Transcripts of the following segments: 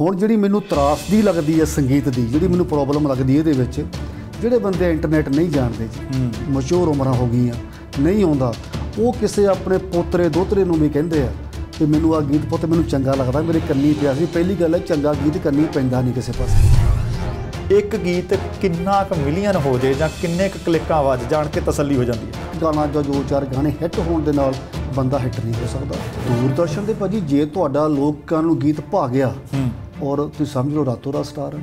ਹੁਣ ਜਿਹੜੀ ਮੈਨੂੰ ਤਰਾਸਦੀ ਲੱਗਦੀ ਹੈ ਸੰਗੀਤ ਦੀ ਜਿਹੜੀ ਮੈਨੂੰ ਪ੍ਰੋਬਲਮ ਲੱਗਦੀ ਹੈ ਇਹਦੇ ਵਿੱਚ ਜਿਹੜੇ ਬੰਦੇ ਇੰਟਰਨੈਟ ਨਹੀਂ ਜਾਣਦੇ ਜੀ ਮਸ਼ਹੂਰ ਉਮਰਾਂ ਹੋ ਗਈਆਂ ਨਹੀਂ ਆਉਂਦਾ ਉਹ ਕਿਸੇ ਆਪਣੇ ਪੋਤਰੇ ਦੋਤਰੇ ਨੂੰ ਵੀ ਕਹਿੰਦੇ ਆ ਕਿ ਮੈਨੂੰ ਆ ਗੀਤ ਪੁੱਤ ਮੈਨੂੰ ਚੰਗਾ ਲੱਗਦਾ ਮੇਰੇ ਕੰਨੀ ਪਿਆ ਸੀ ਪਹਿਲੀ ਗੱਲ ਹੈ ਚੰਗਾ ਗੀਤ ਕੰਨੀ ਪੈਂਦਾ ਨਹੀਂ ਕਿਸੇ ਪਾਸੇ ਇੱਕ ਗੀਤ ਕਿੰਨਾ ਕੁ ਮਿਲੀਅਨ ਹੋ ਜੇ ਜਾਂ ਕਿੰਨੇ ਕੁ ਕਲਿੱਕਾਂ ਵੱਜ ਜਾਣ ਕੇ ਤਸੱਲੀ ਹੋ ਜਾਂਦੀ ਹੈ ਗਾਣਾ ਜੋ ਜੋ ਚਾਰ ਗਾਣੇ ਹਿੱਟ ਹੋਣ ਦੇ ਨਾਲ ਬੰਦਾ ਹਿੱਟ ਨਹੀਂ ਹੋ ਸਕਦਾ ਦੂਰਦਰਸ਼ਨ ਦੇ ਭਾਜੀ ਜੇ ਤੁਹਾਡਾ ਲੋਕਾਂ ਨੂੰ ਗੀਤ ਭਾ ਗਿਆ ਔਰ ਤੁਸੀਂ ਸਮਝ ਲਓ ਰਾਤੋ ਰਾਤ ਸਟਾਰ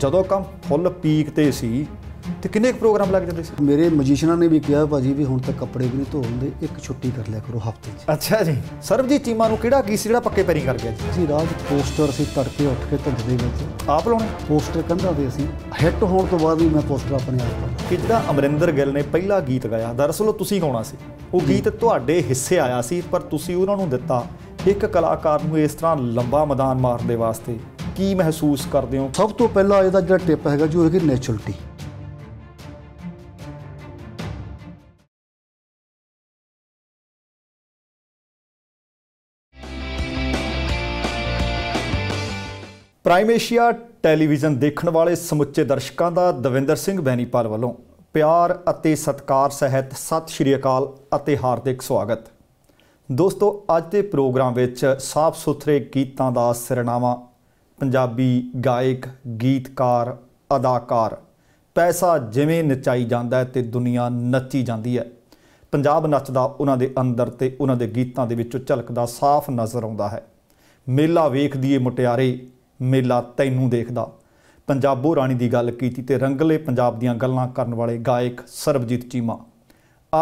ਜਦੋਂ ਕੰਮ ਫੁੱਲ ਪੀਕ ਤੇ ਸੀ ਤੇ ਕਿੰਨੇ ਪ੍ਰੋਗਰਾਮ ਲੱਗ ਜਾਂਦੇ ਸੀ ਮੇਰੇ ਮਜੀਸ਼ੀਨਾਂ ਨੇ ਵੀ ਕਿਹਾ ਭਾਜੀ ਵੀ ਹੁਣ ਤੱਕ ਕੱਪੜੇ ਵੀ ਨਹੀਂ ਧੋ ਦੇ ਇੱਕ ਛੁੱਟੀ ਕਰ ਲਿਆ ਕਰੋ ਹਫਤੇ 'ਚ ਅੱਛਾ ਜੀ ਸਰਬਜੀਤ ਟੀਮਾਂ ਨੂੰ ਕਿਹੜਾ ਗੀਤ ਸੀ ਜਿਹੜਾ ਪੱਕੇ ਪੈਰੀ ਕਰ ਗਿਆ ਜੀ ਰਾਜ ਪੋਸਟਰ ਸੀ ਤੜਕੇ ਉੱਠ ਕੇ ਧੰਦੇ ਦੇ ਵਿੱਚ ਆਪ ਲਾਉਣੇ ਪੋਸਟਰ ਕੰਧਾਂ ਦੇ ਸੀ ਹਿੱਟ ਹੋਣ ਤੋਂ ਬਾਅਦ ਵੀ ਮੈਂ ਪੋਸਟਰ ਆਪਣੇ ਆਪ ਕਿੱਦਾਂ ਅਮਰਿੰਦਰ ਗਿੱਲ ਨੇ ਪਹਿਲਾ ਗੀਤ ਗਾਇਆ ਦਰਅਸਲ ਤੁਸੀਂ ਗਾਉਣਾ ਸੀ ਉਹ ਗੀਤ ਤੁਹਾਡੇ ਹਿੱਸੇ ਆਇਆ ਸੀ ਪਰ ਤੁਸੀਂ ਉਹਨਾਂ ਨੂੰ ਦਿੱਤਾ ਇੱਕ ਕਲਾਕਾਰ ਨੂੰ ਇਸ ਤਰ੍ਹਾਂ ਲੰਬਾ ਮੈਦਾਨ ਮਾਰਨ ਦੇ ਵਾਸਤੇ ਕੀ ਮਹਿਸੂਸ ਕਰਦੇ ਹੋ ਸਭ ਤੋਂ ਪਹਿਲਾਂ ਇਹਦਾ ਜਿਹੜਾ ਟਿਪ ਹੈਗਾ ਜੋ ਹੈਗੀ ਨੇਚਰਲਟੀ ਪ੍ਰਾਈਮ ਏਸ਼ੀਆ ਟੈਲੀਵਿਜ਼ਨ ਦੇਖਣ ਵਾਲੇ ਸਮੁੱਚੇ ਦਰਸ਼ਕਾਂ ਦਾ ਦਵਿੰਦਰ ਸਿੰਘ ਬੈਣੀਪਾਲ ਵੱਲੋਂ ਪਿਆਰ ਅਤੇ ਸਤਿਕਾਰ ਸਹਿਤ ਸਤਿ ਸ਼੍ਰੀ ਅਕਾਲ ਅਤੇ ਹਾਰਦਿਕ ਸਵਾਗਤ ਦੋਸਤੋ ਅੱਜ ਦੇ ਪ੍ਰੋਗਰਾਮ ਵਿੱਚ ਸਾਫ਼ ਸੁਥਰੇ ਗੀਤਾਂ ਦਾ ਸਿਰਨਾਵਾ ਪੰਜਾਬੀ ਗਾਇਕ ਗੀਤਕਾਰ ਅਦਾਕਾਰ ਪੈਸਾ ਜਿਵੇਂ ਨਚਾਈ ਜਾਂਦਾ ਤੇ ਦੁਨੀਆ ਨੱਚੀ ਜਾਂਦੀ ਹੈ ਪੰਜਾਬ ਨੱਚਦਾ ਉਹਨਾਂ ਦੇ ਅੰਦਰ ਤੇ ਉਹਨਾਂ ਦੇ ਗੀਤਾਂ ਦੇ ਵਿੱਚੋਂ ਝਲਕਦਾ ਸਾਫ਼ ਨਜ਼ਰ ਆਉਂਦਾ ਹੈ ਮੇਲਾ ਵੇਖਦੀਏ ਮੁਟਿਆਰੇ ਮੇਲਾ ਤੈਨੂੰ ਦੇਖਦਾ ਪੰਜਾਬੋ ਰਾਣੀ ਦੀ ਗੱਲ ਕੀਤੀ ਤੇ ਰੰਗਲੇ ਪੰਜਾਬ ਦੀਆਂ ਗੱਲਾਂ ਕਰਨ ਵਾਲੇ ਗਾਇਕ ਸਰਬਜੀਤ ਚੀਮਾ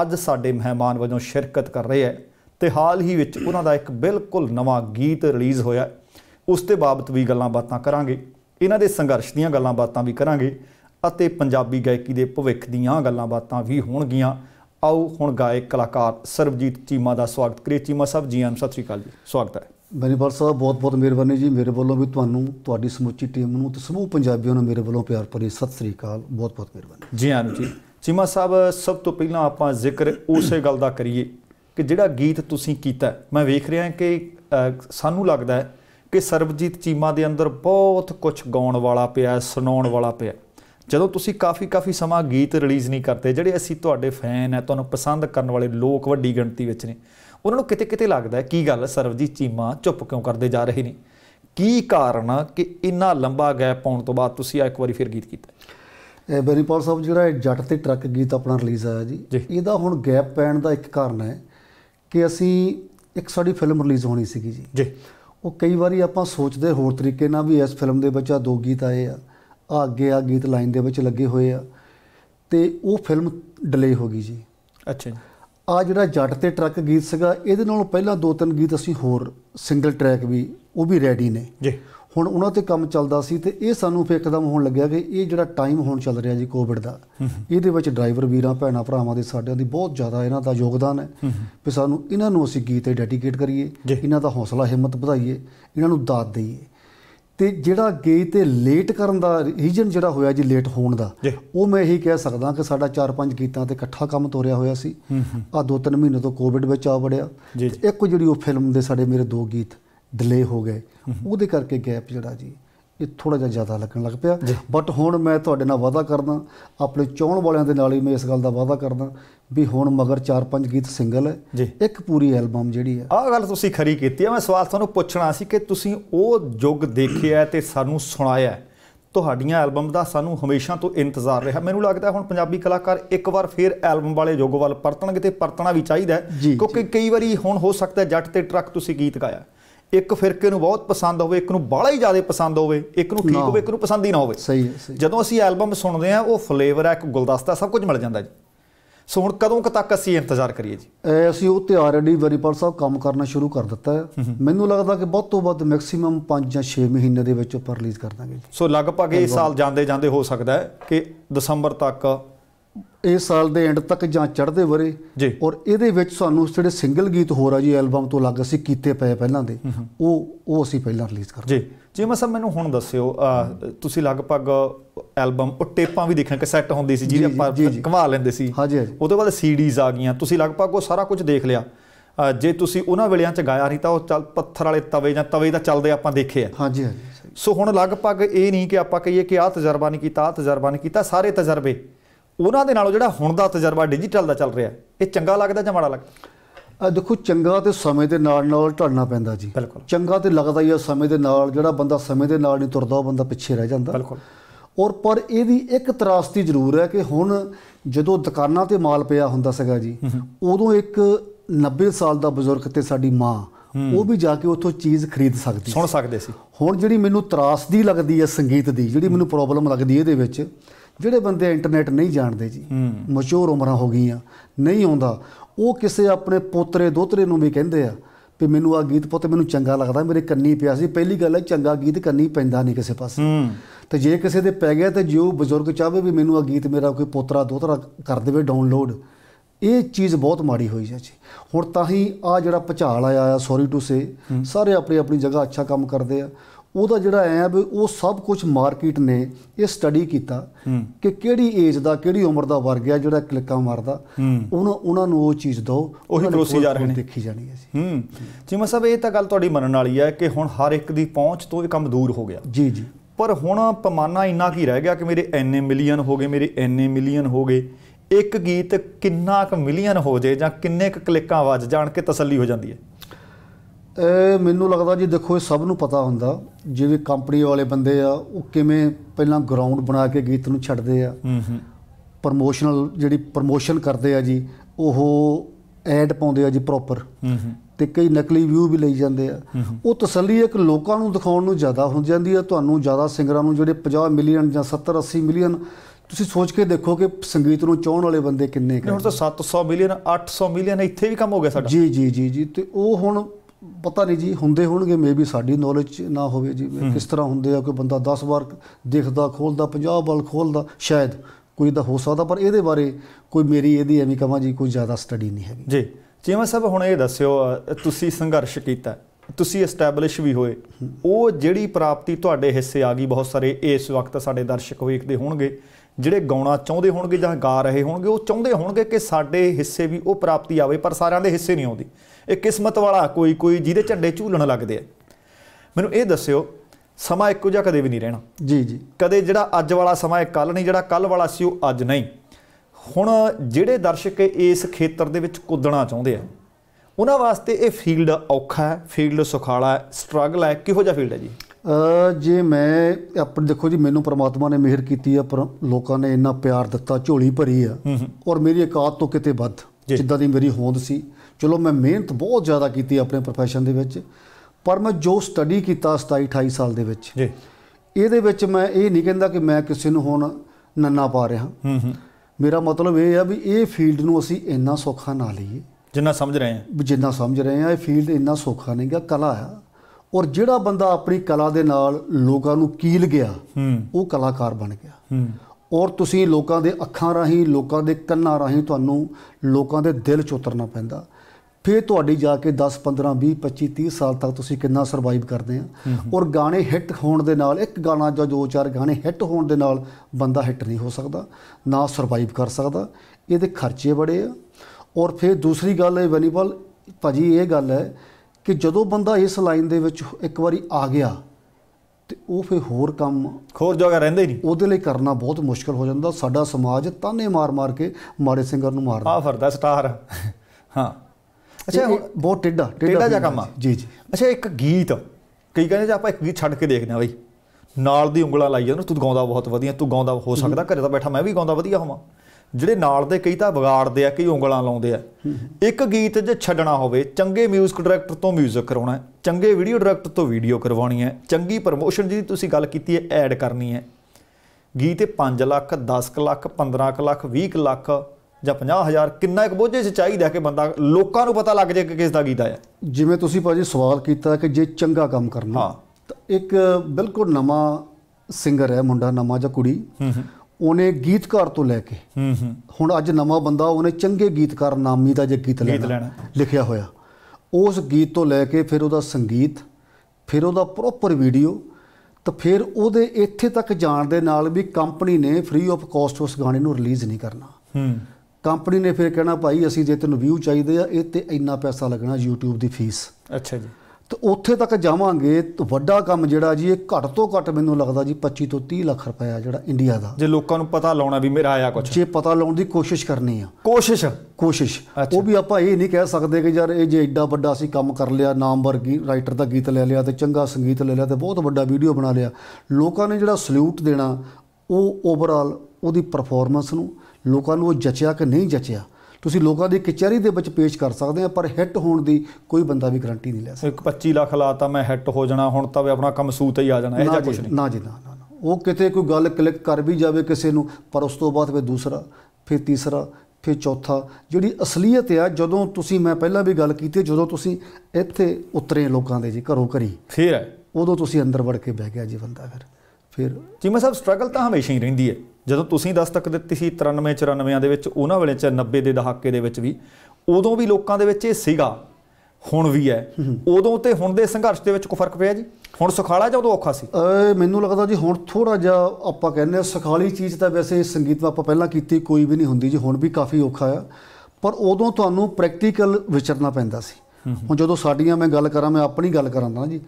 ਅੱਜ ਸਾਡੇ ਮਹਿਮਾਨ ਵਜੋਂ ਸ਼ਿਰਕਤ ਕਰ ਰਹੇ ਹੈ ਤੇ ਹਾਲ ਹੀ ਵਿੱਚ ਉਹਨਾਂ ਦਾ ਇੱਕ ਬਿਲਕੁਲ ਨਵਾਂ ਗੀਤ ਰਿਲੀਜ਼ ਹੋਇਆ ਉਸ ਤੇ ਬਾਬਤ ਵੀ ਗੱਲਾਂ ਬਾਤਾਂ ਕਰਾਂਗੇ ਇਹਨਾਂ ਦੇ ਸੰਘਰਸ਼ ਦੀਆਂ ਗੱਲਾਂ ਬਾਤਾਂ ਵੀ ਕਰਾਂਗੇ ਅਤੇ ਪੰਜਾਬੀ ਗਾਇਕੀ ਦੇ ਭਵਿੱਖ ਦੀਆਂ ਗੱਲਾਂ ਬਾਤਾਂ ਵੀ ਹੋਣਗੀਆਂ ਆਓ ਹੁਣ ਗਾਇਕ ਕਲਾਕਾਰ ਸਰਬਜੀਤ ਚੀਮਾ ਦਾ ਸਵਾਗਤ ਕਰੀਏ ਚੀਮਾ ਸਾਹਿਬ ਜੀ ਆਨ ਸਤਿ ਸ਼੍ਰੀ ਅਕਾਲ ਜੀ ਸਵਾਗਤ ਹੈ ਬੈਨੀਪਾਲ ਸਾਹਿਬ ਬਹੁਤ-ਬਹੁਤ ਮਿਹਰਬਾਨੀ ਜੀ ਮੇਰੇ ਵੱਲੋਂ ਵੀ ਤੁਹਾਨੂੰ ਤੁਹਾਡੀ ਸਮੁੱਚੀ ਟੀਮ ਨੂੰ ਤੇ ਸਮੂਹ ਪੰਜਾਬੀਆਂ ਨੂੰ ਮੇਰੇ ਵੱਲੋਂ ਪਿਆਰ ਭਰੀ ਸਤਿ ਸ੍ਰੀ ਅਕਾਲ ਬਹੁਤ-ਬਹੁਤ ਮਿਹਰਬਾਨੀ ਜੀ ਹਾਂ ਜੀ ਚੀਮਾ ਸਾਹਿਬ ਸਭ ਤੋਂ ਪਹਿਲਾਂ ਆਪਾਂ ਜ਼ਿਕਰ ਉਸੇ ਗੱਲ ਦਾ ਕਰੀਏ ਕਿ ਜਿਹੜਾ ਗੀਤ ਤੁਸੀਂ ਕੀਤਾ ਮੈਂ ਵੇਖ ਰਿਹਾ ਕਿ ਸਾਨੂੰ ਲੱਗਦਾ ਹੈ ਕਿ ਸਰਬਜੀਤ ਚੀਮਾ ਦੇ ਅੰਦਰ ਬਹੁਤ ਕੁਝ ਗਾਉਣ ਵਾਲਾ ਪਿਆ ਸੁਣਾਉਣ ਵਾਲਾ ਪਿਆ ਜਦੋਂ ਤੁਸੀਂ ਕਾਫੀ ਕਾਫੀ ਸਮਾਂ ਗੀਤ ਰਿਲੀਜ਼ ਨਹੀਂ ਕਰਦੇ ਜਿਹੜੇ ਅਸੀਂ ਤੁਹਾਡੇ ਫੈਨ ਹੈ ਤੁਹਾਨੂੰ ਪਸੰਦ ਕਰਨ ਵਾਲੇ ਲੋਕ ਵੱਡੀ ਗਿਣਤੀ ਵਿੱਚ ਨੇ ਉਹਨਾਂ ਨੂੰ ਕਿਤੇ-ਕਿਤੇ ਲੱਗਦਾ ਕੀ ਗੱਲ ਸਰਵਜੀਤ ਚੀਮਾ ਚੁੱਪ ਕਿਉਂ ਕਰਦੇ ਜਾ ਰਹੇ ਨੇ ਕੀ ਕਾਰਨ ਆ ਕਿ ਇੰਨਾ ਲੰਬਾ ਗੈਪ ਪਾਉਣ ਤੋਂ ਬਾਅਦ ਤੁਸੀਂ ਆ ਇੱਕ ਵਾਰੀ ਫਿਰ ਗੀਤ ਕੀਤਾ ਇਹ ਪਾਲ ਸਾਹਿਬ ਜਿਹੜਾ ਜੱਟ ਤੇ ਟਰੱਕ ਗੀਤ ਆਪਣਾ ਰਿਲੀਜ਼ ਆਇਆ ਜੀ ਇਹਦਾ ਹੁਣ ਗੈਪ ਪੈਣ ਦਾ ਇੱਕ ਕਾਰਨ ਹੈ ਕਿ ਅਸੀਂ ਇੱਕ ਸਾਡੀ ਫਿਲਮ ਰਿਲੀਜ਼ ਹੋਣੀ ਸੀਗੀ ਜੀ ਜੀ ਉਹ ਕਈ ਵਾਰੀ ਆਪਾਂ ਸੋਚਦੇ ਹੋਰ ਤਰੀਕੇ ਨਾਲ ਵੀ ਇਸ ਫਿਲਮ ਦੇ ਵਿੱਚ ਆ ਦੋ ਗੀਤ ਆਏ ਆ ਆ ਅੱਗੇ ਆ ਗੀਤ ਲਾਈਨ ਦੇ ਵਿੱਚ ਲੱਗੇ ਹੋਏ ਆ ਤੇ ਉਹ ਫਿਲਮ ਡਿਲੇ ਹੋ ਗਈ ਜੀ ਅੱਛਾ ਜੀ ਆ ਜਿਹੜਾ ਜੱਟ ਤੇ ਟਰੱਕ ਗੀਤ ਸੀਗਾ ਇਹਦੇ ਨਾਲੋਂ ਪਹਿਲਾਂ ਦੋ ਤਿੰਨ ਗੀਤ ਅਸੀਂ ਹੋਰ ਸਿੰਗਲ ਟਰੈਕ ਵੀ ਉਹ ਵੀ ਰੈਡੀ ਨੇ ਜੀ ਹੁਣ ਉਹਨਾਂ ਤੇ ਕੰਮ ਚੱਲਦਾ ਸੀ ਤੇ ਇਹ ਸਾਨੂੰ ਫੇਰ ਇੱਕਦਮ ਹੋਣ ਲੱਗਿਆ ਕਿ ਇਹ ਜਿਹੜਾ ਟਾਈਮ ਹੁਣ ਚੱਲ ਰਿਹਾ ਜੀ ਕੋਵਿਡ ਦਾ ਇਹਦੇ ਵਿੱਚ ਡਰਾਈਵਰ ਵੀਰਾਂ ਭੈਣਾਂ ਭਰਾਵਾਂ ਦੇ ਸਾਡਿਆਂ ਦੀ ਬਹੁਤ ਜ਼ਿਆਦਾ ਇਹਨਾਂ ਦਾ ਯੋਗਦਾਨ ਹੈ ਵੀ ਸਾਨੂੰ ਇਹਨਾਂ ਨੂੰ ਅਸੀਂ ਗੀਤ ਤੇ ਡੈਡੀਕੇਟ ਕਰੀਏ ਇਹਨਾਂ ਦਾ ਹੌਸਲਾ ਹਿੰਮਤ ਵਧਾਈਏ ਇਹਨਾਂ ਨੂੰ ਦਾਤ ਦਈਏ ਤੇ ਜਿਹੜਾ ਗੇ ਤੇ ਲੇਟ ਕਰਨ ਦਾ ਰੀਜਨ ਜਿਹੜਾ ਹੋਇਆ ਜੀ ਲੇਟ ਹੋਣ ਦਾ ਉਹ ਮੈਂ ਇਹੀ ਕਹਿ ਸਕਦਾ ਕਿ ਸਾਡਾ 4-5 ਗੀਤਾਂ ਤੇ ਇਕੱਠਾ ਕੰਮ ਤੋਰਿਆ ਹੋਇਆ ਸੀ ਆ ਦੋ ਤਿੰਨ ਮਹੀਨੇ ਤੋਂ ਕੋਵਿਡ ਵਿੱਚ ਆ ਵੜਿਆ ਇੱਕ ਜਿਹੜੀ ਉਹ ਫਿਲਮ ਦੇ ਸਾਡੇ ਮੇਰੇ ਦੋ ਗੀਤ ਡਿਲੇ ਹੋ ਗਏ ਉਹਦੇ ਕਰਕੇ ਗੈਪ ਜਿਹੜਾ ਜੀ ਇਹ ਥੋੜਾ ਜਿਹਾ ਜ਼ਿਆਦਾ ਲੱਗਣ ਲੱਗ ਪਿਆ ਬਟ ਹੁਣ ਮੈਂ ਤੁਹਾਡੇ ਨਾਲ ਵਾਅਦਾ ਕਰਦਾ ਆਪਣੇ ਚਾਹਣ ਵਾਲਿਆਂ ਦੇ ਨਾਲ ਹੀ ਮੈਂ ਇਸ ਗੱਲ ਦਾ ਵਾਅਦਾ ਕਰਦਾ ਵੀ ਹੁਣ ਮਗਰ 4-5 ਗੀਤ ਸਿੰਗਲ ਹੈ ਇੱਕ ਪੂਰੀ ਐਲਬਮ ਜਿਹੜੀ ਹੈ ਆਹ ਗੱਲ ਤੁਸੀਂ ਖਰੀ ਕੀਤੀ ਆ ਮੈਂ ਸਵਾਲ ਤੁਹਾਨੂੰ ਪੁੱਛਣਾ ਸੀ ਕਿ ਤੁਸੀਂ ਉਹ ਯੁੱਗ ਦੇਖਿਆ ਤੇ ਸਾਨੂੰ ਸੁਣਾਇਆ ਤੁਹਾਡੀਆਂ ਐਲਬਮ ਦਾ ਸਾਨੂੰ ਹਮੇਸ਼ਾ ਤੋਂ ਇੰਤਜ਼ਾਰ ਰਿਹਾ ਮੈਨੂੰ ਲੱਗਦਾ ਹੁਣ ਪੰਜਾਬੀ ਕਲਾਕਾਰ ਇੱਕ ਵਾਰ ਫੇਰ ਐਲਬਮ ਵਾਲੇ ਯੁੱਗ ਵੱਲ ਪਰਤਣਗੇ ਤੇ ਪਰਤਣਾ ਵੀ ਚਾਹੀਦਾ ਕਿਉਂਕਿ ਕਈ ਵਾਰੀ ਹੁਣ ਹੋ ਸਕਦਾ ਜੱਟ ਤੇ ਟਰੱਕ ਤੁਸੀਂ ਗੀਤ ਗਾਇਆ ਇੱਕ ਫਿਰਕੇ ਨੂੰ ਬਹੁਤ ਪਸੰਦ ਹੋਵੇ ਇੱਕ ਨੂੰ ਬਾਹਲਾ ਹੀ ਜ਼ਿਆਦਾ ਪਸੰਦ ਹੋਵੇ ਇੱਕ ਨੂੰ ਠੀਕ ਹੋਵੇ ਇੱਕ ਨੂੰ ਪਸੰਦ ਹੀ ਨਾ ਹੋਵੇ ਸਹੀ ਜਦੋਂ ਅਸੀਂ ਐਲਬਮ ਸੁਣਦੇ ਆ ਉਹ ਫਲੇਵਰ ਆ ਇੱਕ ਗੁਲਦਸਤਾ ਸਭ ਕੁਝ ਮਿਲ ਜਾਂਦਾ ਜੀ ਸੋ ਹੁਣ ਕਦੋਂ ਤੱਕ ਅਸੀਂ ਇੰਤਜ਼ਾਰ ਕਰੀਏ ਜੀ ਅਸੀਂ ਉਹ ਤੇ ਆਲਰੇਡੀ ਵਰੀਪਾਲ ਸਾਹਿਬ ਕੰਮ ਕਰਨਾ ਸ਼ੁਰੂ ਕਰ ਦਿੱਤਾ ਹੈ ਮੈਨੂੰ ਲੱਗਦਾ ਕਿ ਬਹੁਤ ਤੋਂ ਵੱਧ ਮੈਕਸਿਮਮ 5 ਜਾਂ 6 ਮਹੀਨੇ ਦੇ ਵਿੱਚ ਉਹ ਰਿਲੀਜ਼ ਕਰ ਦਾਂਗੇ ਸੋ ਲਗਭਗ ਇਹ ਸਾਲ ਜਾਂਦੇ ਜਾਂਦੇ ਹੋ ਸਕਦਾ ਹੈ ਕਿ ਦਸੰਬਰ ਤੱਕ ਇਸ ਸਾਲ ਦੇ ਐਂਡ ਤੱਕ ਜਾਂ ਚੜ੍ਹਦੇ ਵਰੇ ਔਰ ਇਹਦੇ ਵਿੱਚ ਸਾਨੂੰ ਜਿਹੜੇ ਸਿੰਗਲ ਗੀਤ ਹੋਰ ਆ ਜੀ ਐਲਬਮ ਤੋਂ ਅਲੱਗ ਅਸੀਂ ਕੀਤੇ ਪਏ ਪਹਿਲਾਂ ਦੇ ਉਹ ਉਹ ਅਸੀਂ ਪਹਿਲਾਂ ਰਿਲੀਜ਼ ਕਰਦੇ ਜੀ ਜੀ ਮੈਂ ਸਭ ਮੈਨੂੰ ਹੁਣ ਦੱਸਿਓ ਤੁਸੀਂ ਲਗਭਗ ਐਲਬਮ ਉਹ ਟੇਪਾਂ ਵੀ ਦੇਖਣ ਕੈਸੈਟ ਹੁੰਦੀ ਸੀ ਜਿਹਦੇ ਆਪਾਂ ਘਵਾ ਲੈਂਦੇ ਸੀ ਹਾਂਜੀ ਤੋਂ ਬਾਅਦ ਸੀਡੀਜ਼ ਆ ਗਈਆਂ ਤੁਸੀਂ ਲਗਭਗ ਉਹ ਸਾਰਾ ਕੁਝ ਦੇਖ ਲਿਆ ਜੇ ਤੁਸੀਂ ਉਹਨਾਂ ਵੇਲਿਆਂ 'ਚ ਗਾਇਆ ਨਹੀਂ ਤਾਂ ਉਹ ਚੱਲ ਪੱਥਰ ਵਾਲੇ ਤਵੇ ਜਾਂ ਤਵੇ ਦਾ ਚੱਲਦੇ ਆਪਾਂ ਦੇਖੇ ਆ ਹਾਂਜੀ ਹਾਂਜੀ ਸੋ ਹੁਣ ਲਗਭਗ ਇਹ ਨਹੀਂ ਕਿ ਆਪਾਂ ਕਹੀਏ ਕਿ ਆਹ ਤਜਰਬਾ ਨਹੀਂ ਕੀਤਾ ਆਹ ਤਜਰਬਾ ਨਹੀਂ ਕੀਤਾ ਸਾਰੇ ਤਜਰਬੇ ਉਹਨਾਂ ਦੇ ਨਾਲੋਂ ਜਿਹੜਾ ਹੁਣ ਦਾ ਤਜਰਬਾ ਡਿਜੀਟਲ ਦਾ ਚੱਲ ਰਿਹਾ ਇਹ ਚੰਗਾ ਲੱਗਦਾ ਜਾਂ ਮਾੜਾ ਲੱਗਦਾ ਦੇਖੋ ਚੰਗਾ ਤੇ ਸਮੇਂ ਦੇ ਨਾਲ ਨਾਲ ਢਲਣਾ ਪੈਂਦਾ ਜੀ ਚੰਗਾ ਤੇ ਲੱਗਦਾ ਹੀ ਆ ਸਮੇਂ ਦੇ ਨਾਲ ਜਿਹੜਾ ਬੰਦਾ ਸਮੇਂ ਦੇ ਨਾਲ ਨਹੀਂ ਤੁਰਦਾ ਉਹ ਬੰਦਾ ਪਿੱਛੇ ਰਹਿ ਜਾਂਦਾ ਬਿਲਕੁਲ ਔਰ ਪਰ ਇਹਦੀ ਇੱਕ ਤਰਾਸਤੀ ਜ਼ਰੂਰ ਹੈ ਕਿ ਹੁਣ ਜਦੋਂ ਦੁਕਾਨਾਂ ਤੇ ਮਾਲ ਪਿਆ ਹੁੰਦਾ ਸੀਗਾ ਜੀ ਉਦੋਂ ਇੱਕ 90 ਸਾਲ ਦਾ ਬਜ਼ੁਰਗ ਤੇ ਸਾਡੀ ਮਾਂ ਉਹ ਵੀ ਜਾ ਕੇ ਉੱਥੋਂ ਚੀਜ਼ ਖਰੀਦ ਸਕਦੀ ਸੁਣ ਸਕਦੇ ਸੀ ਹੁਣ ਜਿਹੜੀ ਮੈਨੂੰ ਤਰਾਸਦੀ ਲੱਗਦੀ ਹੈ ਸੰਗੀਤ ਦੀ ਜਿਹੜੀ ਮੈਨੂੰ ਪ੍ਰੋਬਲਮ ਲੱਗਦੀ ਹੈ ਇਹਦੇ ਵਿੱਚ ਜਿਹੜੇ ਬੰਦੇ ਇੰਟਰਨੈਟ ਨਹੀਂ ਜਾਣਦੇ ਜੀ ਮਚੋਰ ਉਮਰਾਂ ਹੋ ਗਈਆਂ ਨਹੀਂ ਆਉਂਦਾ ਉਹ ਕਿਸੇ ਆਪਣੇ ਪੋਤਰੇ ਦੋਤਰੇ ਨੂੰ ਵੀ ਕਹਿੰਦੇ ਆ ਵੀ ਮੈਨੂੰ ਆ ਗੀਤ ਪੁੱਤ ਮੈਨੂੰ ਚੰਗਾ ਲੱਗਦਾ ਮੇਰੇ ਕੰਨੀ ਪਿਆ ਸੀ ਪਹਿਲੀ ਗੱਲ ਹੈ ਚੰਗਾ ਗੀਤ ਕੰਨੀ ਪੈਂਦਾ ਨਹੀਂ ਕਿਸੇ ਪਾਸੇ ਤੇ ਜੇ ਕਿਸੇ ਦੇ ਪੈ ਗਿਆ ਤੇ ਜੋ ਬਜ਼ੁਰਗ ਚਾਹਵੇ ਵੀ ਮੈਨੂੰ ਆ ਗੀਤ ਮੇਰਾ ਕੋਈ ਪੋਤਰਾ ਦੋਤਰਾ ਕਰ ਦੇਵੇ ਡਾਊਨਲੋਡ ਇਹ ਚੀਜ਼ ਬਹੁਤ ਮਾੜੀ ਹੋਈ ਹੈ ਜੀ ਹੁਣ ਤਾਂ ਹੀ ਆ ਜਿਹੜਾ ਪਚਾਲ ਆਇਆ ਸੌਰੀ ਟੂ ਸੇ ਸਾਰੇ ਆਪਣੀ ਆਪਣੀ ਜਗ੍ਹਾ ਅੱਛਾ ਕੰਮ ਕਰਦੇ ਆ ਉਹਦਾ ਜਿਹੜਾ ਐ ਵੀ ਉਹ ਸਭ ਕੁਝ ਮਾਰਕੀਟ ਨੇ ਇਹ ਸਟੱਡੀ ਕੀਤਾ ਕਿ ਕਿਹੜੀ ਏਜ ਦਾ ਕਿਹੜੀ ਉਮਰ ਦਾ ਵਰਗ ਹੈ ਜਿਹੜਾ ਕਲਿੱਕਾਂ ਮਾਰਦਾ ਉਹਨਾਂ ਉਹਨਾਂ ਨੂੰ ਉਹ ਚੀਜ਼ ਦੋ ਉਹੀ ਪਰੋਸੀ ਜਾ ਰਹੇ ਨੇ ਦੇਖੀ ਜਾਣੀ ਹੈ ਜੀ ਹੂੰ ਜਿਵੇਂ ਸਾਹਿਬ ਇਹ ਤਾਂ ਗੱਲ ਤੁਹਾਡੀ ਮੰਨਣ ਵਾਲੀ ਹੈ ਕਿ ਹੁਣ ਹਰ ਇੱਕ ਦੀ ਪਹੁੰਚ ਤੋਂ ਇਹ ਕੰਮ ਦੂਰ ਹੋ ਗਿਆ ਜੀ ਜੀ ਪਰ ਹੁਣ ਪਮਾਨਾ ਇੰਨਾ ਕੀ ਰਹਿ ਗਿਆ ਕਿ ਮੇਰੇ ਐਨੇ ਮਿਲੀਅਨ ਹੋ ਗਏ ਮੇਰੇ ਐਨੇ ਮਿਲੀਅਨ ਹੋ ਗਏ ਇੱਕ ਗੀਤ ਕਿੰਨਾ ਕੁ ਮਿਲੀਅਨ ਹੋ ਜੇ ਜਾਂ ਕਿੰਨੇ ਕੁ ਕਲਿੱਕਾਂ ਵੱਜ ਜਾਣ ਕੇ ਤਸੱਲੀ ਹੋ ਜਾਂਦੀ ਹੈ ਇਹ ਮੈਨੂੰ ਲੱਗਦਾ ਜੀ ਦੇਖੋ ਇਹ ਸਭ ਨੂੰ ਪਤਾ ਹੁੰਦਾ ਜਿਵੇਂ ਕੰਪਨੀ ਵਾਲੇ ਬੰਦੇ ਆ ਉਹ ਕਿਵੇਂ ਪਹਿਲਾਂ ਗਰਾਊਂਡ ਬਣਾ ਕੇ ਗੀਤ ਨੂੰ ਛੱਡਦੇ ਆ ਹੂੰ ਪ੍ਰਮੋਸ਼ਨਲ ਜਿਹੜੀ ਪ੍ਰਮੋਸ਼ਨ ਕਰਦੇ ਆ ਜੀ ਉਹ ਐਡ ਪਾਉਂਦੇ ਆ ਜੀ ਪ੍ਰੋਪਰ ਤੇ ਕਈ ਨਕਲੀ ਵਿਊ ਵੀ ਲਈ ਜਾਂਦੇ ਆ ਉਹ ਤਸੱਲੀ ਇੱਕ ਲੋਕਾਂ ਨੂੰ ਦਿਖਾਉਣ ਨੂੰ ਜ਼ਿਆਦਾ ਹੁੰਦੀ ਜਾਂਦੀ ਆ ਤੁਹਾਨੂੰ ਜ਼ਿਆਦਾ ਸਿੰਗਰਾਂ ਨੂੰ ਜਿਹੜੇ 50 ਮਿਲੀਅਨ ਜਾਂ 70 80 ਮਿਲੀਅਨ ਤੁਸੀਂ ਸੋਚ ਕੇ ਦੇਖੋ ਕਿ ਸੰਗੀਤ ਨੂੰ ਚਾਹਣ ਵਾਲੇ ਬੰਦੇ ਕਿੰਨੇ ਕਰ ਹੁਣ ਤਾਂ 700 ਮਿਲੀਅਨ 800 ਮਿਲੀਅਨ ਇੱਥੇ ਵੀ ਕੰਮ ਹੋ ਗਿਆ ਸਾਡਾ ਜੀ ਜੀ ਜੀ ਜੀ ਤੇ ਉਹ ਹੁਣ ਪਤਾ ਨਹੀਂ ਜੀ ਹੁੰਦੇ ਹੋਣਗੇ ਮੇਬੀ ਸਾਡੀ ਨੌਲੇਜ ਨਾ ਹੋਵੇ ਜੀ ਕਿਸ ਤਰ੍ਹਾਂ ਹੁੰਦੇ ਆ ਕੋਈ ਬੰਦਾ 10 ਵਾਰ ਦੇਖਦਾ ਖੋਲਦਾ 50 ਵਾਰ ਖੋਲਦਾ ਸ਼ਾਇਦ ਕੋਈ ਤਾਂ ਹੋ ਸਕਦਾ ਪਰ ਇਹਦੇ ਬਾਰੇ ਕੋਈ ਮੇਰੀ ਇਹਦੀ ਐਵੇਂ ਕਹਾਂ ਜੀ ਕੋਈ ਜ਼ਿਆਦਾ ਸਟੱਡੀ ਨਹੀਂ ਹੈਗੀ ਜੀ ਚੀਮਾ ਸਾਹਿਬ ਹੁਣ ਇਹ ਦੱਸਿਓ ਤੁਸੀਂ ਸੰਘਰਸ਼ ਕੀਤਾ ਤੁਸੀਂ ਐਸਟੈਬਲਿਸ਼ ਵੀ ਹੋਏ ਉਹ ਜਿਹੜੀ ਪ੍ਰਾਪਤੀ ਤੁਹਾਡੇ ਹਿੱਸੇ ਆ ਗਈ ਬਹੁਤ ਸਾਰੇ ਇਸ ਵਕਤ ਸਾਡੇ ਦਰਸ਼ਕ ਵੇਖਦੇ ਹੋਣਗੇ ਜਿਹੜੇ ਗਾਉਣਾ ਚਾਹੁੰਦੇ ਹੋਣਗੇ ਜਾਂ ਗਾ ਰਹੇ ਹੋਣਗੇ ਉਹ ਚਾਹੁੰਦੇ ਹੋਣਗੇ ਕਿ ਸਾਡੇ ਹਿੱਸੇ ਵੀ ਉਹ ਪ੍ਰਾਪਤੀ ਆਵੇ ਪਰ ਸਾਰਿਆਂ ਦੇ ਹਿੱਸੇ ਨਹੀਂ ਆਉਂਦੀ ਇਹ ਕਿਸਮਤ ਵਾਲਾ ਕੋਈ ਕੋਈ ਜਿਹਦੇ ਝੰਡੇ ਝੂਲਣ ਲੱਗਦੇ ਆ ਮੈਨੂੰ ਇਹ ਦੱਸਿਓ ਸਮਾਂ ਇੱਕੋ ਜਿਹਾ ਕਦੇ ਵੀ ਨਹੀਂ ਰਹਿਣਾ ਜੀ ਜੀ ਕਦੇ ਜਿਹੜਾ ਅੱਜ ਵਾਲਾ ਸਮਾਂ ਕੱਲ ਨਹੀਂ ਜਿਹੜਾ ਕੱਲ ਵਾਲਾ ਸੀ ਉਹ ਅੱਜ ਨਹੀਂ ਹੁਣ ਜਿਹੜੇ ਦਰਸ਼ਕ ਇਸ ਖੇਤਰ ਦੇ ਵਿੱਚ ਕੁੱਦਣਾ ਚਾਹੁੰਦੇ ਆ ਉਹਨਾਂ ਵਾਸਤੇ ਇਹ ਫੀਲਡ ਔਖਾ ਹੈ ਫੀਲਡ ਸੁਖਾਲਾ ਹੈ ਸਟਰਗਲ ਹੈ ਕਿਹੋ ਜਿਹਾ ਫੀਲਡ ਹੈ ਜੀ ਜੇ ਮੈਂ ਆਪਣੇ ਦੇਖੋ ਜੀ ਮੈਨੂੰ ਪ੍ਰਮਾਤਮਾ ਨੇ ਮਿਹਰ ਕੀਤੀ ਆ ਪਰ ਲੋਕਾਂ ਨੇ ਇੰਨਾ ਪਿਆਰ ਦਿੱਤਾ ਝੋਲੀ ਭਰੀ ਆ ਔਰ ਮੇਰੀ ਇਕਾਤ ਤੋਂ ਕਿਤੇ ਵੱਧ ਜਿੱਦਾਂ ਦੀ ਮੇਰੀ ਹੋਂਦ ਸੀ ਚਲੋ ਮੈਂ ਮਿਹਨਤ ਬਹੁਤ ਜ਼ਿਆਦਾ ਕੀਤੀ ਆਪਣੇ ਪ੍ਰੋਫੈਸ਼ਨ ਦੇ ਵਿੱਚ ਪਰ ਮੈਂ ਜੋ ਸਟੱਡੀ ਕੀਤਾ 27 28 ਸਾਲ ਦੇ ਵਿੱਚ ਜੀ ਇਹਦੇ ਵਿੱਚ ਮੈਂ ਇਹ ਨਹੀਂ ਕਹਿੰਦਾ ਕਿ ਮੈਂ ਕਿਸੇ ਨੂੰ ਹੁਣ ਨੰਨਾ ਪਾ ਰਿਹਾ ਹਾਂ ਹੂੰ ਹੂੰ ਮੇਰਾ ਮਤਲਬ ਇਹ ਆ ਵੀ ਇਹ ਫੀਲਡ ਨੂੰ ਅਸੀਂ ਇੰਨਾ ਸੌਖਾ ਨਾ ਲਈਏ ਜਿੰਨਾ ਸਮਝ ਰਹੇ ਆ ਜਿੰਨਾ ਸਮਝ ਰਹੇ ਆ ਇਹ ਫੀਲਡ ਇੰਨਾ ਸੌਖਾ ਨਹੀਂਗਾ ਕਲਾ ਆ ਔਰ ਜਿਹੜਾ ਬੰਦਾ ਆਪਣੀ ਕਲਾ ਦੇ ਨਾਲ ਲੋਕਾਂ ਨੂੰ ਕੀਲ ਗਿਆ ਉਹ ਕਲਾਕਾਰ ਬਣ ਗਿਆ ਔਰ ਤੁਸੀਂ ਲੋਕਾਂ ਦੇ ਅੱਖਾਂ ਰਾਹੀਂ ਲੋਕਾਂ ਦੇ ਕੰਨਾਂ ਰਾਹੀਂ ਤੁਹਾਨੂੰ ਲੋਕਾਂ ਦੇ ਦਿਲ ਚ ਉਤਰਨਾ ਪੈਂਦਾ ਫਿਰ ਤੁਹਾਡੀ ਜਾ ਕੇ 10 15 20 25 30 ਸਾਲ ਤੱਕ ਤੁਸੀਂ ਕਿੰਨਾ ਸਰਵਾਈਵ ਕਰਦੇ ਆ ਔਰ ਗਾਣੇ ਹਿੱਟ ਹੋਣ ਦੇ ਨਾਲ ਇੱਕ ਗਾਣਾ ਜਾਂ ਦੋ ਚਾਰ ਗਾਣੇ ਹਿੱਟ ਹੋਣ ਦੇ ਨਾਲ ਬੰਦਾ ਹਿੱਟ ਨਹੀਂ ਹੋ ਸਕਦਾ ਨਾ ਸਰਵਾਈਵ ਕਰ ਸਕਦਾ ਇਹਦੇ ਖਰਚੇ ਬੜੇ ਆ ਔਰ ਫਿਰ ਦੂਸਰੀ ਗੱਲ ਹੈ ਵੈਲਿਊਬਲ ਭਾਜੀ ਇਹ ਗੱਲ ਹੈ ਕਿ ਜਦੋਂ ਬੰਦਾ ਇਸ ਲਾਈਨ ਦੇ ਵਿੱਚ ਇੱਕ ਵਾਰੀ ਆ ਗਿਆ ਤੇ ਉਹ ਫਿਰ ਹੋਰ ਕੰਮ ਹੋਰ ਜਗ੍ਹਾ ਰਹਿੰਦੇ ਨਹੀਂ ਉਹਦੇ ਲਈ ਕਰਨਾ ਬਹੁਤ ਮੁਸ਼ਕਲ ਹੋ ਜਾਂਦਾ ਸਾਡਾ ਸਮਾਜ ਤਾਨੇ ਮਾਰ-ਮਾਰ ਕੇ ਮਾੜੇ ਸਿੰਗਰ ਨੂੰ ਮਾਰਦਾ ਆ ਫਰਦਾ ਸਟਾਰ ਹਾਂ ਅੱਛਾ ਬਹੁਤ ਟੇਡਾ ਟੇਡਾ ਜਿਹਾ ਕੰਮ ਆ ਜੀ ਜੀ ਅੱਛਾ ਇੱਕ ਗੀਤ ਕਈ ਕਹਿੰਦੇ ਜੇ ਆਪਾਂ ਇੱਕ ਗੀਤ ਛੱਡ ਕੇ ਦੇਖਦੇ ਆ ਬਈ ਨਾਲ ਦੀ ਉਂਗਲਾਂ ਲਾਈ ਜਾਂਦਾ ਤੂੰ ਗਾਉਂਦਾ ਬਹੁਤ ਵਧੀਆ ਤੂੰ ਗਾਉਂਦਾ ਹੋ ਸਕਦਾ ਘਰੇ ਤਾਂ ਬੈਠਾ ਮੈਂ ਵੀ ਗਾਉਂਦਾ ਵਧੀਆ ਹੋਵਾਂ ਜਿਹੜੇ ਨਾਲ ਦੇ ਕਈ ਤਾਂ ਵਿਗਾੜਦੇ ਆ ਕਈ ਉਂਗਲਾਂ ਲਾਉਂਦੇ ਆ ਇੱਕ ਗੀਤ ਜੇ ਛੱਡਣਾ ਹੋਵੇ ਚੰਗੇ 뮤직 ਡਾਇਰੈਕਟਰ ਤੋਂ 뮤직 ਕਰਾਉਣਾ ਹੈ ਚੰਗੇ ਵੀਡੀਓ ਡਾਇਰੈਕਟਰ ਤੋਂ ਵੀਡੀਓ ਕਰਵਾਉਣੀ ਹੈ ਚੰਗੀ ਪ੍ਰਮੋਸ਼ਨ ਜਿਹਦੀ ਤੁਸੀਂ ਗੱਲ ਕੀਤੀ ਹੈ ਐਡ ਕਰਨੀ ਹੈ ਗੀਤ 5 ਲੱਖ 10 ਲੱਖ 15 ਲੱਖ 20 ਲੱਖ ਜਾਂ 50000 ਕਿੰਨਾ ਇੱਕ ਬੋਝੇ 'ਚ ਚਾਹੀਦਾ ਕਿ ਬੰਦਾ ਲੋਕਾਂ ਨੂੰ ਪਤਾ ਲੱਗ ਜੇ ਕਿ ਕਿਸ ਦਾ ਗੀਤਾ ਹੈ ਜਿਵੇਂ ਤੁਸੀਂ ਭਾਜੀ ਸਵਾਲ ਕੀਤਾ ਕਿ ਜੇ ਚੰਗਾ ਕੰਮ ਕਰਨਾ ਤਾਂ ਇੱਕ ਬਿਲਕੁਲ ਨਵਾਂ ਸਿੰਗਰ ਹੈ ਮੁੰਡਾ ਨਵਾਂ ਜਾਂ ਕੁੜੀ ਉਹਨੇ ਗੀਤਕਾਰ ਤੋਂ ਲੈ ਕੇ ਹੁਣ ਅੱਜ ਨਵਾਂ ਬੰਦਾ ਉਹਨੇ ਚੰਗੇ ਗੀਤਕਾਰ ਨਾਮੀ ਦਾ ਜੇ ਗੀਤ ਲੈਣਾ ਲਿਖਿਆ ਹੋਇਆ ਉਸ ਗੀਤ ਤੋਂ ਲੈ ਕੇ ਫਿਰ ਉਹਦਾ ਸੰਗੀਤ ਫਿਰ ਉਹਦਾ ਪ੍ਰੋਪਰ ਵੀਡੀਓ ਤਾਂ ਫਿਰ ਉਹਦੇ ਇੱਥੇ ਤੱਕ ਜਾਣ ਦੇ ਨਾਲ ਵੀ ਕੰਪਨੀ ਨੇ ਫ੍ਰੀ ਆਫ ਕਾਸਟ ਉਸ ਗਾਣੇ ਨੂੰ ਰਿਲੀਜ਼ ਨਹੀਂ ਕਰਨਾ ਹੂੰ ਕੰਪਨੀ ਨੇ ਫਿਰ ਕਹਿਣਾ ਭਾਈ ਅਸੀਂ ਜੇ ਤੈਨੂੰ ਵਿਊ ਚਾਹੀਦੇ ਆ ਇਹ ਤੇ ਇੰਨਾ ਪੈਸਾ ਲੱਗਣਾ YouTube ਦੀ ਫੀਸ ਅੱਛਾ ਜੀ ਤੇ ਉੱਥੇ ਤੱਕ ਜਾਵਾਂਗੇ ਤਾਂ ਵੱਡਾ ਕੰਮ ਜਿਹੜਾ ਜੀ ਇਹ ਘੱਟ ਤੋਂ ਘੱਟ ਮੈਨੂੰ ਲੱਗਦਾ ਜੀ 25 ਤੋਂ 30 ਲੱਖ ਰੁਪਇਆ ਜਿਹੜਾ ਇੰਡੀਆ ਦਾ ਜੇ ਲੋਕਾਂ ਨੂੰ ਪਤਾ ਲਾਉਣਾ ਵੀ ਮੇਰਾ ਆਇਆ ਕੁਝ ਜੇ ਪਤਾ ਲਾਉਣ ਦੀ ਕੋਸ਼ਿਸ਼ ਕਰਨੀ ਆ ਕੋਸ਼ਿਸ਼ ਕੋਸ਼ਿਸ਼ ਉਹ ਵੀ ਆਪਾਂ ਇਹ ਨਹੀਂ ਕਹਿ ਸਕਦੇ ਕਿ ਯਾਰ ਇਹ ਜੇ ਐਡਾ ਵੱਡਾ ਅਸੀਂ ਕੰਮ ਕਰ ਲਿਆ ਨਾਮਵਰ ਰਾਈਟਰ ਦਾ ਗੀਤ ਲੈ ਲਿਆ ਤੇ ਚੰਗਾ ਸੰਗੀਤ ਲੈ ਲਿਆ ਤੇ ਬਹੁਤ ਵੱਡਾ ਵੀਡੀਓ ਬਣਾ ਲਿਆ ਲੋਕਾਂ ਨੇ ਜਿਹੜਾ ਸਲੂਟ ਦੇਣਾ ਉਹ ਓਵਰਆਲ ਉਹਦੀ ਪਰਫਾਰਮੈਂਸ ਨੂੰ ਲੋਕਾਂ ਨੂੰ ਉਹ ਜਚਿਆ ਕਿ ਨਹੀਂ ਜਚਿਆ ਤੁਸੀਂ ਲੋਕਾਂ ਦੀ ਕਚਹਿਰੀ ਦੇ ਵਿੱਚ ਪੇਸ਼ ਕਰ ਸਕਦੇ ਆ ਪਰ ਹਿੱਟ ਹੋਣ ਦੀ ਕੋਈ ਬੰਦਾ ਵੀ ਗਰੰਟੀ ਨਹੀਂ ਲੈ ਸਕਦਾ 25 ਲੱਖ ਲਾਤਾ ਮੈਂ ਹਿੱਟ ਹੋ ਜਾਣਾ ਹੁਣ ਤਾਂ ਵੀ ਆਪਣਾ ਕੰਮ ਸੂਤ ਹੀ ਆ ਜਾਣਾ ਇਹ ਜਾਂ ਕੁਝ ਨਹੀਂ ਨਾ ਜੀ ਨਾ ਨਾ ਉਹ ਕਿਤੇ ਕੋਈ ਗੱਲ ਕਲਿੱਕ ਕਰ ਵੀ ਜਾਵੇ ਕਿਸੇ ਨੂੰ ਪਰ ਉਸ ਤੋਂ ਬਾਅਦ ਫਿਰ ਦੂਸਰਾ ਫਿਰ ਤੀਸਰਾ ਫਿਰ ਚੌਥਾ ਜਿਹੜੀ ਅਸਲੀਅਤ ਆ ਜਦੋਂ ਤੁਸੀਂ ਮੈਂ ਪਹਿਲਾਂ ਵੀ ਗੱਲ ਕੀਤੀ ਜਦੋਂ ਤੁਸੀਂ ਇੱਥੇ ਉਤਰੇ ਲੋਕਾਂ ਦੇ ਜੀ ਘਰੋਂ ਘਰੀ ਫਿਰ ਉਦੋਂ ਤੁਸੀਂ ਅੰਦਰ ਵੜ ਕੇ ਬਹਿ ਗਿਆ ਜੀ ਬੰਦਾ ਫਿਰ ਫਿਰ ਮੈਂ ਸਾਹਿਬ ਸਟਰਗਲ ਤਾਂ ਹਮੇਸ਼ਾ ਹੀ ਰਹਿੰਦੀ ਹੈ ਜਦੋਂ ਤੁਸੀਂ ਦਸਤਕ ਦਿੱਤੀ ਸੀ 93 94 ਦੇ ਵਿੱਚ ਉਹਨਾਂ ਵੇਲੇ ਚ 90 ਦੇ ਦਹਾਕੇ ਦੇ ਵਿੱਚ ਵੀ ਉਦੋਂ ਵੀ ਲੋਕਾਂ ਦੇ ਵਿੱਚ ਇਹ ਸੀਗਾ ਹੁਣ ਵੀ ਹੈ ਉਦੋਂ ਤੇ ਹੁਣ ਦੇ ਸੰਘਰਸ਼ ਦੇ ਵਿੱਚ ਕੋਈ ਫਰਕ ਪਿਆ ਜੀ ਹੁਣ ਸੁਖਾਲਾ ਜਾਂ ਉਦੋਂ ਔਖਾ ਸੀ ਮੈਨੂੰ ਲੱਗਦਾ ਜੀ ਹੁਣ ਥੋੜਾ ਜਿਹਾ ਆਪਾਂ ਕਹਿੰਦੇ ਆ ਸੁਖਾਲੀ ਚੀਜ਼ ਤਾਂ ਵੈਸੇ ਸੰਗੀਤ ਆਪਾਂ ਪਹਿਲਾਂ ਕੀਤੀ ਕੋਈ ਵੀ ਨਹੀਂ ਹੁੰਦੀ ਜੀ ਹੁਣ ਵੀ ਕਾਫੀ ਔਖਾ ਆ ਪਰ ਉਦੋਂ ਤੁਹਾਨੂੰ ਪ੍ਰੈਕਟੀਕਲ ਵਿਚਰਨਾ ਪੈਂਦਾ ਸੀ ਹੁਣ ਜਦੋਂ ਸਾਡੀਆਂ ਮੈਂ ਗੱਲ ਕਰਾਂ ਮੈਂ ਆਪਣੀ ਗੱਲ ਕਰਾਂ ਨਾ ਜੀ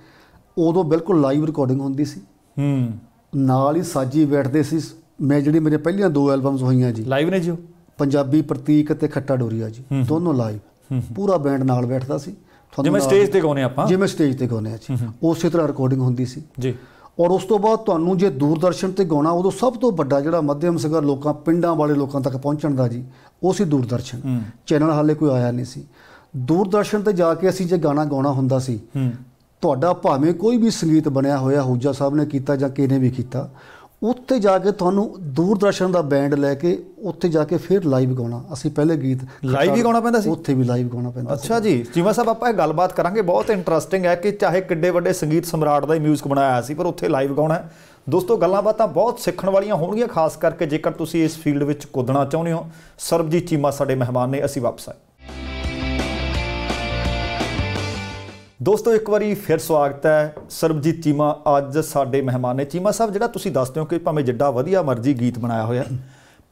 ਉਦੋਂ ਬਿਲਕੁਲ ਲਾਈਵ ਰਿਕਾਰਡਿੰਗ ਹੁੰਦੀ ਸੀ ਹੂੰ ਨਾਲ ਹੀ ਸਾਜੀ ਬੈਠਦੇ ਸੀ ਮੈਂ ਜਿਹੜੀ ਮੇਰੇ ਪਹਿਲੀਆਂ ਦੋ ਐਲਬਮਸ ਹੋਈਆਂ ਜੀ ਲਾਈਵ ਨੇ ਜੀ ਪੰਜਾਬੀ ਪ੍ਰਤੀਕ ਤੇ ਖੱਟਾ ਡੋਰੀਆ ਜੀ ਦੋਨੋਂ ਲਾਈਵ ਪੂਰਾ ਬੈਂਡ ਨਾਲ ਬੈਠਦਾ ਸੀ ਜਿਵੇਂ ਸਟੇਜ ਤੇ ਗਾਉਨੇ ਆਪਾਂ ਜਿਵੇਂ ਸਟੇਜ ਤੇ ਗਾਉਨੇ ਆ ਜੀ ਉਸੇ ਤਰ੍ਹਾਂ ਰਿਕਾਰਡਿੰਗ ਹੁੰਦੀ ਸੀ ਜੀ ਔਰ ਉਸ ਤੋਂ ਬਾਅਦ ਤੁਹਾਨੂੰ ਜੇ ਦੂਰਦਰਸ਼ਨ ਤੇ ਗਾਉਣਾ ਉਦੋਂ ਸਭ ਤੋਂ ਵੱਡਾ ਜਿਹੜਾ ਮੱਧਮ ਸੀਗਾ ਲੋਕਾਂ ਪਿੰਡਾਂ ਵਾਲੇ ਲੋਕਾਂ ਤੱਕ ਪਹੁੰਚਣ ਦਾ ਜੀ ਉਹ ਸੀ ਦੂਰਦਰਸ਼ਨ ਚੈਨਲ ਹਾਲੇ ਕੋਈ ਆਇਆ ਨਹੀਂ ਸੀ ਦੂਰਦਰਸ਼ਨ ਤੇ ਜਾ ਕੇ ਅਸੀਂ ਜੇ ਗਾਣਾ ਗਾਉਣਾ ਹੁੰਦਾ ਸੀ ਤੁਹਾਡਾ ਭਾਵੇਂ ਕੋਈ ਵੀ ਸੰਗੀਤ ਬਣਿਆ ਹੋਇਆ ਹੂਜਾ ਸਾਹਿਬ ਨੇ ਕੀਤਾ ਜਾਂ ਕਿਨੇ ਵੀ ਕੀਤਾ ਉੱਥੇ ਜਾ ਕੇ ਤੁਹਾਨੂੰ ਦੂਰਦਰਸ਼ਨ ਦਾ ਬੈਂਡ ਲੈ ਕੇ ਉੱਥੇ ਜਾ ਕੇ ਫਿਰ ਲਾਈਵ ਗਾਉਣਾ ਅਸੀਂ ਪਹਿਲੇ ਗੀਤ ਲਾਈਵ ਹੀ ਗਾਉਣਾ ਪੈਂਦਾ ਸੀ ਉੱਥੇ ਵੀ ਲਾਈਵ ਗਾਉਣਾ ਪੈਂਦਾ ਅੱਛਾ ਜੀ ਚੀਮਾ ਸਾਹਿਬ ਆਪਾਂ ਇਹ ਗੱਲਬਾਤ ਕਰਾਂਗੇ ਬਹੁਤ ਇੰਟਰਸਟਿੰਗ ਹੈ ਕਿ ਚਾਹੇ ਕਿੱਡੇ ਵੱਡੇ ਸੰਗੀਤ ਸਮਰਾਟ ਦਾ ਹੀ 뮤직 ਬਣਾਇਆ ਸੀ ਪਰ ਉੱਥੇ ਲਾਈਵ ਗਾਉਣਾ ਹੈ ਦੋਸਤੋ ਗੱਲਾਂ ਬਾਤਾਂ ਬਹੁਤ ਸਿੱਖਣ ਵਾਲੀਆਂ ਹੋਣਗੀਆਂ ਖਾਸ ਕਰਕੇ ਜੇਕਰ ਤੁਸੀਂ ਇਸ ਫੀਲਡ ਵਿੱਚ ਕੁੱਦਣਾ ਚਾਹੁੰਦੇ ਹੋ ਸਰਬਜੀਤ ਚੀਮਾ ਸਾਡੇ ਮਹਿਮਾਨ ਨੇ ਅਸੀਂ ਵਾਪਸ ਆਏ ਦੋਸਤੋ ਇੱਕ ਵਾਰੀ ਫਿਰ ਸਵਾਗਤ ਹੈ ਸਰਬਜੀਤ ਚੀਮਾ ਅੱਜ ਸਾਡੇ ਮਹਿਮਾਨ ਨੇ ਚੀਮਾ ਸਾਹਿਬ ਜਿਹੜਾ ਤੁਸੀਂ ਦੱਸਦੇ ਹੋ ਕਿ ਭਾਵੇਂ ਜਿੱਡਾ ਵਧੀਆ ਮਰਜ਼ੀ ਗੀਤ ਬਣਾਇਆ ਹੋਇਆ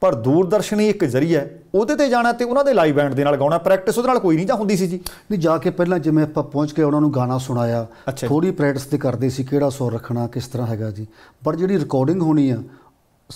ਪਰ ਦੂਰਦਰਸ਼ਨੀ ਇੱਕ ਜ਼ਰੀਆ ਹੈ ਉਹਦੇ ਤੇ ਜਾਣਾ ਤੇ ਉਹਨਾਂ ਦੇ ਲਾਈਵ ਬੈਂਡ ਦੇ ਨਾਲ ਗਾਉਣਾ ਪ੍ਰੈਕਟਿਸ ਉਹਦੇ ਨਾਲ ਕੋਈ ਨਹੀਂ ਜਾਂ ਹੁੰਦੀ ਸੀ ਜੀ ਨਹੀਂ ਜਾ ਕੇ ਪਹਿਲਾਂ ਜਿਵੇਂ ਆਪਾਂ ਪਹੁੰਚ ਕੇ ਉਹਨਾਂ ਨੂੰ ਗਾਣਾ ਸੁਣਾਇਆ ਥੋੜੀ ਪ੍ਰੈਕਟਿਸ ਤੇ ਕਰਦੇ ਸੀ ਕਿਹੜਾ ਸੁਰ ਰੱਖਣਾ ਕਿਸ ਤਰ੍ਹਾਂ ਹੈਗਾ ਜੀ ਪਰ ਜਿਹੜੀ ਰਿਕਾਰਡਿੰਗ ਹੋਣੀ ਆ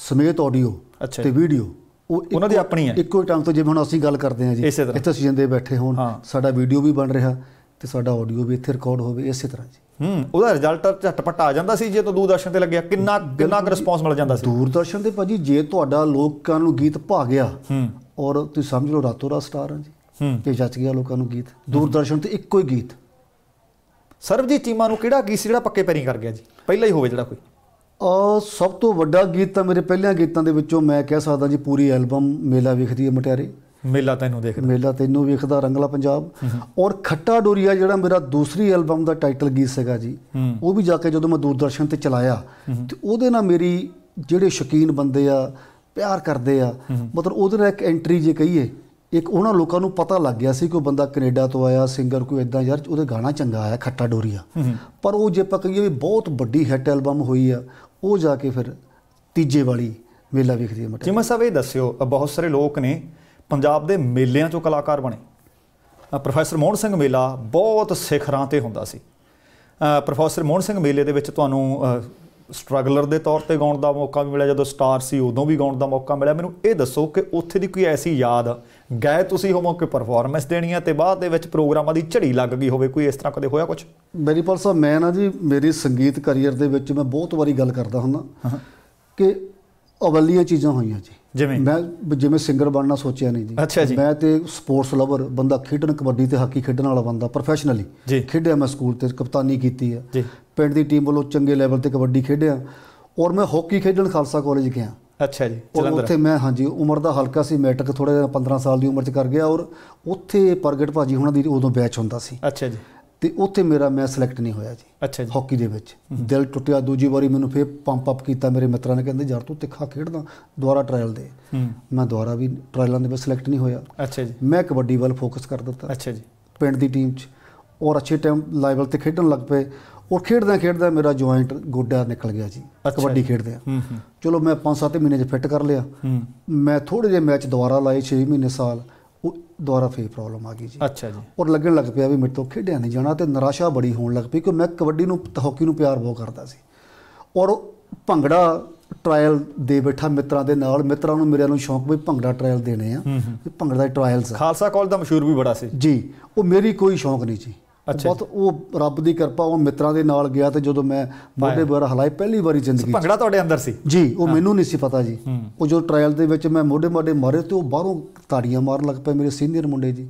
ਸਮੇਤ ਆਡੀਓ ਤੇ ਵੀਡੀਓ ਉਹ ਉਹਨਾਂ ਦੀ ਆਪਣੀ ਹੈ ਇੱਕੋ ਹੀ ਟਾਈਮ ਤੋਂ ਜਿਵੇਂ ਹੁਣ ਅਸੀਂ ਗੱਲ ਕਰਦੇ ਹਾਂ ਜੀ ਇੱਥੇ ਜਿੰਦੇ ਬੈਠੇ ਹੋਣ ਸਾਡਾ ਵੀਡੀਓ ਵੀ ਬਣ ਰਿਹਾ ਤੇ ਸਾਡਾ ਆਡੀਓ ਵੀ ਇੱਥੇ ਰਿਕਾਰਡ ਹੋਵੇ ਇਸੇ ਤਰ੍ਹਾਂ ਜੀ ਹੂੰ ਉਹਦਾ ਰਿਜ਼ਲਟ ਝਟਪਟ ਆ ਜਾਂਦਾ ਸੀ ਜੇ ਤੋ ਦੂਰਦਰਸ਼ਨ ਤੇ ਲੱਗਿਆ ਕਿੰਨਾ ਕਿੰਨਾ ਰਿਸਪੌਂਸ ਮਿਲ ਜਾਂਦਾ ਸੀ ਦੂਰਦਰਸ਼ਨ ਤੇ ਭਾਜੀ ਜੇ ਤੁਹਾਡਾ ਲੋਕਾਂ ਨੂੰ ਗੀਤ ਭਾ ਗਿਆ ਹੂੰ ਔਰ ਤੁਸੀਂ ਸਮਝ ਲਓ ਰਾਤੋਂ ਰਾਤ ਸਟਾਰ ਆ ਜੀ ਹੂੰ ਤੇ ਜੱਜ ਗਿਆ ਲੋਕਾਂ ਨੂੰ ਗੀਤ ਦੂਰਦਰਸ਼ਨ ਤੇ ਇੱਕੋ ਹੀ ਗੀਤ ਸਰਬਜੀਤ ਚੀਮਾ ਨੂੰ ਕਿਹੜਾ ਗੀਤ ਸੀ ਜਿਹੜਾ ਪੱਕੇ ਪੈਰੀ ਕਰ ਗਿਆ ਜੀ ਪਹਿਲਾ ਹੀ ਹੋਵੇ ਜਿਹੜਾ ਕੋਈ ਆ ਸਭ ਤੋਂ ਵੱਡਾ ਗੀਤ ਤਾਂ ਮੇਰੇ ਪਹਿਲਿਆਂ ਗੀਤਾਂ ਦੇ ਵਿੱਚੋਂ ਮੈਂ ਕਹਿ ਸਕਦਾ ਜੀ ਪੂਰੀ ਐਲਬਮ ਮੇਲਾ ਵਿਖਦੀ ਹੈ ਮਟਿਆਰੇ ਮੇਲਾ ਤੈਨੂੰ ਦੇਖਦਾ ਮੇਲਾ ਤੈਨੂੰ ਵੇਖਦਾ ਰੰਗਲਾ ਪੰਜਾਬ ਔਰ ਖੱਟਾ ਡੋਰੀਆ ਜਿਹੜਾ ਮੇਰਾ ਦੂਸਰੀ ਐਲਬਮ ਦਾ ਟਾਈਟਲ ਗੀਤ ਸੀਗਾ ਜੀ ਉਹ ਵੀ ਜਾ ਕੇ ਜਦੋਂ ਮੈਂ ਦੂਰਦਰਸ਼ਨ ਤੇ ਚਲਾਇਆ ਤੇ ਉਹਦੇ ਨਾਲ ਮੇਰੀ ਜਿਹੜੇ ਸ਼ਕੀਨ ਬੰਦੇ ਆ ਪਿਆਰ ਕਰਦੇ ਆ ਮਤਲਬ ਉਹਦੇ ਨਾਲ ਇੱਕ ਐਂਟਰੀ ਜੇ ਕਹੀਏ ਇੱਕ ਉਹਨਾਂ ਲੋਕਾਂ ਨੂੰ ਪਤਾ ਲੱਗ ਗਿਆ ਸੀ ਕੋਈ ਬੰਦਾ ਕੈਨੇਡਾ ਤੋਂ ਆਇਆ ਸਿੰਗਰ ਕੋਈ ਇਦਾਂ ਯਾਰ ਉਹਦੇ ਗਾਣਾ ਚੰਗਾ ਆਇਆ ਖੱਟਾ ਡੋਰੀਆ ਪਰ ਉਹ ਜੇ ਆਪਾਂ ਕਹੀਏ ਵੀ ਬਹੁਤ ਵੱਡੀ ਹਿੱਟ ਐਲਬਮ ਹੋਈ ਆ ਉਹ ਜਾ ਕੇ ਫਿਰ ਤੀਜੇ ਵਾਲੀ ਮੇਲਾ ਵੇਖਦੀ ਮਟਾ ਜਿਵੇਂ ਸਾਹਿਬ ਇਹ ਦੱਸਿਓ ਬਹੁਤ ਸਾਰੇ ਲੋਕ ਨੇ ਪੰਜਾਬ ਦੇ ਮੇਲਿਆਂ ਚੋਂ ਕਲਾਕਾਰ ਬਣੇ ਪ੍ਰੋਫੈਸਰ ਮੋਹਨ ਸਿੰਘ ਮੇਲਾ ਬਹੁਤ ਸਿਖਰਾਂ ਤੇ ਹੁੰਦਾ ਸੀ ਪ੍ਰੋਫੈਸਰ ਮੋਹਨ ਸਿੰਘ ਮੇਲੇ ਦੇ ਵਿੱਚ ਤੁਹਾਨੂੰ ਸਟਰਗਲਰ ਦੇ ਤੌਰ ਤੇ ਗਾਉਣ ਦਾ ਮੌਕਾ ਵੀ ਮਿਲਿਆ ਜਦੋਂ ਸਟਾਰ ਸੀ ਉਦੋਂ ਵੀ ਗਾਉਣ ਦਾ ਮੌਕਾ ਮਿਲਿਆ ਮੈਨੂੰ ਇਹ ਦੱਸੋ ਕਿ ਉੱਥੇ ਦੀ ਕੋਈ ਐਸੀ ਯਾਦ ਗਏ ਤੁਸੀਂ ਹੋਵੋ ਕਿ ਪਰਫਾਰਮੈਂਸ ਦੇਣੀ ਹੈ ਤੇ ਬਾਅਦ ਦੇ ਵਿੱਚ ਪ੍ਰੋਗਰਾਮਾਂ ਦੀ ਝੜੀ ਲੱਗ ਗਈ ਹੋਵੇ ਕੋਈ ਇਸ ਤਰ੍ਹਾਂ ਕਦੇ ਹੋਇਆ ਕੁਝ ਮੇਰੀ ਪਰ ਸਾਹਿਬ ਮੈਂ ਨਾ ਜੀ ਮੇਰੀ ਸੰਗੀਤ ਕੈਰੀਅਰ ਦੇ ਵਿੱਚ ਮੈਂ ਬਹੁਤ ਵਾਰੀ ਗੱਲ ਕਰਦਾ ਹੁੰਦਾ ਕਿ ਅਵਲੀਆਂ ਚੀਜ਼ਾਂ ਹੋਈਆਂ ਜੀ ਜਿਵੇਂ ਮੈਂ ਜਿਵੇਂ ਸਿੰਗਰ ਬਣਨਾ ਸੋਚਿਆ ਨਹੀਂ ਜੀ ਅੱਛਾ ਜੀ ਮੈਂ ਤੇ ਸਪੋਰਟਸ ਲਵਰ ਬੰਦਾ ਖੇਡਣ ਕਬੱਡੀ ਤੇ ਹਾਕੀ ਖੇਡਣ ਵਾਲਾ ਬੰਦਾ ਪ੍ਰੋਫੈਸ਼ਨਲੀ ਖੇਡਿਆ ਮੈਂ ਸਕੂਲ ਤੇ ਕਪਤਾਨੀ ਕੀਤੀ ਹੈ ਪਿੰਡ ਦੀ ਟੀਮ ਵੱਲੋਂ ਚੰਗੇ ਲੈਵਲ ਤੇ ਕਬੱਡੀ ਖੇਡਿਆ ਔਰ ਮੈਂ ਹਾਕੀ ਖੇਡਣ ਖਾਲਸਾ ਕਾਲਜ ਗਿਆ ਅੱਛਾ ਜੀ ਜਲੰਧਰ ਉੱਥੇ ਮੈਂ ਹਾਂਜੀ ਉਮਰ ਦਾ ਹਲਕਾ ਸੀ ਮੈਟ੍ਰਿਕ ਥੋੜੇ ਜਿਹਾ 15 ਸਾਲ ਦੀ ਉਮਰ ਚ ਕਰ ਗਿਆ ਔਰ ਉੱਥੇ ਪ੍ਰਗਟ ਭਾਜੀ ਉਹਨਾਂ ਦੀ ਉਦੋਂ ਬੈਚ ਹੁੰਦਾ ਸੀ ਅੱਛਾ ਜੀ ਤੇ ਉੱਥੇ ਮੇਰਾ ਮੈਂ ਸਿਲੈਕਟ ਨਹੀਂ ਹੋਇਆ ਜੀ ਅੱਛਾ ਜੀ ਹਾਕੀ ਦੇ ਵਿੱਚ ਦਿਲ ਟੁੱਟਿਆ ਦੂਜੀ ਵਾਰੀ ਮੈਨੂੰ ਫੇਰ ਪੰਪ ਅਪ ਕੀਤਾ ਮੇਰੇ ਮਿੱਤਰਾਂ ਨੇ ਕਹਿੰਦੇ ਯਾਰ ਤੂੰ ਤਿੱਖਾ ਖੇਡਦਾ ਦੁਬਾਰਾ ਟ੍ਰਾਇਲ ਦੇ ਮੈਂ ਦੁਬਾਰਾ ਵੀ ਟ੍ਰਾਇਲਾਂ ਦੇ ਵਿੱਚ ਸਿਲੈਕਟ ਨਹੀਂ ਹੋਇਆ ਅੱਛਾ ਜੀ ਮੈਂ ਕਬੱਡੀ ਵੱਲ ਫੋਕਸ ਕਰ ਦਿੱਤਾ ਅੱਛਾ ਜੀ ਪਿੰਡ ਦੀ ਟੀਮ 'ਚ ਔਰ ਅੱਛੇ ਟਾਈਮ ਲੈਵਲ ਤੇ ਖੇਡਣ ਲੱਗ ਪਏ ਔਰ ਖੇਡਦਾ ਖੇਡਦਾ ਮੇਰਾ ਜੁਆਇੰਟ ਗੋਡਾ ਨਿਕਲ ਗਿਆ ਜੀ ਕਬੱਡੀ ਖੇਡਦੇ ਆ ਚਲੋ ਮੈਂ 5-7 ਮਹੀਨੇ 'ਚ ਫਿੱਟ ਕਰ ਲਿਆ ਮੈਂ ਥੋੜੇ ਜਿਹਾ ਮੈਚ ਦੁਬਾਰਾ ਲਾਏ 6 ਮਹੀਨੇ ਸਾਲ ਉਹ ਦੁਆਰਾ ਫੇਰ ਪ੍ਰੋਬਲਮ ਆ ਗਈ ਜੀ ਅੱਛਾ ਜੀ ਔਰ ਲੱਗਣ ਲੱਗ ਪਿਆ ਵੀ ਮੇਰੇ ਤੋਂ ਖੇਡਿਆ ਨਹੀਂ ਜਾਣਾ ਤੇ ਨਿਰਾਸ਼ਾ ਬੜੀ ਹੋਣ ਲੱਗ ਪਈ ਕਿ ਮੈਂ ਕਬੱਡੀ ਨੂੰ ਹਾਕੀ ਨੂੰ ਪਿਆਰ ਬਹੁਤ ਕਰਦਾ ਸੀ ਔਰ ਭੰਗੜਾ ਟ੍ਰਾਇਲ ਦੇ ਬੈਠਾ ਮਿੱਤਰਾਂ ਦੇ ਨਾਲ ਮਿੱਤਰਾਂ ਨੂੰ ਮੇਰੇ ਨੂੰ ਸ਼ੌਂਕ ਵੀ ਭੰਗੜਾ ਟ੍ਰਾਇਲ ਦੇਣੇ ਆ ਭੰਗੜਾ ਦੇ ਟ੍ਰਾਇਲਸ ਖਾਲਸਾ ਕਾਲਜ ਦਾ ਮਸ਼ਹੂਰ ਵੀ ਬੜਾ ਸੀ ਜੀ ਉਹ ਮੇਰੀ ਕੋਈ ਸ਼ੌਂਕ ਨਹੀਂ ਜੀ ਬਹੁਤ ਉਹ ਰੱਬ ਦੀ ਕਿਰਪਾ ਉਹ ਮਿੱਤਰਾਂ ਦੇ ਨਾਲ ਗਿਆ ਤੇ ਜਦੋਂ ਮੈਂ ਮੋਢੇ ਬਾਰ ਹਲਾਈ ਪਹਿਲੀ ਵਾਰੀ ਜ਼ਿੰਦਗੀ ਭੰਗੜਾ ਤੁਹਾਡੇ ਅੰਦਰ ਸੀ ਜੀ ਉਹ ਮੈਨੂੰ ਨਹੀਂ ਸੀ ਪਤਾ ਜੀ ਉਹ ਜੋ ਟ੍ਰਾਇਲ ਦੇ ਵਿੱਚ ਮੈਂ ਮੋਢੇ ਮੋਢੇ ਮਾਰੇ ਤੇ ਉਹ ਬਾਹਰੋਂ ਤਾੜੀਆਂ ਮਾਰਨ ਲੱਗ ਪਏ ਮੇਰੇ ਸੀਨੀਅਰ ਮੁੰਡੇ ਜੀ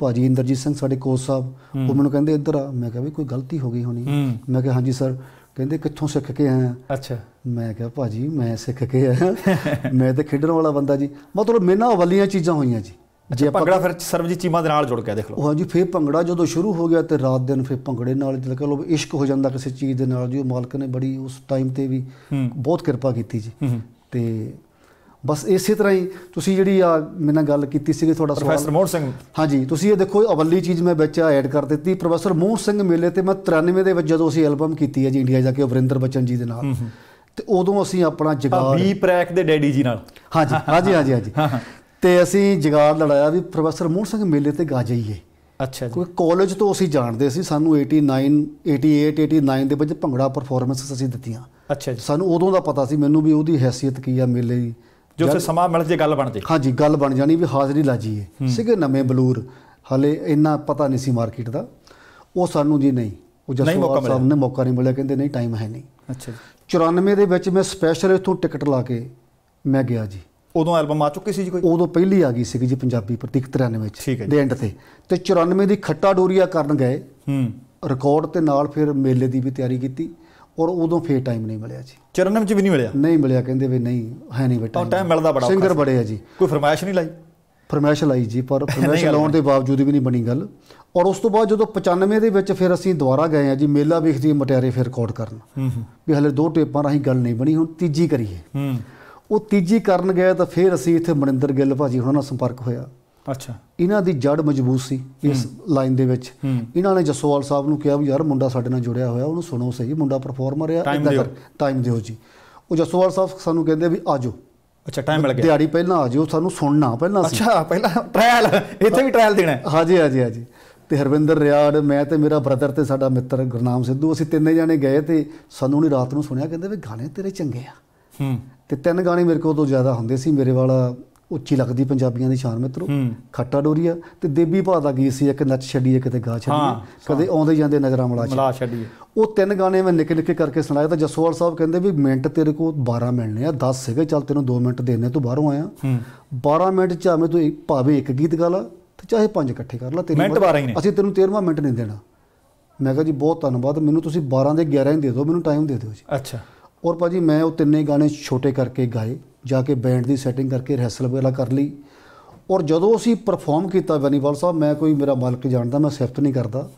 ਭਾਜੀ ਇੰਦਰਜੀਤ ਸਿੰਘ ਸਾਡੇ ਕੋਚ ਸਾਹਿਬ ਉਹ ਮੈਨੂੰ ਕਹਿੰਦੇ ਇੱਧਰ ਆ ਮੈਂ ਕਿਹਾ ਵੀ ਕੋਈ ਗਲਤੀ ਹੋ ਗਈ ਹੋਣੀ ਮੈਂ ਕਿਹਾ ਹਾਂਜੀ ਸਰ ਕਹਿੰਦੇ ਕਿੱਥੋਂ ਸਿੱਖ ਕੇ ਆਇਆ ਅੱਛਾ ਮੈਂ ਕਿਹਾ ਭਾਜੀ ਮੈਂ ਸਿੱਖ ਕੇ ਆਇਆ ਮੈਂ ਤਾਂ ਖੇਡਣ ਵਾਲਾ ਬੰਦਾ ਜੀ ਮਤਲਬ ਮੇਨਾਂ ਵੱਲੀਆਂ ਚੀਜ਼ਾਂ ਹੋਈਆਂ ਜੀ ਜੇ ਭੰਗੜਾ ਫਿਰ ਸਰਬਜੀਤ ਚੀਮਾ ਦੇ ਨਾਲ ਜੁੜ ਕੇ ਦੇਖ ਲਓ ਹਾਂਜੀ ਫੇਰ ਭੰਗੜਾ ਜਦੋਂ ਸ਼ੁਰੂ ਹੋ ਗਿਆ ਤੇ ਰਾਤ ਦਿਨ ਫੇਰ ਭੰਗੜੇ ਨਾਲ ਜਿਵੇਂ ਕਹ ਲੋ ਇਸ਼ਕ ਹੋ ਜਾਂਦਾ ਕਿਸੇ ਚੀਜ਼ ਦੇ ਨਾਲ ਜੀ ਉਹ ਮਾਲਕ ਨੇ ਬੜੀ ਉਸ ਟਾਈਮ ਤੇ ਵੀ ਬਹੁਤ ਕਿਰਪਾ ਕੀਤੀ ਜੀ ਤੇ ਬਸ ਇਸੇ ਤਰ੍ਹਾਂ ਹੀ ਤੁਸੀਂ ਜਿਹੜੀ ਆ ਮੇਰੇ ਨਾਲ ਗੱਲ ਕੀਤੀ ਸੀਗੀ ਤੁਹਾਡਾ ਸਵਾਲ ਪ੍ਰੋਫੈਸਰ ਮੋਹਨ ਸਿੰਘ ਹਾਂਜੀ ਤੁਸੀਂ ਇਹ ਦੇਖੋ ਅਵੱਲੀ ਚੀਜ਼ ਮੈਂ ਵਿੱਚ ਐਡ ਕਰ ਦਿੱਤੀ ਪ੍ਰੋਫੈਸਰ ਮੋਹਨ ਸਿੰਘ ਮੇਲੇ ਤੇ ਮੈਂ 93 ਦੇ ਵਿੱਚ ਜਦੋਂ ਅਸੀਂ ਐਲਬਮ ਕੀਤੀ ਹੈ ਜੀ ਇੰਡੀਆ ਜਾ ਕੇ ਵਰਿੰਦਰ ਬਚਨ ਜੀ ਦੇ ਨਾਲ ਤੇ ਉਦੋਂ ਅਸੀਂ ਆਪਣਾ ਜਗਾਰ ਬੀ ਪ੍ਰੈਕ ਦੇ ਡੈਡੀ ਜੀ ਨਾਲ ਹਾਂਜੀ ਹਾਂਜੀ ਹਾਂਜੀ ਹਾਂਜੀ ਤੇ ਅਸੀਂ ਜਗਾਰ ਲੜਾਇਆ ਵੀ ਪ੍ਰੋਫੈਸਰ ਮੋਹਨ ਸਿੰਘ ਮੇਲੇ ਤੇ ਗਾ ਜਾਈਏ ਅੱਛਾ ਜੀ ਕੋਈ ਕਾਲਜ ਤੋਂ ਅਸੀਂ ਜਾਣਦੇ ਸੀ ਸਾਨੂੰ 89 88 89 ਦੇ ਵਿੱਚ ਭੰਗੜਾ ਪਰਫਾਰਮੈਂਸ ਅਸੀਂ ਦਿੱਤੀਆਂ ਅੱਛਾ ਜੀ ਸਾਨੂੰ ਉਦੋਂ ਦਾ ਪਤਾ ਸੀ ਮੈਨੂੰ ਵੀ ਉਹਦੀ ਹیثیت ਕੀ ਆ ਮੇਲੇ ਦੀ ਜੋ ਫਿਰ ਸਮਾਂ ਮਿਲ ਜੇ ਗੱਲ ਬਣ ਜੇ ਹਾਂਜੀ ਗੱਲ ਬਣ ਜਾਣੀ ਵੀ ਹਾਜ਼ਰੀ ਲਾ ਜੀਏ ਨਵੇਂ ਬਲੂਰ ਹਲੇ ਇੰਨਾ ਪਤਾ ਨਹੀਂ ਸੀ ਮਾਰਕੀਟ ਦਾ ਉਹ ਸਾਨੂੰ ਜੀ ਨਹੀਂ ਉਹ ਜਸਵਾਲ ਸਾਹਿਬ ਨੇ ਮੌਕਾ ਨਹੀਂ ਮਿਲਿਆ ਕਹਿੰਦੇ ਨਹੀਂ ਟਾਈਮ ਹੈ ਨਹੀਂ ਅੱਛਾ ਜੀ 94 ਦੇ ਵਿੱਚ ਮੈਂ ਸਪੈਸ਼ਲ ਇਥੋਂ ਟਿਕਟ ਲਾ ਕੇ ਮੈਂ ਗਿਆ ਜੀ ਉਦੋਂ ਐਲਬਮ ਆ ਚੁੱਕੀ ਸੀ ਜੀ ਕੋਈ ਉਦੋਂ ਪਹਿਲੀ ਆ ਗਈ ਸੀ ਜੀ ਪੰਜਾਬੀ ਪ੍ਰਤੀਕ 93 ਦੇ ਐਂਡ ਤੇ ਤੇ 94 ਦੀ ਖੱਟਾ ਡੋਰੀਆ ਕਰਨ ਗਏ ਹੂੰ ਰਿਕਾਰਡ ਤੇ ਨਾਲ ਫਿਰ ਮੇਲੇ ਦੀ ਵੀ ਤਿਆਰੀ ਕੀਤੀ ਔਰ ਉਦੋਂ ਫੇਰ ਟਾਈਮ ਨਹੀਂ ਮਿਲਿਆ ਜੀ 94 ਵਿੱਚ ਵੀ ਨਹੀਂ ਮਿਲਿਆ ਨਹੀਂ ਮਿਲਿਆ ਕਹਿੰਦੇ ਵੀ ਨਹੀਂ ਹੈ ਨਹੀਂ ਬੇਟਾ ਟਾਈਮ ਮਿਲਦਾ ਬੜਾ ਸਿੰਗਰ ਬੜੇ ਆ ਜੀ ਕੋਈ ਫਰਮਾਇਸ਼ ਨਹੀਂ ਲਾਈ ਫਰਮਾਇਸ਼ ਲਾਈ ਜੀ ਪਰ ਫਰਮਾਇਸ਼ ਲਾਉਣ ਦੇ ਬਾਵਜੂਦ ਵੀ ਨਹੀਂ ਬਣੀ ਗੱਲ ਔਰ ਉਸ ਤੋਂ ਬਾਅਦ ਜਦੋਂ 95 ਦੇ ਵਿੱਚ ਫਿਰ ਅਸੀਂ ਦੁਬਾਰਾ ਗਏ ਆ ਜੀ ਮੇਲਾ ਵੇਖਦੀ ਮਟਿਆਰੇ ਫਿਰ ਰਿਕਾਰਡ ਕਰਨ ਹੂੰ ਵੀ ਹਲੇ ਦੋ ਟੇਪਾਂ ਰਾਹੀਂ ਗੱਲ ਨਹੀਂ ਬਣੀ ਹੁਣ ਤੀਜੀ ਕਰੀਏ ਹੂੰ ਉਹ ਤੀਜੀ ਕਰਨ ਗਏ ਤਾਂ ਫਿਰ ਅਸੀਂ ਇੱਥੇ ਮਨਿੰਦਰ ਗਿੱਲ ਭਾਜੀ ਉਹਨਾਂ ਨਾਲ ਸੰਪਰਕ ਹੋਇਆ ਅੱਛਾ ਇਹਨਾਂ ਦੀ ਜੜ ਮਜ਼ਬੂਤ ਸੀ ਇਸ ਲਾਈਨ ਦੇ ਵਿੱਚ ਇਹਨਾਂ ਨੇ ਜਸਵਾਲ ਸਾਹਿਬ ਨੂੰ ਕਿਹਾ ਵੀ ਯਾਰ ਮੁੰਡਾ ਸਾਡੇ ਨਾਲ ਜੁੜਿਆ ਹੋਇਆ ਉਹਨੂੰ ਸੁਣੋ ਸਹੀ ਮੁੰਡਾ ਪਰਫਾਰਮਰ ਆ ਇਦਾਂ ਕਰ ਟਾਈਮ ਦਿਓ ਜੀ ਉਹ ਜਸਵਾਲ ਸਾਹਿਬ ਸਾਨੂੰ ਕਹਿੰਦੇ ਵੀ ਆਜੋ ਅੱਛਾ ਟਾਈਮ ਮਿਲ ਗਿਆ ਦਿਹਾੜੀ ਪਹਿਲਾਂ ਆਜੋ ਸਾਨੂੰ ਸੁਣਨਾ ਪਹਿਲਾਂ ਸੀ ਅੱਛਾ ਪਹਿਲਾਂ ਟ੍ਰਾਇਲ ਇੱਥੇ ਵੀ ਟ੍ਰਾਇਲ ਦੇਣਾ ਹੈ ਹਾਂਜੀ ਹਾਂਜੀ ਹਾਂਜੀ ਤੇ ਹਰਵਿੰਦਰ ਰਿਆੜ ਮੈਂ ਤੇ ਮੇਰਾ ਬ੍ਰਦਰ ਤੇ ਸਾਡਾ ਮਿੱਤਰ ਗੁਰਨਾਮ ਸਿੱਧੂ ਅਸੀਂ ਤਿੰਨੇ ਜਾਣੇ ਗਏ ਤੇ ਸਾਨੂੰ ਨੇ ਰਾਤ ਨੂੰ ਸੁਣਿਆ ਕਹਿੰਦੇ ਵੀ ਗਾਣੇ ਤੇਰੇ ਚੰਗੇ ਆ ਹੂੰ ਤੇ ਤਿੰਨ ਗਾਣੇ ਮੇਰੇ ਕੋਲ ਤੋਂ ਜ਼ਿਆਦਾ ਹੁੰਦੇ ਸੀ ਮੇਰੇ ਵਾਲਾ ਉੱਚੀ ਲੱਗਦੀ ਪੰਜਾਬੀਆਂ ਦੀ ਸ਼ਾਨ ਮਿੱਤਰੋ ਖੱਟਾ ਡੋਰੀਆ ਤੇ ਦੇਬੀ ਭਾ ਦਾ ਗੀਤ ਸੀ ਇੱਕ ਨੱਚ ਛੱਡੀਏ ਕਿਤੇ ਗਾ ਛੱਡੀਏ ਕਦੇ ਆਉਂਦੇ ਜਾਂਦੇ ਨਜ਼ਰਾਂ ਮਲਾ ਛੱਡੀ ਛੱਡੀਏ ਉਹ ਤਿੰਨ ਗਾਣੇ ਮੈਂ ਨਿੱਕੇ ਨਿੱਕੇ ਕਰਕੇ ਸੁਣਾਇਆ ਤਾਂ ਜਸਵਾਲ ਸਾਹਿਬ ਕਹਿੰਦੇ ਵੀ ਮਿੰਟ ਤੇਰੇ ਕੋਲ 12 ਮਿਲਣੇ ਆ 10 ਸਿਗੇ ਚੱਲ ਤੈਨੂੰ 2 ਮਿੰਟ ਦੇਣੇ ਤੂੰ ਬਾਹਰੋਂ ਆਇਆ 12 ਮਿੰਟ ਆਵੇਂ ਤੂੰ ਭਾਵੇਂ ਇੱਕ ਗੀਤ ਗਾ ਲਾ ਤੇ ਚਾਹੇ ਪੰਜ ਇਕੱਠੇ ਕਰ ਲਾ ਤੇਰੀ ਮਿੰਟ 12 ਹੀ ਨੇ ਅਸੀਂ ਤੈਨੂੰ 13ਵਾਂ ਮਿੰਟ ਨਹੀਂ ਦੇਣਾ ਮੈਂ ਕਿਹਾ ਜੀ ਬਹੁਤ ਧੰਨਵਾਦ ਮੈਨੂੰ ਤੁਸੀਂ 12 ਦੇ 11 ਹੀ ਦੇ ਦਿਓ ਮੈਨੂੰ ਟਾਈਮ ਦੇ ਦਿਓ ਜੀ ਅੱਛਾ ਔਰ ਭਾਜੀ ਮੈਂ ਉਹ ਤਿੰਨੇ ਗਾਣੇ ਛੋਟੇ ਕਰਕੇ ਗਾਏ ਜਾ ਕੇ ਬੈਂਡ ਦੀ ਸੈਟਿੰਗ ਕਰਕੇ ਰਿਹਰਸਲ ਵਗੈਰਾ ਕਰ ਲਈ ਔਰ ਜਦੋਂ ਅਸੀਂ ਪਰਫਾਰਮ ਕੀਤਾ ਬਨੀਵਾਲ ਸਾਹਿਬ ਮੈਂ ਕੋਈ ਮੇਰਾ ਮਾਲਕ ਜਾਣਦਾ ਮੈਂ ਸਿਫਤ ਨਹੀਂ ਕਰਦਾ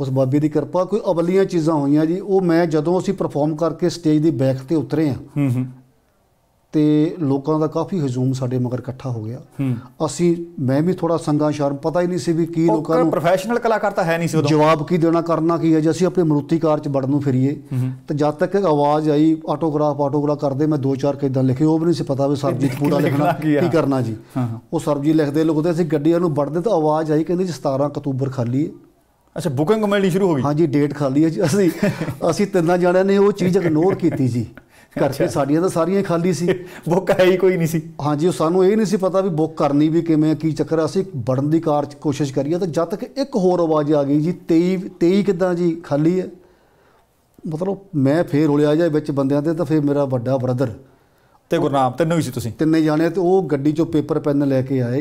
ਉਸ ਬਾਬੇ ਦੀ ਕਿਰਪਾ ਕੋਈ ਅਵਲੀਆਂ ਚੀਜ਼ਾਂ ਹੋਈਆਂ ਜੀ ਉਹ ਮੈਂ ਜਦੋਂ ਅਸੀਂ ਪਰਫਾਰਮ ਕਰਕੇ ਸਟੇਜ ਦੀ ਬੈਕ ਤੇ ਉਤਰੇ ਆ ਤੇ ਲੋਕਾਂ ਦਾ ਕਾਫੀ ਹਜੂਮ ਸਾਡੇ ਮਗਰ ਇਕੱਠਾ ਹੋ ਗਿਆ ਅਸੀਂ ਮੈਂ ਵੀ ਥੋੜਾ ਸੰਗਾ ਸ਼ਰਮ ਪਤਾ ਹੀ ਨਹੀਂ ਸੀ ਵੀ ਕੀ ਲੋਕਾਂ ਨੂੰ ਪ੍ਰੋਫੈਸ਼ਨਲ ਕਲਾਕਾਰ ਤਾਂ ਹੈ ਨਹੀਂ ਸੀ ਉਦੋਂ ਜਵਾਬ ਕੀ ਦੇਣਾ ਕਰਨਾ ਕੀ ਹੈ ਜੇ ਅਸੀਂ ਆਪਣੇ ਮਰੂਤੀ ਕਾਰ 'ਚ ਵੜਨ ਨੂੰ ਫਿਰੀਏ ਤੇ ਜਦ ਤੱਕ ਆਵਾਜ਼ ਆਈ ਆਟੋਗ੍ਰਾਫ ਆਟੋਗ੍ਰਾਫ ਕਰਦੇ ਮੈਂ ਦੋ ਚਾਰ ਕਿਦਾਂ ਲਿਖੇ ਉਹ ਵੀ ਨਹੀਂ ਸੀ ਪਤਾ ਵੀ ਸਰਜੀਤ ਪੂਰਾ ਲਿਖਣਾ ਕੀ ਕਰਨਾ ਜੀ ਉਹ ਸਰਬਜੀਤ ਲਿਖਦੇ ਲੋਕਦੇ ਅਸੀਂ ਗੱਡੀਆਂ ਨੂੰ ਵੜਦੇ ਤਾਂ ਆਵਾਜ਼ ਆਈ ਕਹਿੰਦੇ ਜੀ 17 ਅਕਤੂਬਰ ਖਾਲੀ ਹੈ ਅੱਛਾ ਬੁਕਿੰਗ ਮਿਲਣੀ ਸ਼ੁਰੂ ਹੋ ਗਈ ਹਾਂਜੀ ਡੇਟ ਖਾਲੀ ਹੈ ਅਸੀਂ ਅਸੀਂ ਤਿੰਨਾਂ ਜਣਿਆਂ ਨੇ ਉਹ ਚੀਜ਼ ਇਗਨੋਰ ਕੀਤੀ ਜੀ ਕਰਕੇ ਸਾਡੀਆਂ ਤਾਂ ਸਾਰੀਆਂ ਖਾਲੀ ਸੀ ਬੁੱਕ ਹੈ ਹੀ ਕੋਈ ਨਹੀਂ ਸੀ ਹਾਂਜੀ ਉਹ ਸਾਨੂੰ ਇਹ ਨਹੀਂ ਸੀ ਪਤਾ ਵੀ ਬੁੱਕ ਕਰਨੀ ਵੀ ਕਿਵੇਂ ਕੀ ਚੱਕਰ ਆ ਅਸੀਂ ਬੜਨ ਦੀ ਕਾਰ ਚ ਕੋਸ਼ਿਸ਼ ਕਰੀਏ ਤਾਂ ਜਦ ਤੱਕ ਇੱਕ ਹੋਰ ਆਵਾਜ਼ ਆ ਗਈ ਜੀ 23 23 ਕਿਦਾਂ ਜੀ ਖਾਲੀ ਹੈ ਮਤਲਬ ਮੈਂ ਫੇਰ ਰੁਲਿਆ ਜਾ ਵਿੱਚ ਬੰਦਿਆਂ ਦੇ ਤਾਂ ਫੇਰ ਮੇਰਾ ਵੱਡਾ ਬ੍ਰਦਰ ਤੇ ਗੁਰਨਾਮ ਤਿੰਨੋਂ ਹੀ ਸੀ ਤੁਸੀਂ ਤਿੰਨੇ ਜਾਣੇ ਤੇ ਉਹ ਗੱਡੀ ਚੋਂ ਪੇਪਰ ਪੈਨ ਲੈ ਕੇ ਆਏ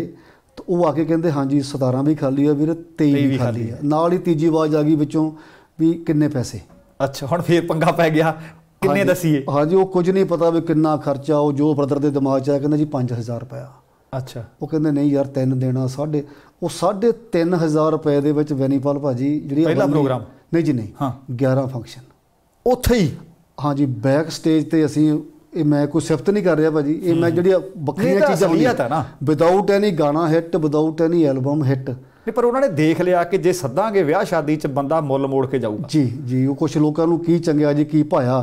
ਤੇ ਉਹ ਆ ਕੇ ਕਹਿੰਦੇ ਹਾਂਜੀ 17 ਵੀ ਖਾਲੀ ਆ ਵੀਰ 23 ਵੀ ਖਾਲੀ ਆ ਨਾਲ ਹੀ ਤੀਜੀ ਆਵਾਜ਼ ਆ ਗਈ ਵਿੱਚੋਂ ਵੀ ਕਿੰਨੇ ਪੈਸੇ ਅੱਛਾ ਹੁਣ ਫੇਰ ਪੰਗਾ ਪੈ ਗਿਆ ਕਿੰਨੇ ਦਸੀਏ ਹਾਂਜੀ ਉਹ ਕੁਝ ਨਹੀਂ ਪਤਾ ਵੀ ਕਿੰਨਾ ਖਰਚਾ ਉਹ ਜੋ ਬ੍ਰਦਰ ਦੇ ਦਿਮਾਗ 'ਚ ਆ ਕਹਿੰਦਾ ਜੀ 5000 ਰੁਪਇਆ ਅੱਛਾ ਉਹ ਕਹਿੰਦੇ ਨਹੀਂ ਯਾਰ ਤਿੰਨ ਦੇਣਾ ਸਾਡੇ ਉਹ 3500 ਰੁਪਏ ਦੇ ਵਿੱਚ ਵੈਨੀਪਾਲ ਭਾਜੀ ਜਿਹੜੀ ਪਹਿਲਾ ਪ੍ਰੋਗਰਾਮ ਨਹੀਂ ਜੀ ਨਹੀਂ ਹਾਂ 11 ਫੰਕਸ਼ਨ ਉੱਥੇ ਹੀ ਹਾਂਜੀ ਬੈਕ ਸਟੇਜ ਤੇ ਅਸੀਂ ਇਹ ਮੈਂ ਕੋਈ ਸਿਫਤ ਨਹੀਂ ਕਰ ਰਿਹਾ ਭਾਜੀ ਇਹ ਮੈਂ ਜਿਹੜੀਆਂ ਵੱਖਰੀਆਂ ਚੀਜ਼ਾਂ ਹੁੰਦੀਆਂ ਵਿਦਆਊਟ ਐਨੀ ਗਾਣਾ hit without any album hit ਨਹੀਂ ਪਰ ਉਹਨਾਂ ਨੇ ਦੇਖ ਲਿਆ ਕਿ ਜੇ ਸੱਦਾਂਗੇ ਵਿਆਹ ਸ਼ਾਦੀ 'ਚ ਬੰਦਾ ਮੁੱਲ ਮੋੜ ਕੇ ਜਾਊਗਾ ਜੀ ਜੀ ਉਹ ਕੁਝ ਲੋਕਾਂ ਨੂੰ ਕੀ ਚੰਗਿਆ ਜੀ ਕੀ ਭਾਇਆ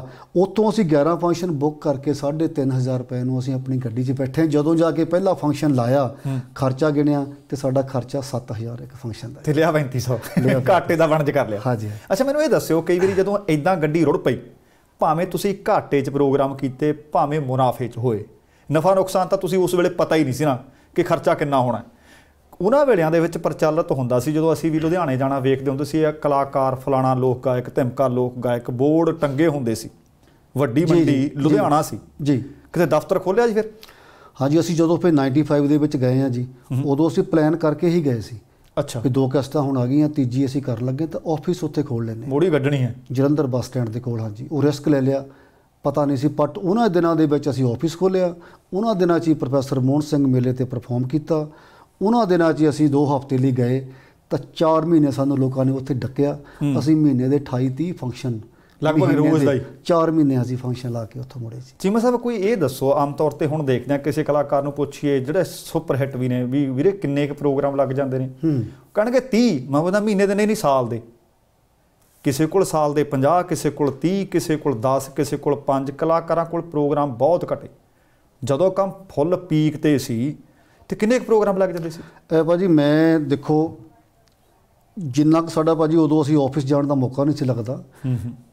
ਉਤੋਂ ਅਸੀਂ 11 ਫੰਕਸ਼ਨ ਬੁੱਕ ਕਰਕੇ 3.5000 ਰੁਪਏ ਨੂੰ ਅਸੀਂ ਆਪਣੀ ਗੱਡੀ 'ਚ ਬੈਠੇ ਜਦੋਂ ਜਾ ਕੇ ਪਹਿਲਾ ਫੰਕਸ਼ਨ ਲਾਇਆ ਖਰਚਾ ਗਿਣਿਆ ਤੇ ਸਾਡਾ ਖਰਚਾ 7000 ਇੱਕ ਫੰਕਸ਼ਨ ਦਾ ਤੇ ਲਿਆ 3500 ਘਾਟੇ ਦਾ ਵਣਜ ਕਰ ਲਿਆ ਹਾਂਜੀ ਅੱਛਾ ਮੈਨੂੰ ਇਹ ਦੱਸਿਓ ਕਈ ਵਾਰੀ ਜਦੋਂ ਐਦਾਂ ਗੱਡੀ ਰੁੜ ਪਈ ਭਾਵੇਂ ਤੁਸੀਂ ਘਾਟੇ 'ਚ ਪ੍ਰੋਗਰਾਮ ਕੀਤੇ ਭਾਵੇਂ ਮੁਨਾਫੇ 'ਚ ਹੋਏ ਨਫਾ ਨੁਕਸਾਨ ਤਾਂ ਤੁਸੀਂ ਉਸ ਵੇਲੇ ਪਤਾ ਹੀ ਨਹੀਂ ਸੀ ਨਾ ਕਿ ਖਰਚਾ ਕਿੰਨਾ ਹੋਣਾ ਉਹਨਾਂ ਵੇਲਿਆਂ ਦੇ ਵਿੱਚ ਪ੍ਰਚਲਿਤ ਹੁੰਦਾ ਸੀ ਜਦੋਂ ਅਸੀਂ ਵੀ ਲੁਧਿਆਣੇ ਜਾਣਾ ਵੇਖਦੇ ਹੁੰਦੇ ਸੀ ਇਹ ਕਲਾਕਾਰ ਫਲਾਣਾ ਲੋਕ ਗਾਇਕ ਧਿਮਕਾ ਲੋਕ ਗਾਇਕ ਬੋਰਡ ਟੰਗੇ ਹੁੰਦੇ ਸੀ ਵੱਡੀ ਮੰਡੀ ਲੁਧਿਆਣਾ ਸੀ ਜੀ ਕਿਤੇ ਦਫ਼ਤਰ ਖੋਲਿਆ ਜੀ ਫਿਰ ਹਾਂਜੀ ਅਸੀਂ ਜਦੋਂ ਫਿਰ 95 ਦੇ ਵਿੱਚ ਗਏ ਆ ਜੀ ਉਦੋਂ ਅਸੀਂ ਪਲਾਨ ਕਰਕੇ ਹੀ ਗਏ ਸੀ ਅੱਛਾ ਵੀ ਦੋ ਕਸਤਾ ਹੁਣ ਆ ਗਈਆਂ ਤੀਜੀ ਅਸੀਂ ਕਰਨ ਲੱਗੇ ਤਾਂ ਆਫਿਸ ਉੱਥੇ ਖੋਲ ਲੈਨੇ ਮੋੜੀ ਗੱਡਣੀ ਹੈ ਜਲੰਧਰ ਬੱਸ ਸਟੈਂਡ ਦੇ ਕੋਲ ਹਾਂਜੀ ਉਹ ਰਿਸਕ ਲੈ ਲਿਆ ਪਤਾ ਨਹੀਂ ਸੀ ਪਰ ਉਹਨਾਂ ਦਿਨਾਂ ਦੇ ਵਿੱਚ ਅਸੀਂ ਆਫਿਸ ਖੋਲਿਆ ਉਹਨਾਂ ਦਿਨਾਂ 'ਚ ਹੀ ਪ੍ਰੋਫੈਸਰ ਮੋਹਨ ਸਿੰਘ ਮੇਲੇ ਤੇ ਪਰਫਾਰਮ ਕੀਤਾ ਉਹਨਾਂ ਦਿਨਾਂ 'ਚ ਅਸੀਂ 2 ਹਫ਼ਤੇ ਲਈ ਗਏ ਤਾਂ 4 ਮਹੀਨੇ ਸਾਨੂੰ ਲੋਕਾਂ ਨੇ ਉੱਥੇ ਡੱਕਿਆ ਅਸੀਂ ਮਹੀਨੇ ਦੇ 28 30 ਫੰਕਸ਼ਨ ਲਗਭਗ ਰੋਜ਼ ਦਾ ਹੀ 4 ਮਹੀਨੇ ਅਸੀਂ ਫੰਕਸ਼ਨ ਲਾ ਕੇ ਉੱਥੋਂ ਮੁੜੇ ਸੀ ਚਿਮਾ ਸਾਹਿਬ ਕੋਈ ਇਹ ਦੱਸੋ ਆਮ ਤੌਰ ਤੇ ਹੁਣ ਦੇਖਦੇ ਆ ਕਿਸੇ ਕਲਾਕਾਰ ਨੂੰ ਪੁੱਛੀਏ ਜਿਹੜੇ ਸੁਪਰ ਹਿੱਟ ਵੀ ਨੇ ਵੀ ਵੀਰੇ ਕਿੰਨੇ ਕੁ ਪ੍ਰੋਗਰਾਮ ਲੱਗ ਜਾਂਦੇ ਨੇ ਕਹਣਗੇ 30 ਮੈਂ ਬੋਲਦਾ ਮਹੀਨੇ ਦੇ ਨਹੀਂ ਨਹੀਂ ਸਾਲ ਦੇ ਕਿਸੇ ਕੋਲ ਸਾਲ ਦੇ 50 ਕਿਸੇ ਕੋਲ 30 ਕਿਸੇ ਕੋਲ 10 ਕਿਸੇ ਕੋਲ 5 ਕਲਾਕਾਰਾਂ ਕੋਲ ਪ੍ਰੋਗਰਾਮ ਬਹੁਤ ਘਟੇ ਜਦੋਂ ਕੰਮ ਫੁੱਲ ਪੀਕ ਤੇ ਸੀ ਤੇ ਕਿੰਨੇ ਕੁ ਪ੍ਰੋਗਰਾਮ ਲੱਗ ਜਾਂਦੇ ਸੀ ਇਹ ਭਾਜੀ ਮੈਂ ਦੇਖੋ ਜਿੰਨਾ ਕੁ ਸਾਡਾ ਭਾਜੀ ਉਦੋਂ ਅਸੀਂ ਆਫਿਸ ਜਾਣ ਦਾ ਮੌਕਾ ਨਹੀਂ ਸੀ ਲੱਗਦਾ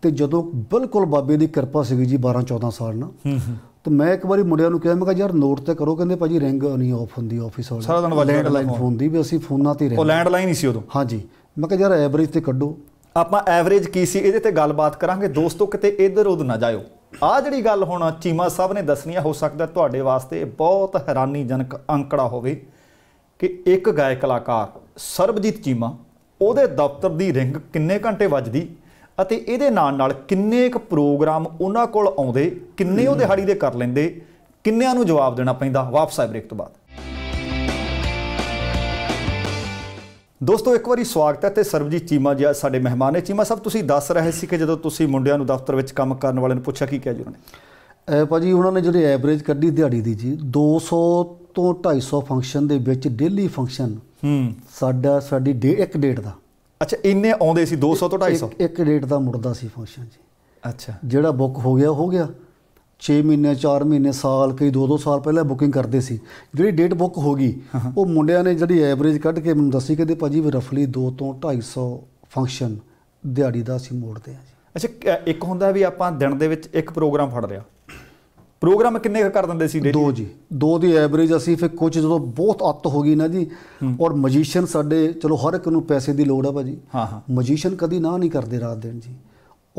ਤੇ ਜਦੋਂ ਬਿਲਕੁਲ ਬਾਬੇ ਦੀ ਕਿਰਪਾ ਸੀਗੀ ਜੀ 12 14 ਸਾਲ ਨਾ ਹੂੰ ਹੂੰ ਤੇ ਮੈਂ ਇੱਕ ਵਾਰੀ ਮੁੰਡਿਆਂ ਨੂੰ ਕਿਹਾ ਮੈਂ ਕਿਹਾ ਯਾਰ ਨੋਟ ਤੇ ਕਰੋ ਕਹਿੰਦੇ ਭਾਜੀ ਰਿੰਗ ਨਹੀਂ ਆਫ ਹੁੰਦੀ ਆਫਿਸ ਵਾਲੀ ਸਾਰਾ ਦਿਨ ਲੈਂਡ ਲਾਈਨ ਫੋਨ ਦੀ ਵੀ ਅਸੀਂ ਫੋਨਾਂ ਤੇ ਰਹਿੰਦੇ ਉਹ ਲੈਂਡ ਲਾਈਨ ਹੀ ਸੀ ਉਦੋਂ ਹਾਂਜੀ ਮੈਂ ਕਿਹਾ ਯਾਰ ਐਵਰੇਜ ਤੇ ਕੱਢੋ ਆਪਾਂ ਐਵਰੇਜ ਕੀ ਸੀ ਇਹਦੇ ਤੇ ਗੱਲਬਾਤ ਕਰਾਂਗੇ ਦੋਸਤੋ ਕਿਤੇ ਇੱਧਰ ਉਧਰ ਨਾ ਜਾਇਓ ਆ ਜਿਹੜੀ ਗੱਲ ਹੁਣ ਚੀਮਾ ਸਾਹਿਬ ਨੇ ਦੱਸਣੀ ਹੋ ਸਕਦਾ ਤੁਹਾਡੇ ਵਾਸਤੇ ਬਹੁਤ ਹੈਰਾਨੀਜਨਕ ਅੰਕੜਾ ਹੋਵੇ ਕਿ ਇੱਕ ਗਾਇਕ ਕਲਾਕਾਰ ਸਰਬਜੀਤ ਚੀਮਾ ਉਹਦੇ ਦਫ਼ਤਰ ਦੀ ਰਿੰਗ ਕਿੰਨੇ ਘੰਟੇ ਵੱਜਦੀ ਅਤੇ ਇਹਦੇ ਨਾਲ ਨਾਲ ਕਿੰਨੇ ਇੱਕ ਪ੍ਰੋਗਰਾਮ ਉਹਨਾਂ ਕੋਲ ਆਉਂਦੇ ਕਿੰਨੇ ਉਹ ਦਿਹਾੜੀ ਦੇ ਕਰ ਲੈਂਦੇ ਕਿੰਨਿਆਂ ਨੂੰ ਜਵਾਬ ਦੇਣਾ ਪੈਂਦਾ ਵਾਪਸ ਆਇ ਬ੍ਰੇਕ ਤੋਂ ਬਾਅਦ ਦੋਸਤੋ ਇੱਕ ਵਾਰੀ ਸਵਾਗਤ ਹੈ ਤੇ ਸਰਬਜੀਤ ਚੀਮਾ ਜੀ ਸਾਡੇ ਮਹਿਮਾਨ ਨੇ ਚੀਮਾ ਸਾਹਿਬ ਤੁਸੀਂ ਦੱਸ ਰਹੇ ਸੀ ਕਿ ਜਦੋਂ ਤੁਸੀਂ ਮੁੰਡਿਆਂ ਨੂੰ ਦਫ਼ਤਰ ਵਿੱਚ ਕੰਮ ਕਰਨ ਵਾਲਿਆਂ ਨੂੰ ਪੁੱਛਿਆ ਕੀ ਕਿਹਾ ਜੀ ਉਹਨੇ ਐ ਭਾਜੀ ਉਹਨਾਂ ਨੇ ਜਿਹੜੇ ਐਵਰੇਜ ਕੱਢੀ ਦਿਹਾੜੀ ਦੀ ਜੀ 200 ਤੋਂ 250 ਫੰਕਸ਼ਨ ਦੇ ਵਿੱਚ ਡੇਲੀ ਫੰਕਸ਼ਨ ਹੂੰ ਸਾਡਾ ਸਾਡੀ ਡੇ ਇੱਕ ਡੇਟ ਦਾ ਅੱਛਾ ਇੰਨੇ ਆਉਂਦੇ ਸੀ 200 ਤੋਂ 250 ਇੱਕ ਡੇਟ ਦਾ ਮੁੜਦਾ ਸੀ ਫੰਕਸ਼ਨ ਜੀ ਅੱਛਾ ਜਿਹੜਾ ਬੁੱਕ ਹੋ ਗਿਆ ਹੋ ਗਿਆ 6 ਮਹੀਨੇ 4 ਮਹੀਨੇ ਸਾਲ ਕਈ 2-2 ਸਾਲ ਪਹਿਲਾਂ ਬੁਕਿੰਗ ਕਰਦੇ ਸੀ ਜਿਹੜੀ ਡੇਟ ਬੁੱਕ ਹੋ ਗਈ ਉਹ ਮੁੰਡਿਆਂ ਨੇ ਜਿਹੜੀ ਐਵਰੇਜ ਕੱਢ ਕੇ ਮੈਨੂੰ ਦੱਸੀ ਕਹਿੰਦੇ ਭਾਜੀ ਵੀ ਰਫਲੀ 2 ਤੋਂ 250 ਫੰਕਸ਼ਨ ਦਿਹਾੜੀ ਦਾ ਅਸੀਂ ਮੋੜਦੇ ਆ ਜੀ ਅੱਛਾ ਇੱਕ ਹੁੰਦਾ ਵੀ ਆਪਾਂ ਦਿਨ ਦੇ ਵਿੱਚ ਇੱਕ ਪ੍ਰੋਗਰਾਮ ਫੜ ਲਿਆ ਪ੍ਰੋਗਰਾਮ ਕਿੰਨੇ ਕਰ ਦਿੰਦੇ ਸੀ ਦੋ ਜੀ ਦੋ ਦੀ ਐਵਰੇਜ ਅਸੀਂ ਫਿਰ ਕੁਝ ਜਦੋਂ ਬਹੁਤ ਅੱਤ ਹੋ ਗਈ ਨਾ ਜੀ ਔਰ ਮੈਜੀਸ਼ੀਅਨ ਸਾਡੇ ਚਲੋ ਹਰ ਇੱਕ ਨੂੰ ਪੈਸੇ ਦੀ ਲੋੜ ਆ ਭਾਜੀ ਹਾਂ ਹਾਂ ਮੈਜੀਸ਼ੀਅਨ ਕਦੀ ਨਾ ਨਹੀਂ ਕਰਦੇ ਰਾਤ ਦਿਨ ਜੀ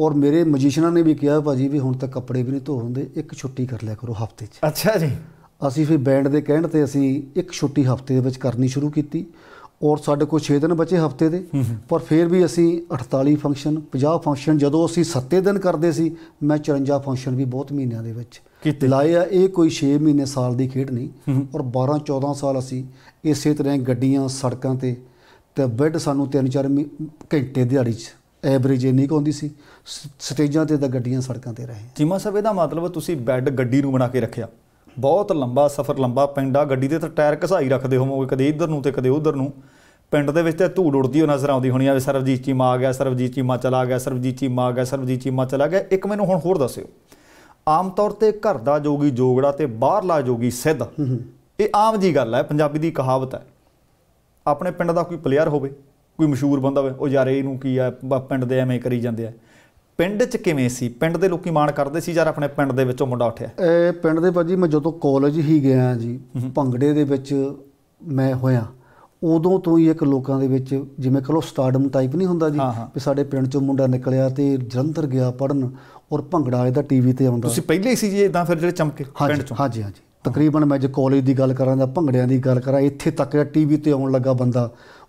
ਔਰ ਮੇਰੇ ਮੈਜੀਸ਼ੀਅਨਾਂ ਨੇ ਵੀ ਕਿਹਾ ਭਾਜੀ ਵੀ ਹੁਣ ਤੱਕ ਕੱਪੜੇ ਵੀ ਨਹੀਂ ਧੋ ਹੁੰਦੇ ਇੱਕ ਛੁੱਟੀ ਕਰ ਲਿਆ ਕਰੋ ਹਫਤੇ 'ਚ ਅੱਛਾ ਜੀ ਅਸੀਂ ਫਿਰ ਬੈਂਡ ਦੇ ਕਹਿਣ ਤੇ ਅਸੀਂ ਇੱਕ ਛੁੱਟੀ ਹਫਤੇ ਦੇ ਵਿੱਚ ਕਰਨੀ ਸ਼ੁਰੂ ਕੀਤੀ ਔਰ ਸਾਡੇ ਕੋਲ 6 ਦਿਨ ਬਚੇ ਹਫਤੇ ਦੇ ਪਰ ਫਿਰ ਵੀ ਅਸੀਂ 48 ਫੰਕਸ਼ਨ 50 ਫੰਕਸ਼ਨ ਜਦੋਂ ਅਸੀਂ 7 ਦਿਨ ਕਰਦੇ ਸੀ ਮੈਂ 54 ਫੰਕਸ਼ਨ ਵੀ ਬਹੁਤ ਮਹੀਨਿਆਂ ਦੇ ਵਿੱਚ ਲਾਏ ਆ ਇਹ ਕੋਈ 6 ਮਹੀਨੇ ਸਾਲ ਦੀ ਖੇਡ ਨਹੀਂ ਔਰ 12 14 ਸਾਲ ਅਸੀਂ ਇਸੇ ਤਰ੍ਹਾਂ ਗੱਡੀਆਂ ਸੜਕਾਂ ਤੇ ਤੇ ਬੈੱਡ ਸਾਨੂੰ 3-4 ਘੰਟੇ ਦਿਹਾੜੀ 'ਚ ਐਵਰੇਜ ਇੰਨੀ ਕੁ ਸੀ ਸਟੇਜਾਂ ਤੇ ਤਾਂ ਗੱਡੀਆਂ ਸੜਕਾਂ ਤੇ ਰਹੇ ਚੀਮਾ ਸਾਹਿਬ ਇਹਦਾ ਮਤਲਬ ਤੁਸੀਂ ਬੈੱਡ ਗੱਡੀ ਨੂੰ ਬਣਾ ਕੇ ਰੱਖਿਆ ਬਹੁਤ ਲੰਬਾ ਸਫ਼ਰ ਲੰਬਾ ਪਿੰਡਾ ਗੱਡੀ ਦੇ ਤਾਂ ਟਾਇਰ ਘਸਾਈ ਰੱਖਦੇ ਹੋਵੋਗੇ ਕਦੇ ਇੱਧਰ ਨੂੰ ਤੇ ਕਦੇ ਉੱਧਰ ਨੂੰ ਪਿੰਡ ਦੇ ਵਿੱਚ ਤੇ ਧੂੜ ਉੜਦੀ ਹੋ ਨਜ਼ਰ ਆਉਂਦੀ ਹੋਣੀ ਆ ਸਰਬਜੀਤ ਚੀਮਾ ਆ ਗਿਆ ਸਰਬਜੀਤ ਚੀਮਾ ਚਲਾ ਗਿਆ ਸਰਬਜੀਤ ਚੀਮਾ ਆ ਗਿਆ ਸਰਬਜੀਤ ਚੀਮਾ ਚਲਾ ਗਿਆ ਇੱਕ ਮੈਨੂੰ ਹੁਣ ਹੋਰ ਦੱਸਿਓ ਆਮ ਤੌਰ ਤੇ ਘਰ ਦਾ ਜੋਗੀ ਜੋਗੜਾ ਤੇ ਬਾਹਰਲਾ ਜੋਗੀ ਸਿੱਧ ਇਹ ਆਮ ਜੀ ਗੱਲ ਹੈ ਪੰਜਾਬੀ ਦੀ ਕਹਾਵਤ ਹੈ ਆਪਣੇ ਪਿੰਡ ਦਾ ਕੋਈ ਪਲੇਅਰ ਹੋਵੇ ਕੋਈ ਮਸ਼ਹੂਰ ਬੰਦਾ ਹੋਵੇ ਉਹ ਯਾਰ ਇਹਨੂੰ ਕੀ ਆ ਪਿੰਡ ਦੇ ਐਵੇਂ ਕਰੀ ਜਾਂਦੇ ਆ ਪਿੰਡ 'ਚ ਕਿਵੇਂ ਸੀ ਪਿੰਡ ਦੇ ਲੋਕੀ ਮਾਣ ਕਰਦੇ ਸੀ ਯਾਰ ਆਪਣੇ ਪਿੰਡ ਦੇ ਵਿੱਚੋਂ ਮੁੰਡਾ ਉੱਠਿਆ ਇਹ ਪਿੰਡ ਦੇ ਭਾਜੀ ਮੈਂ ਜਦੋਂ ਕਾਲਜ ਹੀ ਗਿਆ ਜੀ ਭੰਗੜੇ ਦੇ ਵਿੱਚ ਮੈਂ ਹੋਇਆ ਉਦੋਂ ਤੋਂ ਹੀ ਇੱਕ ਲੋਕਾਂ ਦੇ ਵਿੱਚ ਜਿਵੇਂ ਕਹੋ ਸਟਾਰਡਮ ਟਾਈਪ ਨਹੀਂ ਹੁੰਦਾ ਜੀ ਕਿ ਸਾਡੇ ਪਿੰਡ ਚੋਂ ਮੁੰਡਾ ਨਿਕਲਿਆ ਤੇ ਜਲੰਧਰ ਗਿਆ ਪੜਨ ਔਰ ਭੰਗੜਾ ਇਹਦਾ ਟੀਵੀ ਤੇ ਆਉਂਦਾ ਤੁਸੀਂ ਪਹਿਲੇ ਹੀ ਸੀ ਜੀ ਇਦਾਂ ਫਿਰ ਜਿਹੜੇ ਚਮਕੇ ਪਿੰਡ ਚੋਂ ਹਾਂਜੀ ਹਾਂਜੀ ਤਕਰੀਬਨ ਮੈਂ ਜੇ ਕਾਲਜ ਦੀ ਗੱਲ ਕਰਾਂ ਦਾ ਭੰਗੜਿਆਂ ਦੀ ਗੱਲ ਕਰਾਂ ਇੱਥੇ ਤੱਕ ਟੀਵੀ ਤੇ ਆਉਣ ਲੱਗਾ ਬੰਦਾ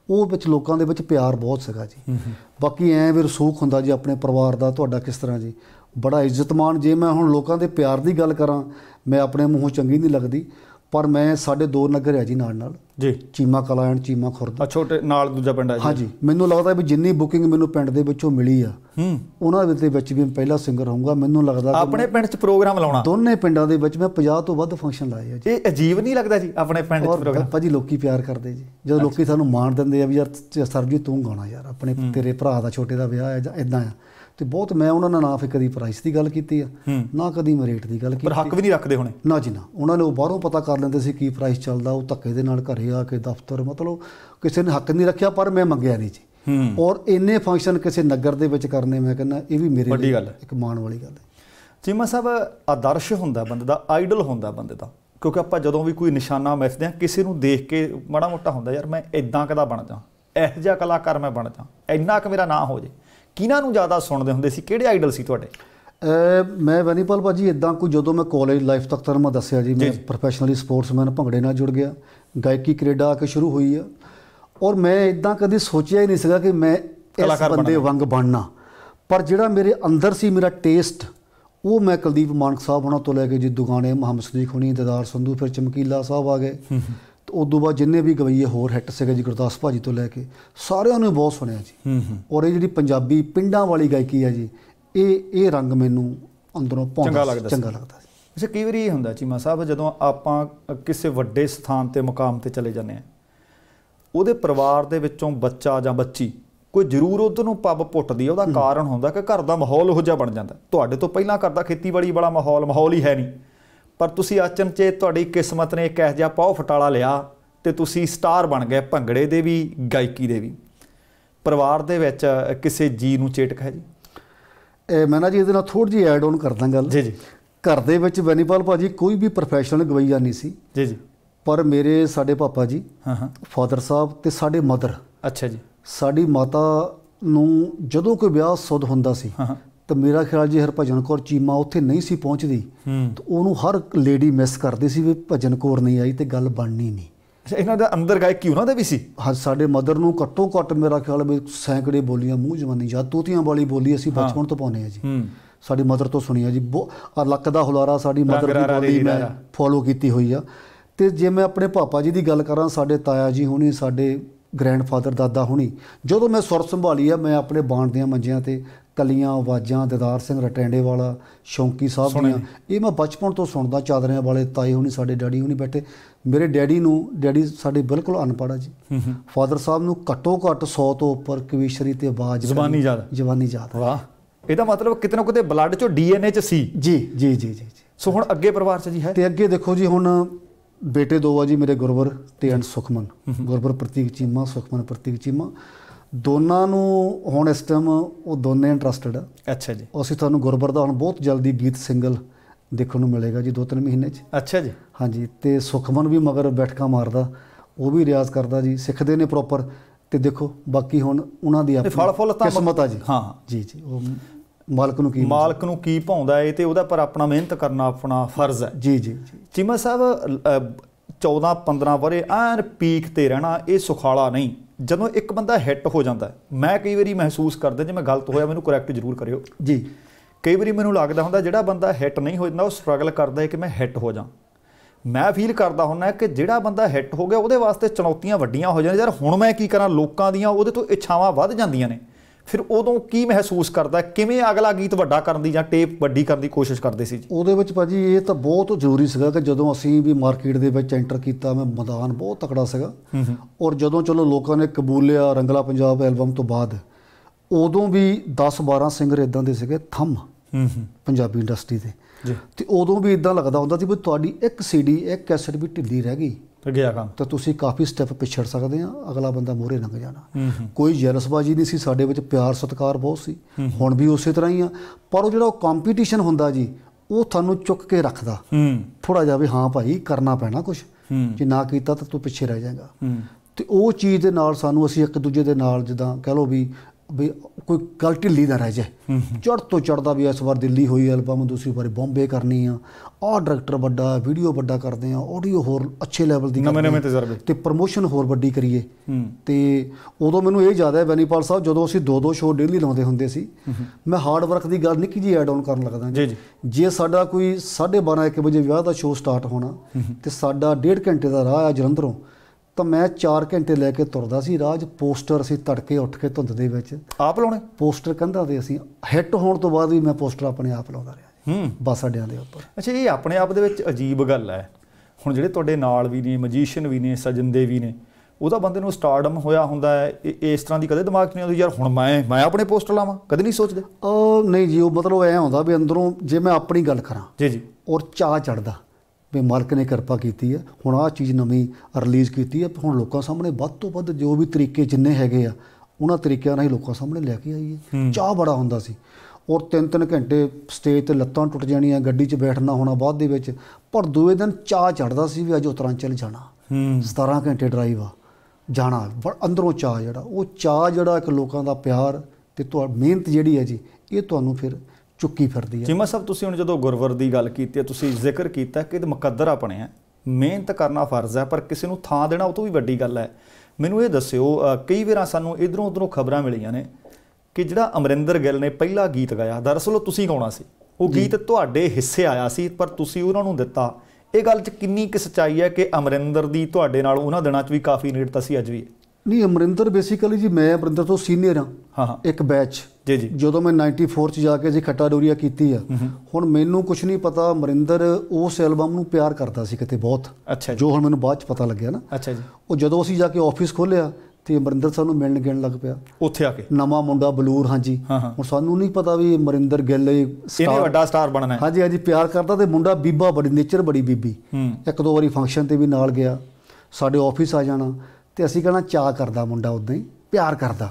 ਉਹ ਵਿੱਚ ਲੋਕਾਂ ਦੇ ਵਿੱਚ ਪਿਆਰ ਬਹੁਤ ਸੀਗਾ ਜੀ ਬਾਕੀ ਐ ਵੀ ਰਸੂਖ ਹੁੰਦਾ ਜੀ ਆਪਣੇ ਪਰਿਵਾਰ ਦਾ ਤੁਹਾਡਾ ਕਿਸ ਤਰ੍ਹਾਂ ਜੀ ਬੜਾ ਇੱਜ਼ਤਮਾਨ ਜੇ ਮੈਂ ਹੁਣ ਲੋਕਾਂ ਦੇ ਪਿਆਰ ਦੀ ਗੱਲ ਕਰਾਂ ਮੈਂ ਆਪਣੇ ਮੂੰਹੋਂ ਚੰਗੀ ਨਹੀਂ ਲੱਗਦੀ ਪਰ ਮੈਂ ਸਾਡੇ ਦੋ ਨਗਰ ਹੈ ਜੀ ਨਾਲ ਨਾਲ ਜੀ ਚੀਮਾ ਕਲਾ ਐਂਡ ਚੀਮਾ ਖੁਰਦ ਆ ਛੋਟੇ ਨਾਲ ਦੂਜਾ ਪਿੰਡ ਹੈ ਜੀ ਹਾਂਜੀ ਮੈਨੂੰ ਲੱਗਦਾ ਵੀ ਜਿੰਨੀ ਬੁਕਿੰਗ ਮੈਨੂੰ ਪਿੰਡ ਦੇ ਵਿੱਚੋਂ ਮਿਲੀ ਆ ਹੂੰ ਉਹਨਾਂ ਦੇ ਵਿੱਚ ਵੀ ਮੈਂ ਪਹਿਲਾ ਸਿੰਗਰ ਹੋਊਗਾ ਮੈਨੂੰ ਲੱਗਦਾ ਆਪਣੇ ਪਿੰਡ 'ਚ ਪ੍ਰੋਗਰਾਮ ਲਾਉਣਾ ਦੋਨੇ ਪਿੰਡਾਂ ਦੇ ਵਿੱਚ ਮੈਂ 50 ਤੋਂ ਵੱਧ ਫੰਕਸ਼ਨ ਲਾਏ ਆ ਜੀ ਇਹ ਅਜੀਬ ਨਹੀਂ ਲੱਗਦਾ ਜੀ ਆਪਣੇ ਪਿੰਡ 'ਚ ਪ੍ਰੋਗਰਾਮ ਭਾਜੀ ਲੋਕੀ ਪਿਆਰ ਕਰਦੇ ਜੀ ਜਦੋਂ ਲੋਕੀ ਸਾਨੂੰ ਮਾਣ ਦਿੰਦੇ ਆ ਵੀ ਯਾਰ ਸਰਜੀ ਤੂੰ ਗਾਣਾ ਯਾਰ ਆਪਣੇ ਤੇਰੇ ਭਰਾ ਦਾ ਛੋਟੇ ਦਾ ਵਿਆਹ ਆ ਜਾਂ ਇਦਾਂ ਆ ਤੇ ਬਹੁਤ ਮੈਂ ਉਹਨਾਂ ਨਾਲ ਨਾ ਫਿਰ ਕਦੀ ਪ੍ਰਾਈਸ ਦੀ ਗੱਲ ਕੀਤੀ ਆ ਨਾ ਕਦੀ ਮੈਂ ਰੇਟ ਦੀ ਗੱਲ ਕੀਤੀ ਪਰ ਹੱਕ ਵੀ ਨਹੀਂ ਰੱਖਦੇ ਹੁਣੇ ਨਾ ਜੀ ਨਾ ਉਹਨਾਂ ਨੇ ਉਹ ਬਾਹਰੋਂ ਪਤਾ ਕਰ ਲੈਂਦੇ ਸੀ ਕੀ ਪ੍ਰਾਈਸ ਚੱਲਦਾ ਉਹ ਧੱਕੇ ਦੇ ਨਾਲ ਘਰੇ ਆ ਕੇ ਦਫ਼ਤਰ ਮਤਲਬ ਕਿਸੇ ਨੇ ਹੱਕ ਨਹੀਂ ਰੱਖਿਆ ਪਰ ਮੈਂ ਮੰਗਿਆ ਨਹੀਂ ਜੀ ਔਰ ਇੰਨੇ ਫੰਕਸ਼ਨ ਕਿਸੇ ਨਗਰ ਦੇ ਵਿੱਚ ਕਰਨੇ ਮੈਂ ਕਹਿੰਦਾ ਇਹ ਵੀ ਮੇਰੇ ਲਈ ਇੱਕ ਮਾਣ ਵਾਲੀ ਗੱਲ ਹੈ ਚੀਮਾ ਸਾਹਿਬ ਆਦਰਸ਼ ਹੁੰਦਾ ਬੰਦੇ ਦਾ ਆਈਡਲ ਹੁੰਦਾ ਬੰਦੇ ਦਾ ਕਿਉਂਕਿ ਆਪਾਂ ਜਦੋਂ ਵੀ ਕੋਈ ਨਿਸ਼ਾਨਾ ਮਿਸਦੇ ਆ ਕਿਸੇ ਨੂੰ ਦੇਖ ਕੇ ਮਾੜਾ ਮੋਟਾ ਹੁੰਦਾ ਯਾਰ ਮੈਂ ਇਦਾਂ ਕਦਾ ਬਣ ਜਾ ਇਹ ਜਿਹਾ ਕਲਾਕਾਰ ਮੈਂ ਬਣ ਜਾ ਇੰਨਾ ਕਿ ਮੇਰਾ ਨਾਂ ਹੋ ਜੇ ਕਿਹਨਾਂ ਨੂੰ ਜ਼ਿਆਦਾ ਸੁਣਦੇ ਹੁੰਦੇ ਸੀ ਕਿਹੜੇ ਆਈਡਲ ਸੀ ਤੁਹਾਡੇ ਮੈਂ ਵਨੀਪਾਲ ਭਾਜੀ ਇਦਾਂ ਕੋਈ ਜਦੋਂ ਮੈਂ ਕਾਲਜ ਲਾਈਫ ਤੱਕ ਤਰ ਮੈਂ ਦੱਸਿਆ ਜੀ ਮੈਂ ਪ੍ਰੋਫੈਸ਼ਨਲੀ ਸਪੋਰਟਸਮੈਨ ਭੰਗੜੇ ਨਾਲ ਜੁੜ ਗਿਆ ਗਾਇਕੀ ਕੈਨੇਡਾ ਆ ਕੇ ਸ਼ੁਰੂ ਹੋਈ ਆ ਔਰ ਮੈਂ ਇਦਾਂ ਕਦੀ ਸੋਚਿਆ ਹੀ ਨਹੀਂ ਸੀਗਾ ਕਿ ਮੈਂ ਇਸ ਬੰਦੇ ਵਾਂਗ ਬਣਨਾ ਪਰ ਜਿਹੜਾ ਮੇਰੇ ਅੰਦਰ ਸੀ ਮੇਰਾ ਟੇਸਟ ਉਹ ਮੈਂ ਕੁਲਦੀਪ ਮਾਨਕ ਸਾਹਿਬ ਹੋਣਾ ਤੋਂ ਲੈ ਕੇ ਜੀ ਦੁਗਾਣੇ ਮੁਹੰਮਦ ਸਦੀਕ ਹੁਣੀ ਦਦਾਰ ਸੰਧੂ ਫਿਰ ਚਮਕੀਲਾ ਸਾਹਿਬ ਆ ਗਏ ਉਸ ਤੋਂ ਬਾਅਦ ਜਿੰਨੇ ਵੀ ਗਵਈਏ ਹੋਰ ਹਿੱਟ ਸੀਗੇ ਜੀ ਗੁਰਦਾਸ ਭਾਜੀ ਤੋਂ ਲੈ ਕੇ ਸਾਰਿਆਂ ਨੂੰ ਬਹੁਤ ਸੁਣਿਆ ਜੀ ਔਰ ਇਹ ਜਿਹੜੀ ਪੰਜਾਬੀ ਪਿੰਡਾਂ ਵਾਲੀ ਗਾਇਕੀ ਆ ਜੀ ਇਹ ਇਹ ਰੰਗ ਮੈਨੂੰ ਅੰਦਰੋਂ ਪਾਉਂਦਾ ਚੰਗਾ ਲੱਗਦਾ ਸੀ ਇਸੇ ਕਈ ਵਾਰੀ ਇਹ ਹੁੰਦਾ ਚੀਮਾ ਸਾਹਿਬ ਜਦੋਂ ਆਪਾਂ ਕਿਸੇ ਵੱਡੇ ਸਥਾਨ ਤੇ ਮੁਕਾਮ ਤੇ ਚਲੇ ਜਾਂਦੇ ਆ ਉਹਦੇ ਪਰਿਵਾਰ ਦੇ ਵਿੱਚੋਂ ਬੱਚਾ ਜਾਂ ਬੱਚੀ ਕੋਈ ਜ਼ਰੂਰ ਉਧਰ ਨੂੰ ਪੱਬ ਪੁੱਟਦੀ ਆ ਉਹਦਾ ਕਾਰਨ ਹੁੰਦਾ ਕਿ ਘਰ ਦਾ ਮਾਹੌਲ ਉਹ ਜਿਹਾ ਬਣ ਜਾਂਦਾ ਤੁਹਾਡੇ ਤੋਂ ਪਹਿਲਾਂ ਘਰ ਦਾ ਖੇਤੀਬਾੜੀ ਵਾਲਾ ਮਾਹੌਲ ਮਾਹੌਲ ਹੀ ਹੈ ਨਹੀਂ ਪਰ ਤੁਸੀਂ ਅਚਨਚੇ ਤੁਹਾਡੀ ਕਿਸਮਤ ਨੇ ਇੱਕ ਐਜਾ ਪਾਉ ਫਟਾਲਾ ਲਿਆ ਤੇ ਤੁਸੀਂ ਸਟਾਰ ਬਣ ਗਏ ਭੰਗੜੇ ਦੇ ਵੀ ਗਾਇਕੀ ਦੇ ਵੀ ਪਰਿਵਾਰ ਦੇ ਵਿੱਚ ਕਿਸੇ ਜੀ ਨੂੰ ਚੇਟਕ ਹੈ ਜੀ ਇਹ ਮੈਂ ਨਾ ਜੀ ਇਹਦੇ ਨਾਲ ਥੋੜੀ ਜੀ ਐਡ ਆਨ ਕਰਦਾ ਗੱਲ ਜੀ ਜੀ ਘਰ ਦੇ ਵਿੱਚ ਬੈਨੀਪਾਲ ਭਾਜੀ ਕੋਈ ਵੀ ਪ੍ਰੋਫੈਸ਼ਨਲ ਗਵਈਆ ਨਹੀਂ ਸੀ ਜੀ ਜੀ ਪਰ ਮੇਰੇ ਸਾਡੇ ਪਾਪਾ ਜੀ ਹਾਂ ਹਾਂ ਫਾਦਰ ਸਾਹਿਬ ਤੇ ਸਾਡੇ ਮਦਰ ਅੱਛਾ ਜੀ ਸਾਡੀ ਮਾਤਾ ਨੂੰ ਜਦੋਂ ਕੋਈ ਵਿਆਹ ਸੁਧ ਹੁੰਦਾ ਸੀ ਹਾਂ ਤਾਂ ਮੇਰਾ ਖਿਆਲ ਜੀ ਹਰਭਜਨ ਕੌਰ ਚੀਮਾ ਉੱਥੇ ਨਹੀਂ ਸੀ ਪਹੁੰਚਦੀ ਤਾਂ ਉਹਨੂੰ ਹਰ ਲੇਡੀ ਮਿਸ ਕਰਦੀ ਸੀ ਵੀ ਭਜਨ ਕੌਰ ਨਹੀਂ ਆਈ ਤੇ ਗੱਲ ਬਣਨੀ ਨਹੀਂ ਅੱਛਾ ਇਹਨਾਂ ਦਾ ਅੰਦਰ ਗਾਇਕ ਕੀ ਉਹਨਾਂ ਦਾ ਵੀ ਸੀ ਹਾਂ ਸਾਡੇ ਮਦਰ ਨੂੰ ਘੱਟੋ ਘੱਟ ਮੇਰਾ ਖਿਆਲ ਵੀ ਸੈਂਕੜੇ ਬੋਲੀਆਂ ਮੂੰਹ ਜਵਾਨੀ ਜਾਂ ਤੂਤੀਆਂ ਵਾਲੀ ਬੋਲੀ ਅਸੀਂ ਬਚਪਨ ਤੋਂ ਪਾਉਨੇ ਆ ਜੀ ਸਾਡੀ ਮਦਰ ਤੋਂ ਸੁਣੀ ਆ ਜੀ ਔਰ ਲੱਕ ਦਾ ਹੁਲਾਰਾ ਸਾਡੀ ਮਦਰ ਦੀ ਬੋਲੀ ਮੈਂ ਫੋਲੋ ਕੀਤੀ ਹੋਈ ਆ ਤੇ ਜੇ ਮੈਂ ਆਪਣੇ ਪਾਪਾ ਜੀ ਦੀ ਗੱਲ ਕਰਾਂ ਸਾਡੇ ਤਾਇਆ ਜੀ ਹੁਣੀ ਸਾਡੇ ਗ੍ਰੈਂਡਫਾਦਰ ਦਾਦਾ ਹੁਣੀ ਜਦੋਂ ਮੈਂ ਸੁਰ ਸੰਭਾਲੀ ਆ ਮੈਂ ਆਪਣੇ ਬਾਣ ਦੀਆਂ ਮੰਜਿਆਂ ਤੇ ਕਲੀਆਂ ਆਵਾਜ਼ਾਂ ਦਿਦਾਰ ਸਿੰਘ ਰਟੈਂਡੇ ਵਾਲਾ ਸ਼ੌਂਕੀ ਸਾਹਿਬ ਦੀਆਂ ਇਹ ਮੈਂ ਬਚਪਨ ਤੋਂ ਸੁਣਦਾ ਚਾਦਰਿਆਂ ਵਾਲੇ ਤਾਈ ਹੁਣੀ ਸਾਡੇ ਡੈਡੀ ਹੁਣੀ ਬੈਠੇ ਮੇਰੇ ਡੈਡੀ ਨੂੰ ਡੈਡੀ ਸਾਡੇ ਬਿਲਕੁਲ ਅਨਪੜਾ ਜੀ ਫਾਦਰ ਸਾਹਿਬ ਨੂੰ ਘੱਟੋ ਘੱਟ 100 ਤੋਂ ਉੱਪਰ ਕਵੀਸ਼ਰੀ ਤੇ ਆਵਾਜ਼ ਜਵਾਨੀ ਜ਼ਿਆਦਾ ਜਵਾਨੀ ਯਾਦ ਵਾਹ ਇਹਦਾ ਮਤਲਬ ਕਿਤੇ ਨਾ ਕਿਤੇ ਬਲੱਡ ਚੋਂ ਡੀਐਨਏ ਚ ਸੀ ਜੀ ਜੀ ਜੀ ਜੀ ਸੋ ਹੁਣ ਅੱਗੇ ਪਰਿਵਾਰ ਚ ਜੀ ਹੈ ਤੇ ਅੱਗੇ ਦੇਖੋ ਜੀ ਹੁਣ ਬੇਟੇ ਦੋ ਆ ਜੀ ਮੇਰੇ ਗੁਰਵਰ ਤੇ ਅਨ ਸੁਖਮਨ ਗੁਰਵਰ ਪ੍ਰਤੀਕ ਚੀਮਾ ਸੁਖਮਨ ਪ੍ਰਤੀਕ ਚੀਮਾ ਦੋਨਾਂ ਨੂੰ ਹੁਣ ਇਸ ਟਾਈਮ ਉਹ ਦੋਨੇ ਇੰਟਰਸਟਡ ਆ ਅੱਛਾ ਜੀ ਅਸੀਂ ਤੁਹਾਨੂੰ ਗੁਰਬਰ ਦਾ ਹੁਣ ਬਹੁਤ ਜਲਦੀ ਗੀਤ ਸਿੰਗਲ ਦੇਖਣ ਨੂੰ ਮਿਲੇਗਾ ਜੀ ਦੋ ਤਿੰਨ ਮਹੀਨੇ 'ਚ ਅੱਛਾ ਜੀ ਹਾਂਜੀ ਤੇ ਸੁਖਮਨ ਵੀ ਮਗਰ ਬੈਠਕਾ ਮਾਰਦਾ ਉਹ ਵੀ ਰਿਆਜ਼ ਕਰਦਾ ਜੀ ਸਿੱਖਦੇ ਨੇ ਪ੍ਰੋਪਰ ਤੇ ਦੇਖੋ ਬਾਕੀ ਹੁਣ ਉਹਨਾਂ ਦੀ ਆਪਣੀ ਫਲ ਤਾਂ ਕਿਸਮਤ ਆ ਜੀ ਹਾਂ ਜੀ ਜੀ ਉਹ ਮਾਲਕ ਨੂੰ ਕੀ ਮਾਲਕ ਨੂੰ ਕੀ ਪਾਉਂਦਾ ਏ ਤੇ ਉਹਦਾ ਪਰ ਆਪਣਾ ਮਿਹਨਤ ਕਰਨਾ ਆਪਣਾ ਫਰਜ਼ ਹੈ ਜੀ ਜੀ ਚਿਮਾ ਸਾਹਿਬ 14-15 ਵਰੇ ਐਨ ਪੀਕ ਤੇ ਰਹਿਣਾ ਇਹ ਸੁਖਾਲਾ ਨਹੀਂ ਜਦੋਂ ਇੱਕ ਬੰਦਾ ਹਿੱਟ ਹੋ ਜਾਂਦਾ ਮੈਂ ਕਈ ਵਾਰੀ ਮਹਿਸੂਸ ਕਰਦਾ ਜੇ ਮੈਂ ਗਲਤ ਹੋਇਆ ਮੈਨੂੰ ਕਰੈਕਟ ਜ਼ਰੂਰ ਕਰਿਓ ਜੀ ਕਈ ਵਾਰੀ ਮੈਨੂੰ ਲੱਗਦਾ ਹੁੰਦਾ ਜਿਹੜਾ ਬੰਦਾ ਹਿੱਟ ਨਹੀਂ ਹੋ ਜਾਂਦਾ ਉਹ ਸਟਰਗਲ ਕਰਦਾ ਹੈ ਕਿ ਮੈਂ ਹਿੱਟ ਹੋ ਜਾ ਮੈਂ ਫੀਲ ਕਰਦਾ ਹੁੰਦਾ ਕਿ ਜਿਹੜਾ ਬੰਦਾ ਹਿੱਟ ਹੋ ਗਿਆ ਉਹਦੇ ਵਾਸਤੇ ਚੁਣੌਤੀਆਂ ਵੱਡੀਆਂ ਹੋ ਜਾਂਦੀਆਂ ਯਾਰ ਹੁਣ ਮੈਂ ਕੀ ਕਰਾਂ ਲੋਕਾਂ ਦੀਆਂ ਉਹਦੇ ਤੋਂ ਇੱਛਾਵਾਂ ਵੱਧ ਜਾਂਦੀਆਂ ਨੇ ਫਿਰ ਉਦੋਂ ਕੀ ਮਹਿਸੂਸ ਕਰਦਾ ਕਿਵੇਂ ਅਗਲਾ ਗੀਤ ਵੱਡਾ ਕਰਨ ਦੀ ਜਾਂ ਟੇਪ ਵੱਡੀ ਕਰਨ ਦੀ ਕੋਸ਼ਿਸ਼ ਕਰਦੇ ਸੀ ਉਹਦੇ ਵਿੱਚ ਭਾਜੀ ਇਹ ਤਾਂ ਬਹੁਤ ਜ਼ਰੂਰੀ ਸੀਗਾ ਕਿ ਜਦੋਂ ਅਸੀਂ ਵੀ ਮਾਰਕੀਟ ਦੇ ਵਿੱਚ ਐਂਟਰ ਕੀਤਾ ਮੈਂ ਮੈਦਾਨ ਬਹੁਤ ਤਕੜਾ ਸੀਗਾ ਔਰ ਜਦੋਂ ਚਲੋ ਲੋਕਾਂ ਨੇ ਕਬੂਲਿਆ ਰੰਗਲਾ ਪੰਜਾਬ ਐਲਬਮ ਤੋਂ ਬਾਅਦ ਉਦੋਂ ਵੀ 10-12 ਸਿੰਗਰ ਇਦਾਂ ਦੇ ਸੀਗੇ ਥੰਮ ਪੰਜਾਬੀ ਇੰਡਸਟਰੀ ਦੇ ਤੇ ਉਦੋਂ ਵੀ ਇਦਾਂ ਲੱਗਦਾ ਹੁੰਦਾ ਸੀ ਵੀ ਤੁਹਾਡੀ ਇੱਕ ਸੀਡੀ ਇੱਕ ਕੈਸਟ ਵੀ ਢਿੱਲੀ ਰਹਿ ਗਈ ਤੇ ਗਿਆ ਕੰਮ ਤਾਂ ਤੁਸੀਂ ਕਾਫੀ ਸਟੈਪ ਪਿਛੜ ਸਕਦੇ ਆ ਅਗਲਾ ਬੰਦਾ ਮੋਰੇ ਲੰਘ ਜਾਣਾ ਕੋਈ ਜੈਲਸਬਾਜੀ ਨਹੀਂ ਸੀ ਸਾਡੇ ਵਿੱਚ ਪਿਆਰ ਸਤਿਕਾਰ ਬਹੁਤ ਸੀ ਹੁਣ ਵੀ ਉਸੇ ਤਰ੍ਹਾਂ ਹੀ ਆ ਪਰ ਉਹ ਜਿਹੜਾ ਉਹ ਕੰਪੀਟੀਸ਼ਨ ਹੁੰਦਾ ਜੀ ਉਹ ਤੁਹਾਨੂੰ ਚੁੱਕ ਕੇ ਰੱਖਦਾ ਥੋੜਾ ਜਿਹਾ ਵੀ ਹਾਂ ਭਾਈ ਕਰਨਾ ਪੈਣਾ ਕੁਝ ਜੇ ਨਾ ਕੀਤਾ ਤਾਂ ਤੂੰ ਪਿੱਛੇ ਰਹਿ ਜਾਏਗਾ ਤੇ ਉਹ ਚੀਜ਼ ਦੇ ਨਾਲ ਸਾਨੂੰ ਅਸੀਂ ਇੱਕ ਦੂਜੇ ਦੇ ਨਾਲ ਜਿੱਦਾਂ ਕਹਿ ਲੋ ਵੀ ਵੀ ਕੋਈ ਗੱਲ ਢਿੱਲੀ ਨਾ ਰਹਿ ਜਾਏ ਚੜ ਤੋਂ ਚੜਦਾ ਵੀ ਇਸ ਵਾਰ ਦਿੱਲੀ ਹੋਈ ਐਲਬਮ ਦੂਸਰੀ ਵਾਰ ਬੰਬੇ ਕਰਨੀ ਆ ਆ ਡਾਇਰੈਕਟਰ ਵੱਡਾ ਵੀਡੀਓ ਵੱਡਾ ਕਰਦੇ ਆ ਆਡੀਓ ਹੋਰ ਅੱਛੇ ਲੈਵਲ ਦੀ ਨਵੇਂ ਨਵੇਂ ਤਜਰਬੇ ਤੇ ਪ੍ਰੋਮੋਸ਼ਨ ਹੋਰ ਵੱਡੀ ਕਰੀਏ ਤੇ ਉਦੋਂ ਮੈਨੂੰ ਇਹ ਜ਼ਿਆਦਾ ਹੈ ਬੈਨੀਪਾਲ ਸਾਹਿਬ ਜਦੋਂ ਅਸੀਂ ਦੋ ਦੋ ਸ਼ੋਅ ਡੇਲੀ ਲਾਉਂਦੇ ਹੁੰਦੇ ਸੀ ਮੈਂ ਹਾਰਡ ਵਰਕ ਦੀ ਗੱਲ ਨਿੱਕੀ ਜੀ ਐਡ ਆਨ ਕਰਨ ਲੱਗਦਾ ਜੀ ਜੇ ਸਾਡਾ ਕੋਈ 12:30 1 ਵਜੇ ਵਿਆਹ ਦਾ ਸ਼ੋਅ ਸਟਾਰਟ ਹੋਣਾ ਤੇ ਸਾਡਾ 1.5 ਘੰਟੇ ਦਾ ਰਾਹ ਆ ਜਲੰਧਰੋਂ ਤਾਂ ਮੈਂ 4 ਘੰਟੇ ਲੈ ਕੇ ਤੁਰਦਾ ਸੀ ਰਾਜ ਪੋਸਟਰ ਅਸੀਂ ਤੜਕੇ ਉੱਠ ਕੇ ਧੁੰਦ ਦੇ ਵਿੱਚ ਆਪ ਲਾਉਣੇ ਪੋਸਟਰ ਕੰਧਾਂ ਤੇ ਅਸੀਂ ਹਿੱਟ ਹੋਣ ਤੋਂ ਬਾਅਦ ਵੀ ਮੈਂ ਪੋਸਟਰ ਆਪਣੇ ਆਪ ਲਾਉਂਦਾ ਰਿਹਾ ਹੂੰ ਬਸ ਅੱਡਿਆਂ ਦੇ ਉੱਪਰ ਅੱਛਾ ਇਹ ਆਪਣੇ ਆਪ ਦੇ ਵਿੱਚ ਅਜੀਬ ਗੱਲ ਹੈ ਹੁਣ ਜਿਹੜੇ ਤੁਹਾਡੇ ਨਾਲ ਵੀ ਨੇ ਮੈਜੀਸ਼ੀਅਨ ਵੀ ਨੇ ਦੇ ਵੀ ਨੇ ਉਹਦਾ ਬੰਦੇ ਨੂੰ ਸਟਾਰਡਮ ਹੋਇਆ ਹੁੰਦਾ ਹੈ ਇਸ ਤਰ੍ਹਾਂ ਦੀ ਕਦੇ ਦਿਮਾਗ 'ਚ ਨਹੀਂ ਆਉਂਦੀ ਯਾਰ ਹੁਣ ਮੈਂ ਮੈਂ ਆਪਣੇ ਪੋਸਟਰ ਲਾਵਾਂ ਕਦੇ ਨਹੀਂ ਸੋਚਦੇ ਨਹੀਂ ਜੀ ਉਹ ਮਤਲਬ ਐ ਹੁੰਦਾ ਵੀ ਅੰਦਰੋਂ ਜੇ ਮੈਂ ਆਪਣੀ ਗੱਲ ਕਰਾਂ ਜੀ ਜੀ ਔਰ ਚਾਹ ਚੜਦਾ ਵੀ ਮਾਲਕ ਨੇ ਕਿਰਪਾ ਕੀਤੀ ਹੈ ਹੁਣ ਆਹ ਚੀਜ਼ ਨਵੀਂ ਰਿਲੀਜ਼ ਕੀਤੀ ਹੈ ਹੁਣ ਲੋਕਾਂ ਸਾਹਮਣੇ ਵੱਧ ਤੋਂ ਵੱਧ ਜੋ ਵੀ ਤਰੀਕੇ ਜਿੰਨੇ ਹੈਗੇ ਆ ਉਹਨਾਂ ਤਰੀਕਿਆਂ ਨਾਲ ਹੀ ਲੋਕਾਂ ਸਾਹਮਣੇ ਲੈ ਕੇ ਆਈਏ ਚਾਹ ਬੜਾ ਹੁੰਦਾ ਸੀ ਔਰ 3-3 ਘੰਟੇ ਸਟੇਜ ਤੇ ਲੱਤਾਂ ਟੁੱਟ ਜਾਣੀਆਂ ਗੱਡੀ 'ਚ ਬੈਠਣਾ ਹੋਣਾ ਬਾਅਦ ਦੇ ਵਿੱਚ ਪਰ ਦੋਵੇਂ ਦਿਨ ਚਾਹ ਚੜਦਾ ਸੀ ਵੀ ਅੱਜ ਉਤਰਾਂਚਲ ਜਾਣਾ 17 ਘੰਟੇ ਡਰਾਈਵ ਆ ਜਾਣਾ ਅੰਦਰੋਂ ਚਾਹ ਜਿਹੜਾ ਉਹ ਚਾਹ ਜਿਹੜਾ ਇੱਕ ਲੋਕਾਂ ਦਾ ਪਿਆਰ ਤੇ ਤੁਹਾਡੀ ਮਿਹਨਤ ਜਿਹੜੀ ਹੈ ਜੀ ਇਹ ਤੁਹਾਨੂੰ ਫਿਰ ਚੁੱਕੀ ਫਿਰਦੀ ਹੈ ਚੀਮਾ ਸਾਹਿਬ ਤੁਸੀਂ ਹੁਣ ਜਦੋਂ ਗੁਰਵਰ ਦੀ ਗੱਲ ਕੀਤੀ ਹੈ ਤੁਸੀਂ ਜ਼ਿਕਰ ਕੀਤਾ ਕਿ ਇਹ ਮੁਕੱਦਰ ਆਪਣੇ ਹੈ ਮਿਹਨਤ ਕਰਨਾ ਫਰਜ਼ ਹੈ ਪਰ ਕਿਸੇ ਨੂੰ ਥਾਂ ਦੇਣਾ ਉਹ ਤੋਂ ਵੀ ਵੱਡੀ ਗੱਲ ਹੈ ਮੈਨੂੰ ਇਹ ਦੱਸਿਓ ਕਈ ਵਾਰਾਂ ਸਾਨੂੰ ਇਧਰੋਂ ਉਧਰੋਂ ਖਬਰਾਂ ਮਿਲੀਆਂ ਨੇ ਕਿ ਜਿਹੜਾ ਅਮਰਿੰਦਰ ਗਿੱਲ ਨੇ ਪਹਿਲਾ ਗੀਤ ਗਾਇਆ ਦਰਅਸਲ ਤੁਸੀਂ ਗਾਉਣਾ ਸੀ ਉਹ ਗੀਤ ਤੁਹਾਡੇ ਹਿੱਸੇ ਆਇਆ ਸੀ ਪਰ ਤੁਸੀਂ ਉਹਨਾਂ ਨੂੰ ਦਿੱਤਾ ਇਹ ਗੱਲ 'ਚ ਕਿੰਨੀ ਕਿ ਸਚਾਈ ਹੈ ਕਿ ਅਮਰਿੰਦਰ ਦੀ ਤੁਹਾਡੇ ਨਾਲ ਉਹਨਾਂ ਦਿਨਾਂ 'ਚ ਵੀ ਕਾਫੀ ਨੇੜਤਾ ਸੀ ਅੱਜ ਵੀ ਨਹੀਂ ਅਮਰਿੰਦਰ ਬੇਸਿਕਲੀ ਜੀ ਮੈਂ ਅਮਰਿੰਦਰ ਤੋਂ ਸੀਨੀਅਰ ਹਾਂ ਹਾਂ ਇੱਕ ਬੈਚ ਜੀ ਜੀ ਜਦੋਂ ਮੈਂ 94 ਚ ਜਾ ਕੇ ਜੀ ਖੱਟਾ ਡੋਰੀਆ ਕੀਤੀ ਆ ਹੁਣ ਮੈਨੂੰ ਕੁਝ ਨਹੀਂ ਪਤਾ ਅਮਰਿੰਦਰ ਉਸ ਐਲਬਮ ਨੂੰ ਪਿਆਰ ਕਰਦਾ ਸੀ ਕਿਤੇ ਬਹੁਤ ਅੱਛਾ ਜੋ ਹੁਣ ਮੈਨੂੰ ਬਾਅਦ ਚ ਪਤਾ ਲੱਗਿਆ ਨਾ ਅੱਛਾ ਜੀ ਉਹ ਜਦੋਂ ਅਸੀਂ ਜਾ ਕੇ ਆਫਿਸ ਖੋਲਿਆ ਤੇ ਅਮਰਿੰਦਰ ਸਾਨੂੰ ਮਿਲਣ ਗਿਣ ਲੱਗ ਪਿਆ ਉੱਥੇ ਆ ਕੇ ਨਵਾਂ ਮੁੰਡਾ ਬਲੂਰ ਹਾਂਜੀ ਹੁਣ ਸਾਨੂੰ ਨਹੀਂ ਪਤਾ ਵੀ ਅਮਰਿੰਦਰ ਗਿੱਲ ਇਹਨੇ ਵੱਡਾ ਸਟਾਰ ਬਣਨਾ ਹੈ ਹਾਂਜੀ ਹਾਂਜੀ ਪਿਆਰ ਕਰਦਾ ਤੇ ਮੁੰਡਾ ਬੀਬਾ ਬੜੀ ਨੇਚਰ ਬੜੀ ਬੀਬੀ ਇੱਕ ਦੋ ਵਾਰੀ ਫੰਕਸ਼ਨ ਤੇ ਵੀ ਨਾਲ ਗਿਆ ਸਾਡੇ ਆਫਿਸ ਆ ਜਾਣਾ ਤੇ ਅਸੀਂ ਕਹਣਾ ਚਾ ਕਰਦਾ ਮੁੰਡਾ ਉਦਾਂ ਹੀ ਪਿਆਰ ਕਰਦਾ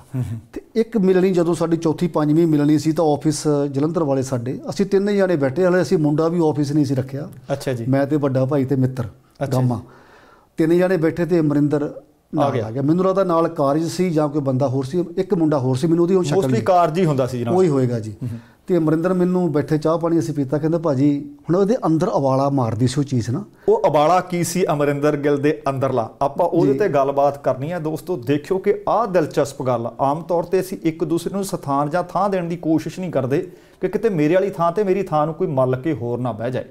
ਤੇ ਇੱਕ ਮਿਲਣੀ ਜਦੋਂ ਸਾਡੀ ਚੌਥੀ ਪੰਜਵੀਂ ਮਿਲਣੀ ਸੀ ਤਾਂ ਆਫਿਸ ਜਲੰਧਰ ਵਾਲੇ ਸਾਡੇ ਅਸੀਂ ਤਿੰਨ ਜਣੇ ਬੈਠੇ ਹਲੇ ਅਸੀਂ ਮੁੰਡਾ ਵੀ ਆਫਿਸ ਨਹੀਂ ਸੀ ਰੱਖਿਆ ਅੱਛਾ ਜੀ ਮੈਂ ਤੇ ਵੱਡਾ ਭਾਈ ਤੇ ਮਿੱਤਰ ਗਾਮਾ ਤਿੰਨ ਜਣੇ ਬੈਠੇ ਤੇ ਅਮਰਿੰਦਰ ਆ ਗਿਆ ਮੈਨੂੰ ਲੱਗਦਾ ਨਾਲ ਕਾਰਜ ਸੀ ਜਾਂ ਕੋਈ ਬੰਦਾ ਹੋਰ ਸੀ ਇੱਕ ਮੁੰਡਾ ਹੋਰ ਸੀ ਮੈਨੂੰ ਉਹਦੀ ਉਹ ਸ਼ਕਲ ਉਸ ਵੀ ਕਾਰਜ ਹੀ ਹੁੰਦਾ ਸੀ ਜਨਾਬ ਉਹੀ ਹੋਏਗਾ ਜੀ ਤੇ ਅਮਰਿੰਦਰ ਮੈਨੂੰ ਬੈਠੇ ਚਾਹ ਪਾਣੀ ਅਸੀਂ ਪੀਤਾ ਕਹਿੰਦਾ ਭਾਜੀ ਹੁਣ ਉਹਦੇ ਅੰਦਰ ਅਵਾਲਾ ਮਾਰਦੀ ਸੀ ਉਹ ਚੀਜ਼ ਨਾ ਉਹ ਅਵਾਲਾ ਕੀ ਸੀ ਅਮਰਿੰਦਰ ਗਿੱਲ ਦੇ ਅੰਦਰਲਾ ਆਪਾਂ ਉਹਦੇ ਤੇ ਗੱਲਬਾਤ ਕਰਨੀ ਆ ਦੋਸਤੋ ਦੇਖਿਓ ਕਿ ਆਹ ਦਿਲਚਸਪ ਗੱਲ ਆਮ ਤੌਰ ਤੇ ਅਸੀਂ ਇੱਕ ਦੂਸਰੇ ਨੂੰ ਸਥਾਨ ਜਾਂ ਥਾਂ ਦੇਣ ਦੀ ਕੋਸ਼ਿਸ਼ ਨਹੀਂ ਕਰਦੇ ਕਿ ਕਿਤੇ ਮੇਰੇ ਵਾਲੀ ਥਾਂ ਤੇ ਮੇਰੀ ਥਾਂ ਨੂੰ ਕੋਈ ਮੱਲ ਕੇ ਹੋਰ ਨਾ ਬਹਿ ਜਾਏ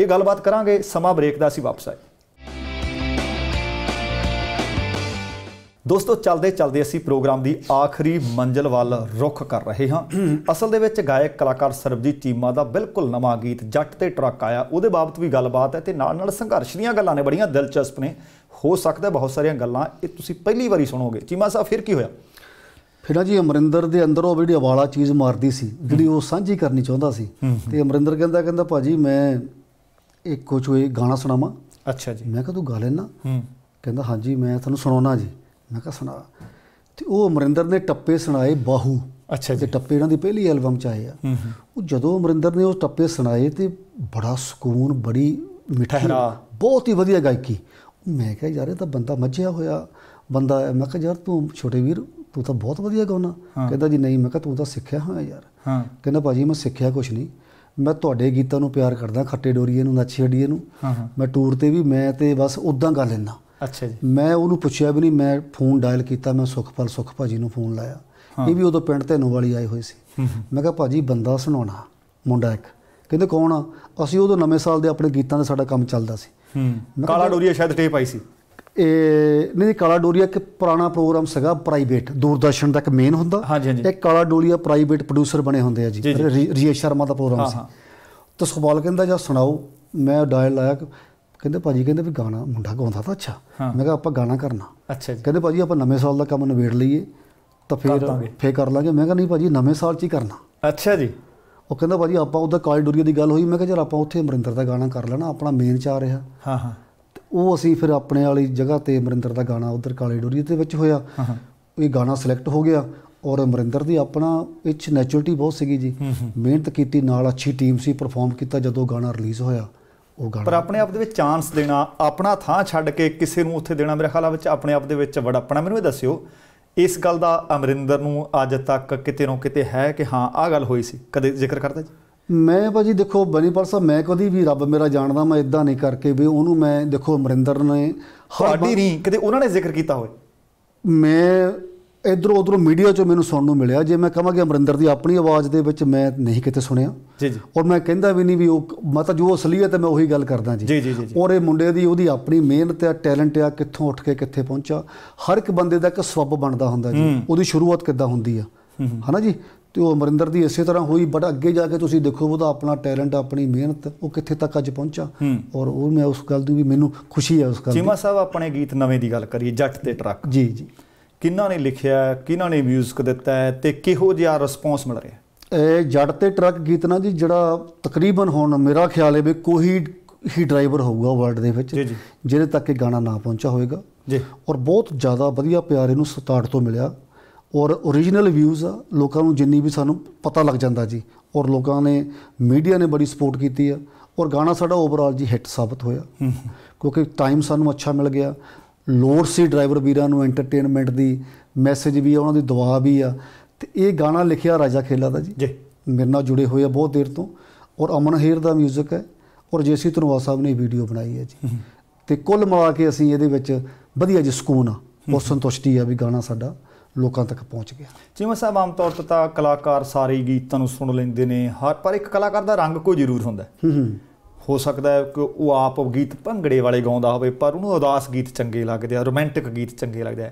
ਇਹ ਗੱਲਬਾਤ ਕਰਾਂਗੇ ਸਮਾਂ ਬ੍ਰੇਕ ਦਾ ਅਸੀਂ ਵਾਪਸ ਆਏ ਦੋਸਤੋ ਚਲਦੇ ਚਲਦੇ ਅਸੀਂ ਪ੍ਰੋਗਰਾਮ ਦੀ ਆਖਰੀ ਮੰਜ਼ਲ ਵੱਲ ਰੁਖ ਕਰ ਰਹੇ ਹਾਂ ਅਸਲ ਦੇ ਵਿੱਚ ਗਾਇਕ ਕਲਾਕਾਰ ਸਰਬਜੀਤ ਚੀਮਾ ਦਾ ਬਿਲਕੁਲ ਨਵਾਂ ਗੀਤ ਜੱਟ ਤੇ ਟਰੱਕ ਆਇਆ ਉਹਦੇ ਬਾਬਤ ਵੀ ਗੱਲਬਾਤ ਹੈ ਤੇ ਨਾਲ ਨਾਲ ਸੰਘਰਸ਼ ਦੀਆਂ ਗੱਲਾਂ ਨੇ ਬੜੀਆਂ ਦਿਲਚਸਪ ਨੇ ਹੋ ਸਕਦਾ ਬਹੁਤ ਸਾਰੀਆਂ ਗੱਲਾਂ ਇਹ ਤੁਸੀਂ ਪਹਿਲੀ ਵਾਰੀ ਸੁਣੋਗੇ ਚੀਮਾ ਸਾਹਿਬ ਫਿਰ ਕੀ ਹੋਇਆ ਫਿਰ ਜੀ ਅਮਰਿੰਦਰ ਦੇ ਅੰਦਰ ਉਹ ਜਿਹੜੀ ਵਾਲਾ ਚੀਜ਼ ਮਾਰਦੀ ਸੀ ਜਿਹੜੀ ਉਹ ਸਾਂਝੀ ਕਰਨੀ ਚਾਹੁੰਦਾ ਸੀ ਤੇ ਅਮਰਿੰਦਰ ਕਹਿੰਦਾ ਕਹਿੰਦਾ ਭਾਜੀ ਮੈਂ ਇੱਕ ਕੁਝ ਹੋਏ ਗਾਣਾ ਸੁਣਾਵਾਂ ਅੱਛਾ ਜੀ ਮੈਂ ਕਿਹਾ ਤੂੰ ਗਾ ਲੈਣਾ ਹੂੰ ਕਹਿੰਦਾ ਹਾਂਜੀ ਮੈਂ ਤੁਹਾਨੂੰ ਸੁਣਾਉਣਾ ਜੀ ਮੈਂ ਕਿਹਾ ਸੁਣਾ ਤੇ ਉਹ ਅਮਰਿੰਦਰ ਨੇ ਟੱਪੇ ਸੁਣਾਏ ਬਾਹੂ ਅੱਛਾ ਜੀ ਟੱਪੇ ਇਹਨਾਂ ਦੀ ਪਹਿਲੀ ਐਲਬਮ ਚ ਆਏ ਆ ਉਹ ਜਦੋਂ ਅਮਰਿੰਦਰ ਨੇ ਉਹ ਟੱਪੇ ਸੁਣਾਏ ਤੇ ਬੜਾ ਸਕੂਨ ਬੜੀ ਮਿੱਠੀ ਬਹੁਤ ਹੀ ਵਧੀਆ ਗਾਇਕੀ ਮੈਂ ਕਿਹਾ ਯਾਰ ਇਹ ਤਾਂ ਬੰਦਾ ਮੱਝਿਆ ਹੋਇਆ ਬੰਦਾ ਹੈ ਮੈਂ ਕਿਹਾ ਯਾਰ ਤੂੰ ਛੋਟੇ ਵੀਰ ਤੂੰ ਤਾਂ ਬਹੁਤ ਵਧੀਆ ਗਾਉਣਾ ਕਹਿੰਦਾ ਜੀ ਨਹੀਂ ਮੈਂ ਕਿਹਾ ਤੂੰ ਤਾਂ ਸਿੱਖਿਆ ਹੋਇਆ ਯਾਰ ਕਹਿੰਦਾ ਭਾਜੀ ਮੈਂ ਸਿੱਖਿਆ ਕੁਝ ਨਹੀਂ ਮੈਂ ਤੁਹਾਡੇ ਗੀਤਾਂ ਨੂੰ ਪਿਆਰ ਕਰਦਾ ਖੱਟੇ ਡੋਰੀਏ ਨੂੰ ਨੱਚੇ ਢੀਏ ਨੂੰ ਮੈਂ ਟੂਰ ਤੇ ਵੀ ਮੈਂ ਤੇ ਬਸ ਉਦਾਂ ਗਾ ਲੈਣਾ ਅੱਛਾ ਜੀ ਮੈਂ ਉਹਨੂੰ ਪੁੱਛਿਆ ਵੀ ਨਹੀਂ ਮੈਂ ਫੋਨ ਡਾਇਲ ਕੀਤਾ ਮੈਂ ਸੁਖਪਾਲ ਸੁਖ ਭਾਜੀ ਨੂੰ ਫੋਨ ਲਾਇਆ ਇਹ ਵੀ ਉਦੋਂ ਪਿੰਡ ਤੇ ਨੋਵਾਲੀ ਆਏ ਹੋਏ ਸੀ ਮੈਂ ਕਿਹਾ ਭਾਜੀ ਬੰਦਾ ਸੁਣਾਉਣਾ ਮੁੰਡਾ ਇੱਕ ਕਹਿੰਦੇ ਕੌਣ ਆ ਅਸੀਂ ਉਦੋਂ ਨਵੇਂ ਸਾਲ ਦੇ ਆਪਣੇ ਗੀਤਾਂ ਦਾ ਸਾਡਾ ਕੰਮ ਚੱਲਦਾ ਸੀ ਕਾਲਾ ਡੋਰੀਆ ਸ਼ਾਇਦ ਟੇਪ ਆਈ ਸੀ ਇਹ ਨਹੀਂ ਕਾਲਾ ਡੋਰੀਆ ਇੱਕ ਪੁਰਾਣਾ ਪ੍ਰੋਗਰਾਮ ਸੀਗਾ ਪ੍ਰਾਈਵੇਟ ਦੂਰਦਰਸ਼ਨ ਦਾ ਇੱਕ ਮੇਨ ਹੁੰਦਾ ਤੇ ਕਾਲਾ ਡੋਰੀਆ ਪ੍ਰਾਈਵੇਟ ਪ੍ਰੋਡਿਊਸਰ ਬਣੇ ਹੁੰਦੇ ਆ ਜੀ ਰੀਏ ਸ਼ਰਮਾ ਦਾ ਪ੍ਰੋਗਰਾਮ ਸੀ ਤਾਂ ਸੁਖਪਾਲ ਕਹਿੰਦਾ ਜਾਂ ਸੁਣਾਓ ਮੈਂ ਡਾਇਲ ਲਾਇਆ ਕਹਿੰਦੇ ਭਾਜੀ ਕਹਿੰਦੇ ਵੀ ਗਾਣਾ ਮੁੰਡਾ ਗਾਉਂਦਾ ਤਾਂ ਅੱਛਾ ਮੈਂ ਕਿਹਾ ਆਪਾਂ ਗਾਣਾ ਕਰਨਾ ਅੱਛਾ ਜੀ ਕਹਿੰਦੇ ਭਾਜੀ ਆਪਾਂ ਨਵੇਂ ਸਾਲ ਦਾ ਕੰਮ ਨਵੇੜ ਲਈਏ ਤਾਂ ਫੇਰ ਫੇਰ ਕਰ ਲਾਂਗੇ ਮੈਂ ਕਿਹਾ ਨਹੀਂ ਭਾਜੀ ਨਵੇਂ ਸਾਲ 'ਚ ਹੀ ਕਰਨਾ ਅੱਛਾ ਜੀ ਉਹ ਕਹਿੰਦਾ ਭਾਜੀ ਆਪਾਂ ਉਹਦਾ ਕਾਲ ਡੋਰੀਆ ਦੀ ਗੱਲ ਹੋਈ ਮੈਂ ਕਿਹਾ ਜੇ ਆਪਾਂ ਉੱਥੇ ਅਮਰਿੰਦਰ ਦਾ ਗਾਣਾ ਕਰ ਲੈਣਾ ਆਪਣਾ ਮੇਨ ਚਾ ਰਿਹਾ ਹਾਂ ਹਾਂ ਉਹ ਅਸੀਂ ਫਿਰ ਆਪਣੇ ਵਾਲੀ ਜਗ੍ਹਾ ਤੇ ਅਮਰਿੰਦਰ ਦਾ ਗਾਣਾ ਉਧਰ ਕਾਲੇ ਡੋਰੀ ਦੇ ਵਿੱਚ ਹੋਇਆ ਹਾਂ ਇਹ ਗਾਣਾ ਸਿਲੈਕਟ ਹੋ ਗਿਆ ਔਰ ਅਮਰਿੰਦਰ ਦੀ ਆਪਣਾ ਵਿੱਚ ਨੈਚੁਰਲਟੀ ਬਹੁਤ ਸੀਗੀ ਜੀ ਮਿਹਨਤ ਕੀਤੀ ਨਾਲ ਅੱਛੀ ਟੀਮ ਸੀ ਪਰਫਾਰਮ ਕੀਤਾ ਜਦੋਂ ਗਾਣਾ ਰਿਲੀਜ਼ ਹੋਇਆ ਉਹ ਗਾਣਾ ਪਰ ਆਪਣੇ ਆਪ ਦੇ ਵਿੱਚ ਚਾਂਸ ਦੇਣਾ ਆਪਣਾ ਥਾਂ ਛੱਡ ਕੇ ਕਿਸੇ ਨੂੰ ਉੱਥੇ ਦੇਣਾ ਮੇਰੇ ਖਿਆਲ ਵਿੱਚ ਆਪਣੇ ਆਪ ਦੇ ਵਿੱਚ ਆਪਣਾ ਮੈਨੂੰ ਇਹ ਦੱਸਿਓ ਇਸ ਗੱਲ ਦਾ ਅਮਰਿੰਦਰ ਨੂੰ ਅੱਜ ਤੱਕ ਕਿਤੇ ਨਾ ਕਿਤੇ ਹੈ ਕਿ ਹਾਂ ਆਹ ਗੱਲ ਹੋਈ ਸੀ ਕਦੇ ਜ਼ਿਕਰ ਕਰਦਾ ਜੀ ਮੈਂ ਭਾਜੀ ਦੇਖੋ ਬਨੀਪਾਲ ਸਾਹਿਬ ਮੈਂ ਕਦੀ ਵੀ ਰੱਬ ਮੇਰਾ ਜਾਣਦਾ ਮੈਂ ਇਦਾਂ ਨਹੀਂ ਕਰਕੇ ਵੀ ਉਹਨੂੰ ਮੈਂ ਦੇਖੋ ਅਮਰਿੰਦਰ ਨੇ ਤੁਹਾਡੀ ਨਹੀਂ ਕਦੇ ਉਹਨਾਂ ਨੇ ਜ਼ਿਕਰ ਕੀਤਾ ਹੋਵੇ ਮੈਂ ਇਧਰੋਂ ਉਧਰੋਂ ਮੀਡੀਆ 'ਚੋਂ ਮੈਨੂੰ ਸੁਣਨ ਨੂੰ ਮਿਲਿਆ ਜੇ ਮੈਂ ਕਹਾਂ ਕਿ ਅਮਰਿੰਦਰ ਦੀ ਆਪਣੀ ਆਵਾਜ਼ ਦੇ ਵਿੱਚ ਮੈਂ ਨਹੀਂ ਕਿਤੇ ਸੁਣਿਆ ਜੀ ਜੀ ਔਰ ਮੈਂ ਕਹਿੰਦਾ ਵੀ ਨਹੀਂ ਵੀ ਉਹ ਮਤਲਬ ਜੋ ਅਸਲੀਅਤ ਹੈ ਮੈਂ ਉਹੀ ਗੱਲ ਕਰਦਾ ਜੀ ਔਰ ਇਹ ਮੁੰਡੇ ਦੀ ਉਹਦੀ ਆਪਣੀ ਮਿਹਨਤ ਹੈ ਟੈਲੈਂਟ ਹੈ ਕਿੱਥੋਂ ਉੱਠ ਕੇ ਕਿੱਥੇ ਪਹੁੰਚਾ ਹਰ ਇੱਕ ਬੰਦੇ ਦਾ ਇੱਕ ਸਵੱਬ ਬਣਦਾ ਹੁੰਦਾ ਜੀ ਉਹਦੀ ਸ਼ੁਰੂਆਤ ਕਿੱਦਾਂ ਹੁੰਦੀ ਆ ਹਨਾ ਜੀ ਤੇ ਉਹ ਅਮਰਿੰਦਰ ਦੀ ਇਸੇ ਤਰ੍ਹਾਂ ਹੋਈ ਬੜਾ ਅੱਗੇ ਜਾ ਕੇ ਤੁਸੀਂ ਦੇਖੋ ਉਹਦਾ ਆਪਣਾ ਟੈਲੈਂਟ ਆਪਣੀ ਮਿਹਨਤ ਉਹ ਕਿੱਥੇ ਤੱਕ ਅੱਜ ਪਹੁੰਚਾ ਔਰ ਉਹ ਮੈਂ ਉਸ ਗੱਲ ਦੀ ਵੀ ਮੈਨੂੰ ਖੁਸ਼ੀ ਹੈ ਉਸ ਗੱਲ ਦੀ ਚੀਮਾ ਸਾਹਿਬ ਆਪਣੇ ਗੀਤ ਨਵੇਂ ਦੀ ਗੱਲ ਕਰੀਏ ਜੱਟ ਤੇ ਟਰੱਕ ਜੀ ਜੀ ਕਿੰਨਾ ਨੇ ਲਿਖਿਆ ਕਿਹਨਾਂ ਨੇ ਮਿਊਜ਼ਿਕ ਦਿੱਤਾ ਹੈ ਤੇ ਕਿਹੋ ਜਿਹਾ ਰਿਸਪੌਂਸ ਮਿਲ ਰਿਹਾ ਇਹ ਜੱਟ ਤੇ ਟਰੱਕ ਗੀਤ ਨਾ ਜੀ ਜਿਹੜਾ ਤਕਰੀਬਨ ਹੁਣ ਮੇਰਾ ਖਿਆਲ ਹੈ ਵੀ ਕੋਈ ਹੀ ਡਰਾਈਵਰ ਹੋਊਗਾ ਵਰਲਡ ਦੇ ਵਿੱਚ ਜਿਹਦੇ ਤੱਕ ਇਹ ਗਾਣਾ ਨਾ ਪਹੁੰਚਾ ਹੋਵੇਗਾ ਜੀ ਔਰ ਬਹੁਤ ਜ਼ਿਆਦਾ ਵਧੀਆ ਪਿਆਰ ਇਹਨੂੰ ਸਟਾਰਟ ਤੋਂ ਮਿਲਿਆ ਔਰ origignal views ਆ ਲੋਕਾਂ ਨੂੰ ਜਿੰਨੀ ਵੀ ਸਾਨੂੰ ਪਤਾ ਲੱਗ ਜਾਂਦਾ ਜੀ ਔਰ ਲੋਕਾਂ ਨੇ ਮੀਡੀਆ ਨੇ ਬੜੀ ਸਪੋਰਟ ਕੀਤੀ ਆ ਔਰ ਗਾਣਾ ਸਾਡਾ ਓਵਰਆਲ ਜੀ ਹਿੱਟ ਸਾਬਤ ਹੋਇਆ ਕਿਉਂਕਿ ਟਾਈਮ ਸਾਨੂੰ ਅੱਛਾ ਮਿਲ ਗਿਆ ਲੋੜ ਸੀ ਡਰਾਈਵਰ ਵੀਰਾਂ ਨੂੰ ਐਂਟਰਟੇਨਮੈਂਟ ਦੀ ਮੈਸੇਜ ਵੀ ਆ ਉਹਨਾਂ ਦੀ ਦੁਆ ਵੀ ਆ ਤੇ ਇਹ ਗਾਣਾ ਲਿਖਿਆ ਰਾਜਾ ਖੇਲਾ ਦਾ ਜੀ ਜੀ ਮੇਰੇ ਨਾਲ ਜੁੜੇ ਹੋਏ ਆ ਬਹੁਤ ਦੇਰ ਤੋਂ ਔਰ ਅਮਨ ਹੀਰ ਦਾ 뮤직 ਹੈ ਔਰ ਜੇਸੀ ਤਨਵਾ ਸਾਹਿਬ ਨੇ ਵੀਡੀਓ ਬਣਾਈ ਹੈ ਜੀ ਤੇ ਕੁੱਲ ਮਿਲਾ ਕੇ ਅਸੀਂ ਇਹਦੇ ਵਿੱਚ ਵਧੀਆ ਜਿਹਾ ਸਕੂਨ ਆ ਬਹੁਤ ਸੰਤੁਸ਼ਟੀ ਆ ਵੀ ਗਾਣਾ ਸਾਡਾ ਲੋਕਾਂ ਤੱਕ ਪਹੁੰਚ ਗਿਆ ਜਿਵੇਂ ਸਾਹਿਬ ਆਮ ਤੌਰ ਤੇ ਤਾਂ ਕਲਾਕਾਰ ਸਾਰੇ ਗੀਤਾਂ ਨੂੰ ਸੁਣ ਲੈਂਦੇ ਨੇ ਹਰ ਪਰ ਇੱਕ ਕਲਾਕਾਰ ਦਾ ਰੰਗ ਕੋਈ ਜ਼ਰੂਰ ਹੁੰਦਾ ਹੂੰ ਹੂੰ ਹੋ ਸਕਦਾ ਹੈ ਕਿ ਉਹ ਆਪ ਗੀਤ ਭੰਗੜੇ ਵਾਲੇ ਗਾਉਂਦਾ ਹੋਵੇ ਪਰ ਉਹਨੂੰ ਉਦਾਸ ਗੀਤ ਚੰਗੇ ਲੱਗਦੇ ਆ ਰੋਮਾਂਟਿਕ ਗੀਤ ਚੰਗੇ ਲੱਗਦੇ ਆ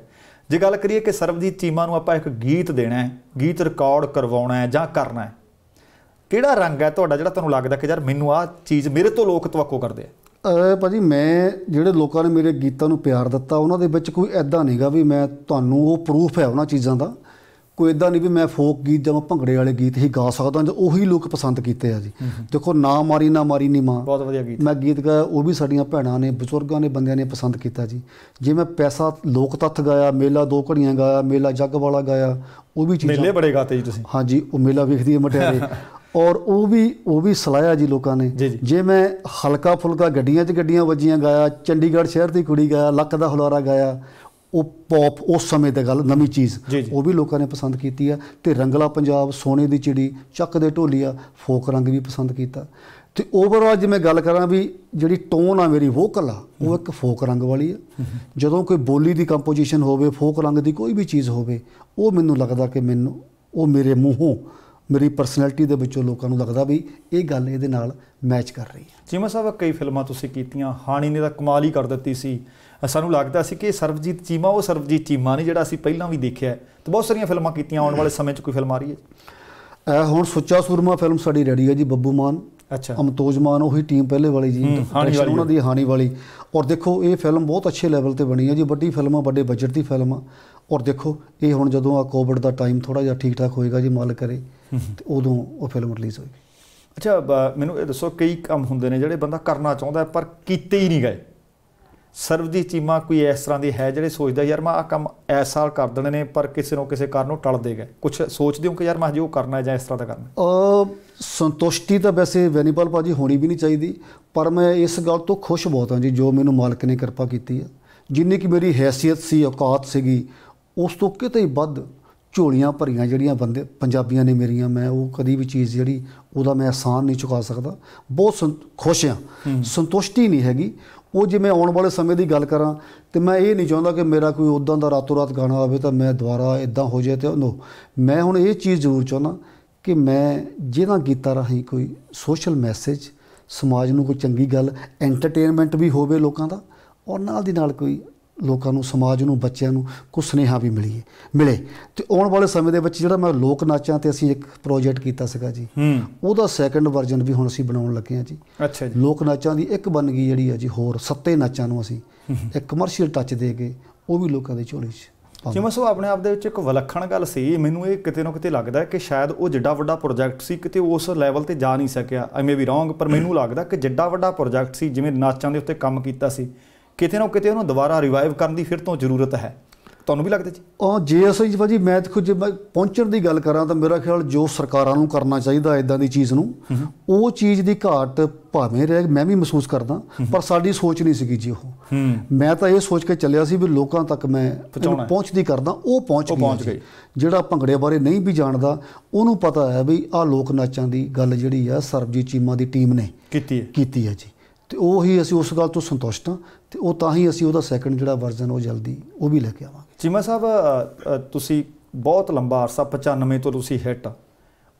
ਜੇ ਗੱਲ ਕਰੀਏ ਕਿ ਸਰਬਜੀਤ ਚੀਮਾ ਨੂੰ ਆਪਾਂ ਇੱਕ ਗੀਤ ਦੇਣਾ ਹੈ ਗੀਤ ਰਿਕਾਰਡ ਕਰਵਾਉਣਾ ਹੈ ਜਾਂ ਕਰਨਾ ਹੈ ਕਿਹੜਾ ਰੰਗ ਹੈ ਤੁਹਾਡਾ ਜਿਹੜਾ ਤੁਹਾਨੂੰ ਲੱਗਦਾ ਕਿ ਯਾਰ ਮੈਨੂੰ ਆਹ ਚੀਜ਼ ਮੇਰੇ ਤੋਂ ਲੋਕ ਤਵੱਕੋ ਕਰਦੇ ਆ ਭਾਜੀ ਮੈਂ ਜਿਹੜੇ ਲੋਕਾਂ ਨੇ ਮੇਰੇ ਗੀਤਾਂ ਨੂੰ ਪਿਆਰ ਦਿੱਤਾ ਉਹਨਾਂ ਦੇ ਵਿੱਚ ਕੋਈ ਐਦਾਂ ਨਹੀਂਗਾ ਵੀ ਮੈਂ ਤੁਹਾਨੂੰ ਉਹ ਪ੍ਰੂਫ ਹੈ ਉਹਨਾਂ ਚੀਜ਼ਾਂ ਦਾ ਕੋਈ ਇਦਾਂ ਨਹੀਂ ਵੀ ਮੈਂ ਫੋਕ ਗੀਤ ਜਾਂ ਭੰਗੜੇ ਵਾਲੇ ਗੀਤ ਹੀ ਗਾ ਸਕਦਾ ਤੇ ਉਹੀ ਲੋਕ ਪਸੰਦ ਕੀਤੇ ਆ ਜੀ ਦੇਖੋ ਨਾ ਮਾਰੀ ਨਾ ਮਾਰੀ ਨੀ ਮਾਂ ਬਹੁਤ ਵਧੀਆ ਗੀਤ ਮੈਂ ਗੀਤ ਗਾਇਆ ਉਹ ਵੀ ਸਾਡੀਆਂ ਭੈਣਾਂ ਨੇ ਬਜ਼ੁਰਗਾਂ ਨੇ ਬੰਦਿਆਂ ਨੇ ਪਸੰਦ ਕੀਤਾ ਜੀ ਜੇ ਮੈਂ ਪੈਸਾ ਲੋਕ ਤੱਥ ਗਾਇਆ ਮੇਲਾ ਦੋ ਘੜੀਆਂ ਗਾਇਆ ਮੇਲਾ ਜੱਗ ਵਾਲਾ ਗਾਇਆ ਉਹ ਵੀ ਚੀਜ਼ਾਂ ਮੇਲੇ ਬੜੇ ਗਾਤੇ ਜੀ ਤੁਸੀਂ ਹਾਂਜੀ ਉਹ ਮੇਲਾ ਵੇਖਦੀ ਹੈ ਮਟਿਆਰੇ ਔਰ ਉਹ ਵੀ ਉਹ ਵੀ ਸਲਾਇਆ ਜੀ ਲੋਕਾਂ ਨੇ ਜੇ ਮੈਂ ਹਲਕਾ ਫੁਲਕਾ ਗੱਡੀਆਂ 'ਚ ਗੱਡੀਆਂ ਵੱਜੀਆਂ ਗਾਇਆ ਚੰਡੀਗੜ੍ਹ ਸ਼ਹਿਰ ਦੀ ਕੁੜੀ ਗਾਇਆ ਲੱਕ ਦਾ ਹੁਲਾਰਾ ਗਾਇਆ ਉਹ ਪੌਪ ਉਸ ਸਮੇਂ ਦੀ ਗੱਲ ਨਵੀਂ ਚੀਜ਼ ਉਹ ਵੀ ਲੋਕਾਂ ਨੇ ਪਸੰਦ ਕੀਤੀ ਆ ਤੇ ਰੰਗਲਾ ਪੰਜਾਬ ਸੋਨੇ ਦੀ ਚਿੜੀ ਚੱਕ ਦੇ ਢੋਲੀਆ ਫੋਕ ਰੰਗ ਵੀ ਪਸੰਦ ਕੀਤਾ ਤੇ ਓਵਰਆਲ ਜੇ ਮੈਂ ਗੱਲ ਕਰਾਂ ਵੀ ਜਿਹੜੀ ਟੋਨ ਆ ਮੇਰੀ ਵੋਕਲ ਆ ਉਹ ਇੱਕ ਫੋਕ ਰੰਗ ਵਾਲੀ ਆ ਜਦੋਂ ਕੋਈ ਬੋਲੀ ਦੀ ਕੰਪੋਜੀਸ਼ਨ ਹੋਵੇ ਫੋਕ ਰੰਗ ਦੀ ਕੋਈ ਵੀ ਚੀਜ਼ ਹੋਵੇ ਉਹ ਮੈਨੂੰ ਲੱਗਦਾ ਕਿ ਮੈਨੂੰ ਉਹ ਮੇਰੇ ਮੂੰਹੋਂ ਮੇਰੀ ਪਰਸਨੈਲਿਟੀ ਦੇ ਵਿੱਚੋਂ ਲੋਕਾਂ ਨੂੰ ਲੱਗਦਾ ਵੀ ਇਹ ਗੱਲ ਇਹਦੇ ਨਾਲ ਮੈਚ ਕਰ ਰਹੀ ਹੈ ਜਿਵੇਂ ਸਾਹਿਬ ਕਈ ਫਿਲਮਾਂ ਤੁਸੀਂ ਕੀਤੀਆਂ ਹਾਣੀ ਨੇ ਤਾਂ ਕਮਾਲ ਹੀ ਕਰ ਦਿੱਤੀ ਸੀ ਸਾਨੂੰ ਲੱਗਦਾ ਸੀ ਕਿ ਸਰਵਜੀਤ ਚੀਮਾ ਉਹ ਸਰਵਜੀਤ ਚੀਮਾ ਨਹੀਂ ਜਿਹੜਾ ਅਸੀਂ ਪਹਿਲਾਂ ਵੀ ਦੇਖਿਆ ਤੇ ਬਹੁਤ ਸਾਰੀਆਂ ਫਿਲਮਾਂ ਕੀਤੀਆਂ ਆਉਣ ਵਾਲੇ ਸਮੇਂ 'ਚ ਕੋਈ ਫਿਲਮ ਆ ਰਹੀ ਹੈ ਹੁਣ ਸੁੱਚਾ ਸੂਰਮਾ ਫਿਲਮ ਸਾਡੀ ਰੈਡੀ ਹੈ ਜੀ ਬੱਬੂ ਮਾਨ ਅੱਛਾ ਅਮਤੋਜ ਮਾਨ ਉਹੀ ਟੀਮ ਪਹਿਲੇ ਵਾਲੀ ਜੀ ਉਹਨਾਂ ਦੀ ਹਾਨੀ ਵਾਲੀ ਔਰ ਦੇਖੋ ਇਹ ਫਿਲਮ ਬਹੁਤ ਅੱਛੇ ਲੈਵਲ ਤੇ ਬਣੀ ਹੈ ਜੀ ਵੱਡੀ ਫਿਲਮ ਆ ਵੱਡੇ ਬਜਟ ਦੀ ਫਿਲਮ ਆ ਔਰ ਦੇਖੋ ਇਹ ਹੁਣ ਜਦੋਂ ਆ ਕੋਵਿਡ ਦਾ ਟਾਈਮ ਥੋੜਾ ਜਿਹਾ ਠੀਕ ਠਾਕ ਹੋਏਗਾ ਜੀ ਮਾਲ ਕਰੇ ਤੇ ਉਦੋਂ ਉਹ ਫਿਲਮ ਰਿਲੀਜ਼ ਹੋਏਗੀ ਅੱਛਾ ਮੈਨੂੰ ਇਹ ਦੱਸੋ ਕਈ ਕੰਮ ਹੁੰਦੇ ਨੇ ਜਿਹੜੇ ਬੰਦਾ ਕਰਨਾ ਚਾਹੁੰਦਾ ਪਰ ਕੀਤੇ ਹੀ ਨਹੀਂ ਗਏ ਸਰਵਦੀ ਚੀਮਾ ਕੋਈ ਇਸ ਤਰ੍ਹਾਂ ਦੀ ਹੈ ਜਿਹੜੇ ਸੋਚਦਾ ਯਾਰ ਮੈਂ ਆ ਕੰਮ ਇਸ ਸਾਲ ਕਰ ਦੇਣੇ ਨੇ ਪਰ ਕਿਸੇ ਨੂੰ ਕਿਸੇ ਕਾਰਨ ਨੂੰ ਟਲਦੇ ਗਏ ਕੁਝ ਸੋਚਦੇ ਹੋ ਕਿ ਯਾਰ ਮੈਂ ਹਜੇ ਉਹ ਕਰਨਾ ਜਾਂ ਇਸ ਤਰ੍ਹਾਂ ਦਾ ਕਰਨਾ ਉਹ ਸੰਤੁਸ਼ਟੀ ਤਾਂ ਵੈਸੇ ਵੈਨੀਪਾਲ ਭਾਜੀ ਹੋਣੀ ਵੀ ਨਹੀਂ ਚਾਹੀਦੀ ਪਰ ਮੈਂ ਇਸ ਗੱਲ ਤੋਂ ਖੁਸ਼ ਬਹੁਤ ਹਾਂ ਜੀ ਜੋ ਮੈਨੂੰ ਮਾਲਕ ਨੇ ਕਿਰਪਾ ਕੀਤੀ ਹੈ ਜਿੰਨੀ ਕਿ ਮੇਰੀ ਹیثیت ਸੀ ਔਕਾਤ ਸੀਗੀ ਉਸ ਤੋਂ ਕਿਤੇ ਵੱਧ ਝੋਲੀਆਂ ਭਰੀਆਂ ਜਿਹੜੀਆਂ ਬੰਦੇ ਪੰਜਾਬੀਆਂ ਨੇ ਮੇਰੀਆਂ ਮੈਂ ਉਹ ਕਦੀ ਵੀ ਚੀਜ਼ ਜਿਹੜੀ ਉਹਦਾ ਮੈਂ ਆਸਾਨ ਨਹੀਂ ਚੁਕਾ ਸਕਦਾ ਬਹੁਤ ਖੁਸ਼ ਹਾਂ ਸੰਤੁਸ਼ਟੀ ਨਹੀਂ ਹੈਗੀ ਉਹ ਜੇ ਮੈਂ ਆਉਣ ਵਾਲੇ ਸਮੇਂ ਦੀ ਗੱਲ ਕਰਾਂ ਤੇ ਮੈਂ ਇਹ ਨਹੀਂ ਚਾਹੁੰਦਾ ਕਿ ਮੇਰਾ ਕੋਈ ਉਦਾਂ ਦਾ ਰਾਤੋ ਰਾਤ ਗਾਣਾ ਆਵੇ ਤਾਂ ਮੈਂ ਦੁਬਾਰਾ ਇਦਾਂ ਹੋ ਜਾਏ ਤੇ ਨੋ ਮੈਂ ਹੁਣ ਇਹ ਚੀਜ਼ ਜ਼ਰੂਰ ਚਾਹੁੰਦਾ ਕਿ ਮੈਂ ਜਿਹਨਾਂ ਗੀਤਾਂ ਰਾਹੀਂ ਕੋਈ ਸੋਸ਼ਲ ਮੈਸੇਜ ਸਮਾਜ ਨੂੰ ਕੋਈ ਚੰਗੀ ਗੱਲ ਐਂਟਰਟੇਨਮੈਂਟ ਵੀ ਹੋਵੇ ਲੋਕਾਂ ਦਾ ਔਰ ਨਾਲ ਦੀ ਨਾਲ ਕੋਈ ਲੋਕਾਂ ਨੂੰ ਸਮਾਜ ਨੂੰ ਬੱਚਿਆਂ ਨੂੰ ਕੁਝ ਸੁਨੇਹਾ ਵੀ ਮਿਲੀਏ ਮਿਲੇ ਤੇ ਆਉਣ ਵਾਲੇ ਸਮੇਂ ਦੇ ਵਿੱਚ ਜਿਹੜਾ ਮੈਂ ਲੋਕ ਨਾਚਾਂ ਤੇ ਅਸੀਂ ਇੱਕ ਪ੍ਰੋਜੈਕਟ ਕੀਤਾ ਸੀਗਾ ਜੀ ਉਹਦਾ ਸੈਕੰਡ ਵਰਜ਼ਨ ਵੀ ਹੁਣ ਅਸੀਂ ਬਣਾਉਣ ਲੱਗੇ ਆ ਜੀ ਅੱਛਾ ਜੀ ਲੋਕ ਨਾਚਾਂ ਦੀ ਇੱਕ ਬਣ ਗਈ ਜਿਹੜੀ ਆ ਜੀ ਹੋਰ ਸੱਤੇ ਨਾਚਾਂ ਨੂੰ ਅਸੀਂ ਇੱਕ ਕਮਰਸ਼ੀਅਲ ਟੱਚ ਦੇ ਕੇ ਉਹ ਵੀ ਲੋਕਾਂ ਦੇ ਝੋਲੇ 'ਚ ਜਿਵੇਂ ਸੋ ਆਪਣੇ ਆਪ ਦੇ ਵਿੱਚ ਇੱਕ ਵਿਲੱਖਣ ਗੱਲ ਸੀ ਮੈਨੂੰ ਇਹ ਕਿਤੇ ਨਾ ਕਿਤੇ ਲੱਗਦਾ ਕਿ ਸ਼ਾਇਦ ਉਹ ਜਿੱਡਾ ਵੱਡਾ ਪ੍ਰੋਜੈਕਟ ਸੀ ਕਿਤੇ ਉਸ ਲੈਵਲ ਤੇ ਜਾ ਨਹੀਂ ਸਕਿਆ ਆਈ ਮੇ ਵੀ ਰੋਂਗ ਪਰ ਮੈਨੂੰ ਲੱਗਦਾ ਕਿ ਜਿੱਡਾ ਵੱਡਾ ਪ੍ਰੋਜੈਕਟ ਸੀ ਜਿਵੇਂ ਨਾਚਾਂ ਦੇ ਉੱਤੇ ਕੰਮ ਕੀਤਾ ਸੀ ਕਿਤੇ ਨਾ ਕਿਤੇ ਉਹਨੂੰ ਦੁਬਾਰਾ ਰਿਵਾਈਵ ਕਰਨ ਦੀ ਫਿਰ ਤੋਂ ਜ਼ਰੂਰਤ ਹੈ ਤੁਹਾਨੂੰ ਵੀ ਲੱਗਦਾ ਜੀ ਉਹ ਜੇ ਅਸੀਂ ਭਾਜੀ ਮੈਂ ਖੁਦ ਜੇ ਪਹੁੰਚਣ ਦੀ ਗੱਲ ਕਰਾਂ ਤਾਂ ਮੇਰਾ ਖਿਆਲ ਜੋ ਸਰਕਾਰਾਂ ਨੂੰ ਕਰਨਾ ਚਾਹੀਦਾ ਐਦਾਂ ਦੀ ਚੀਜ਼ ਨੂੰ ਉਹ ਚੀਜ਼ ਦੀ ਘਾਟ ਭਾਵੇਂ ਰਹਿ ਮੈਂ ਵੀ ਮਹਿਸੂਸ ਕਰਦਾ ਪਰ ਸਾਡੀ ਸੋਚ ਨਹੀਂ ਸੀਗੀ ਜੀ ਉਹ ਮੈਂ ਤਾਂ ਇਹ ਸੋਚ ਕੇ ਚੱਲਿਆ ਸੀ ਵੀ ਲੋਕਾਂ ਤੱਕ ਮੈਂ ਪਹੁੰਚਦੀ ਕਰਦਾ ਉਹ ਪਹੁੰਚ ਗਈ ਜਿਹੜਾ ਭੰਗੜੇ ਬਾਰੇ ਨਹੀਂ ਵੀ ਜਾਣਦਾ ਉਹਨੂੰ ਪਤਾ ਹੈ ਵੀ ਆਹ ਲੋਕ ਨਾਚਾਂ ਦੀ ਗੱਲ ਜਿਹੜੀ ਆ ਸਰਬਜੀਤ ਚੀਮਾ ਦੀ ਟੀਮ ਨੇ ਕੀਤੀ ਹੈ ਕੀਤੀ ਹੈ ਜੀ ਤੇ ਉਹੀ ਅਸੀਂ ਉਸ ਗੱਲ ਤੋਂ ਸੰਤੁਸ਼ਟ ਹਾਂ ਤੇ ਉਹ ਤਾਂ ਹੀ ਅਸੀਂ ਉਹਦਾ ਸੈਕੰਡ ਜਿਹੜਾ ਵਰਜ਼ਨ ਉਹ ਜਲਦੀ ਉਹ ਵੀ ਲੈ ਕੇ ਆਵਾਂਗੇ ਚਿਮਾ ਸਾਹਿਬ ਤੁਸੀਂ ਬਹੁਤ ਲੰਬਾ ਅਰਸਾ 95 ਤੋਂ ਤੁਸੀਂ ਹਿੱਟ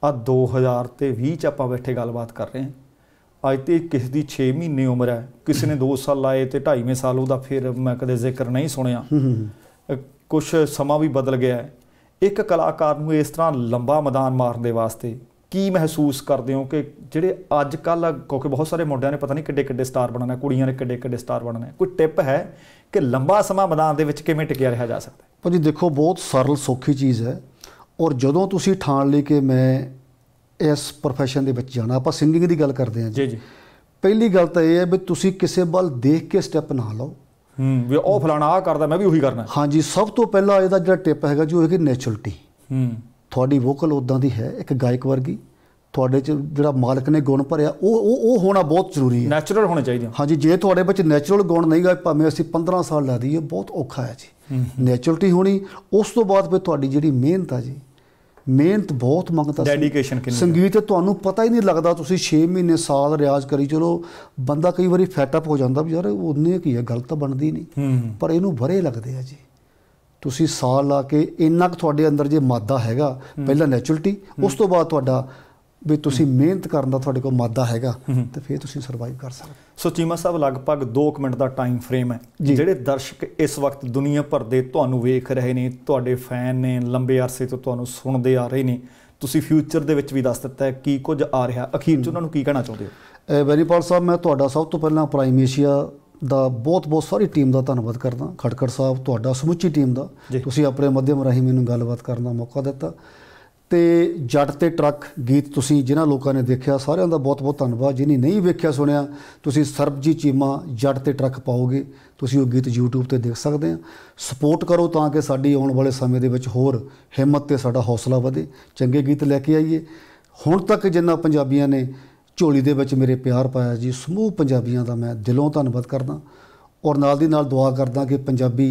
ਆ 2000 ਤੇ 20 ਚ ਆਪਾਂ ਬੈਠੇ ਗੱਲਬਾਤ ਕਰ ਰਹੇ ਹਾਂ ਅੱਜ ਤੇ ਕਿਸ ਦੀ 6 ਮਹੀਨੇ ਉਮਰ ਹੈ ਕਿਸੇ ਨੇ 2 ਸਾਲ ਲਾਏ ਤੇ 2.5 ਸਾਲ ਉਹਦਾ ਫਿਰ ਮੈਂ ਕਦੇ ਜ਼ਿਕਰ ਨਹੀਂ ਸੁਣਿਆ ਕੁਝ ਸਮਾਂ ਵੀ ਬਦਲ ਗਿਆ ਹੈ ਇੱਕ ਕਲਾਕਾਰ ਨੂੰ ਇਸ ਤਰ੍ਹਾਂ ਲੰਬਾ ਮੈਦਾਨ ਮਾਰਨ ਦੇ ਵਾਸਤੇ ਕੀ ਮਹਿਸੂਸ ਕਰਦੇ ਹੋ ਕਿ ਜਿਹੜੇ ਅੱਜ ਕੱਲ ਕਿਉਂਕਿ ਬਹੁਤ ਸਾਰੇ ਮੁੰਡਿਆਂ ਨੇ ਪਤਾ ਨਹੀਂ ਕਿੱਡੇ ਕਿੱਡੇ ਸਟਾਰ ਬਣਨਾ ਕੁੜੀਆਂ ਨੇ ਕਿੱਡੇ ਕਿੱਡੇ ਸਟਾਰ ਬਣਨਾ ਕੋਈ ਟਿਪ ਹੈ ਕਿ ਲੰਬਾ ਸਮਾਂ ਮੈਦਾਨ ਦੇ ਵਿੱਚ ਕਿਵੇਂ ਟਿਕਿਆ ਰਿਹਾ ਜਾ ਸਕਦਾ ਹੈ ਭਾਜੀ ਦੇਖੋ ਬਹੁਤ ਸਰਲ ਸੌਖੀ ਚੀਜ਼ ਹੈ ਔਰ ਜਦੋਂ ਤੁਸੀਂ ਠਾਣ ਲਈ ਕਿ ਮੈਂ ਇਸ profession ਦੇ ਵਿੱਚ ਜਾਣਾ ਆਪਾਂ ਸਿੰਗਿੰਗ ਦੀ ਗੱਲ ਕਰਦੇ ਹਾਂ ਜੀ ਜੀ ਪਹਿਲੀ ਗੱਲ ਤਾਂ ਇਹ ਹੈ ਵੀ ਤੁਸੀਂ ਕਿਸੇ ਵੱਲ ਦੇਖ ਕੇ ਸਟੈਪ ਨਾ ਲਓ ਹੂੰ ਵੀ ਉਹ ਫਲਾਣਾ ਆ ਕਰਦਾ ਮੈਂ ਵੀ ਉਹੀ ਕਰਨਾ ਹਾਂਜੀ ਸਭ ਤੋਂ ਪਹਿਲਾਂ ਇਹਦਾ ਜਿਹੜਾ ਟਿਪ ਹੈਗਾ ਜੀ ਉਹ ਹੈਗੀ ਨੇਚਰਲਟੀ ਹੂੰ ਤੁਹਾਡੀ ਵੋਕਲ ਉਦਾਂ ਦੀ ਹੈ ਇੱਕ ਗਾਇਕ ਵਰਗੀ ਤੁਹਾਡੇ ਚ ਜਿਹੜਾ ਮਾਲਕ ਨੇ ਗੁਣ ਭਰਿਆ ਉਹ ਉਹ ਉਹ ਹੋਣਾ ਬਹੁਤ ਜ਼ਰੂਰੀ ਹੈ ਨੈਚੁਰਲ ਹੋਣਾ ਚਾਹੀਦਾ ਹਾਂਜੀ ਜੇ ਤੁਹਾਡੇ ਵਿੱਚ ਨੈਚੁਰਲ ਗੁਣ ਨਹੀਂ ਗਏ ਭਾਵੇਂ ਅਸੀਂ 15 ਸਾਲ ਲਾ ਦਈਏ ਬਹੁਤ ਔਖਾ ਹੈ ਜੀ ਨੈਚੁਰਲਟੀ ਹੋਣੀ ਉਸ ਤੋਂ ਬਾਅਦ ਫਿਰ ਤੁਹਾਡੀ ਜਿਹੜੀ ਮਿਹਨਤ ਆ ਜੀ ਮਿਹਨਤ ਬਹੁਤ ਮੰਗਦਾ ਡੈਡੀਕੇਸ਼ਨ ਕਿੰਨੀ ਸੰਗੀਤ ਤੁਹਾਨੂੰ ਪਤਾ ਹੀ ਨਹੀਂ ਲੱਗਦਾ ਤੁਸੀਂ 6 ਮਹੀਨੇ ਸਾਲ ਰਿਆਜ਼ ਕਰੀ ਚਲੋ ਬੰਦਾ ਕਈ ਵਾਰੀ ਫੈਟ ਅਪ ਹੋ ਜਾਂਦਾ ਵੀ ਯਾਰ ਉਹਨੇ ਕੀ ਹੈ ਗਲਤ ਬਣਦੀ ਨਹੀਂ ਪਰ ਇਹਨੂੰ ਬਰੇ ਲੱਗਦੇ ਆ ਜੀ ਤੁਸੀਂ ਸਾਹ ਲਾ ਕੇ ਇੰਨਾ ਕੁ ਤੁਹਾਡੇ ਅੰਦਰ ਜੇ ਮਾਦਾ ਹੈਗਾ ਪਹਿਲਾਂ ਨੈਚੁਰਲਟੀ ਉਸ ਤੋਂ ਬਾਅਦ ਤੁਹਾਡਾ ਵੀ ਤੁਸੀਂ ਮਿਹਨਤ ਕਰਨ ਦਾ ਤੁਹਾਡੇ ਕੋਲ ਮਾਦਾ ਹੈਗਾ ਤੇ ਫਿਰ ਤੁਸੀਂ ਸਰਵਾਈਵ ਕਰ ਸਕਦੇ ਸੋ ਚੀਮਾ ਸਾਹਿਬ ਲਗਭਗ 2 ਮਿੰਟ ਦਾ ਟਾਈਮ ਫਰੇਮ ਹੈ ਜਿਹੜੇ ਦਰਸ਼ਕ ਇਸ ਵਕਤ ਦੁਨੀਆ ਭਰ ਦੇ ਤੁਹਾਨੂੰ ਵੇਖ ਰਹੇ ਨੇ ਤੁਹਾਡੇ ਫੈਨ ਨੇ ਲੰਬੇ ਅਰਸੇ ਤੋਂ ਤੁਹਾਨੂੰ ਸੁਣਦੇ ਆ ਰਹੇ ਨੇ ਤੁਸੀਂ ਫਿਊਚਰ ਦੇ ਵਿੱਚ ਵੀ ਦੱਸ ਦਿੱਤਾ ਹੈ ਕੀ ਕੁਝ ਆ ਰਿਹਾ ਅਖੀਰ 'ਚ ਉਹਨਾਂ ਨੂੰ ਕੀ ਕਹਿਣਾ ਚਾਹੁੰਦੇ ਹੋ ਵੈਰੀ ਪਾਲ ਸਾਹਿਬ ਮੈਂ ਤੁਹਾਡਾ ਸਭ ਤੋਂ ਪਹਿਲਾਂ ਪ੍ਰਾਈਮ ਏਸ਼ੀਆ ਦਾ ਬਹੁਤ ਬਹੁਤ ਸਾਰੀ ਟੀਮ ਦਾ ਧੰਨਵਾਦ ਕਰਦਾ ਖੜਕੜ ਸਾਹਿਬ ਤੁਹਾਡਾ ਸਮੁੱਚੀ ਟੀਮ ਦਾ ਤੁਸੀਂ ਆਪਣੇ ਮਾਧਿਅਮ ਰਾਹੀਂ ਮੈਨੂੰ ਗੱਲਬਾਤ ਕਰਨ ਦਾ ਮੌਕਾ ਦਿੱਤਾ ਤੇ ਜੱਟ ਤੇ ਟਰੱਕ ਗੀਤ ਤੁਸੀਂ ਜਿਨ੍ਹਾਂ ਲੋਕਾਂ ਨੇ ਦੇਖਿਆ ਸਾਰਿਆਂ ਦਾ ਬਹੁਤ ਬਹੁਤ ਧੰਨਵਾਦ ਜਿਨੀ ਨਹੀਂ ਵੇਖਿਆ ਸੁਣਿਆ ਤੁਸੀਂ ਸਰਬਜੀ ਚੀਮਾ ਜੱਟ ਤੇ ਟਰੱਕ ਪਾਓਗੇ ਤੁਸੀਂ ਉਹ ਗੀਤ YouTube ਤੇ ਦੇਖ ਸਕਦੇ ਆ ਸਪੋਰਟ ਕਰੋ ਤਾਂ ਕਿ ਸਾਡੀ ਆਉਣ ਵਾਲੇ ਸਮੇਂ ਦੇ ਵਿੱਚ ਹੋਰ ਹਿੰਮਤ ਤੇ ਸਾਡਾ ਹੌਸਲਾ ਵਧੇ ਚੰਗੇ ਗੀਤ ਲੈ ਕੇ ਆਈਏ ਹੁਣ ਤੱਕ ਜਿੰਨਾ ਪੰਜਾਬੀਆਂ ਨੇ ਝੋਲੀ ਦੇ ਵਿੱਚ ਮੇਰੇ ਪਿਆਰ ਪਾਇਆ ਜੀ ਸਮੂਹ ਪੰਜਾਬੀਆਂ ਦਾ ਮੈਂ ਦਿਲੋਂ ਧੰਨਵਾਦ ਕਰਦਾ ਔਰ ਨਾਲ ਦੀ ਨਾਲ ਦੁਆ ਕਰਦਾ ਕਿ ਪੰਜਾਬੀ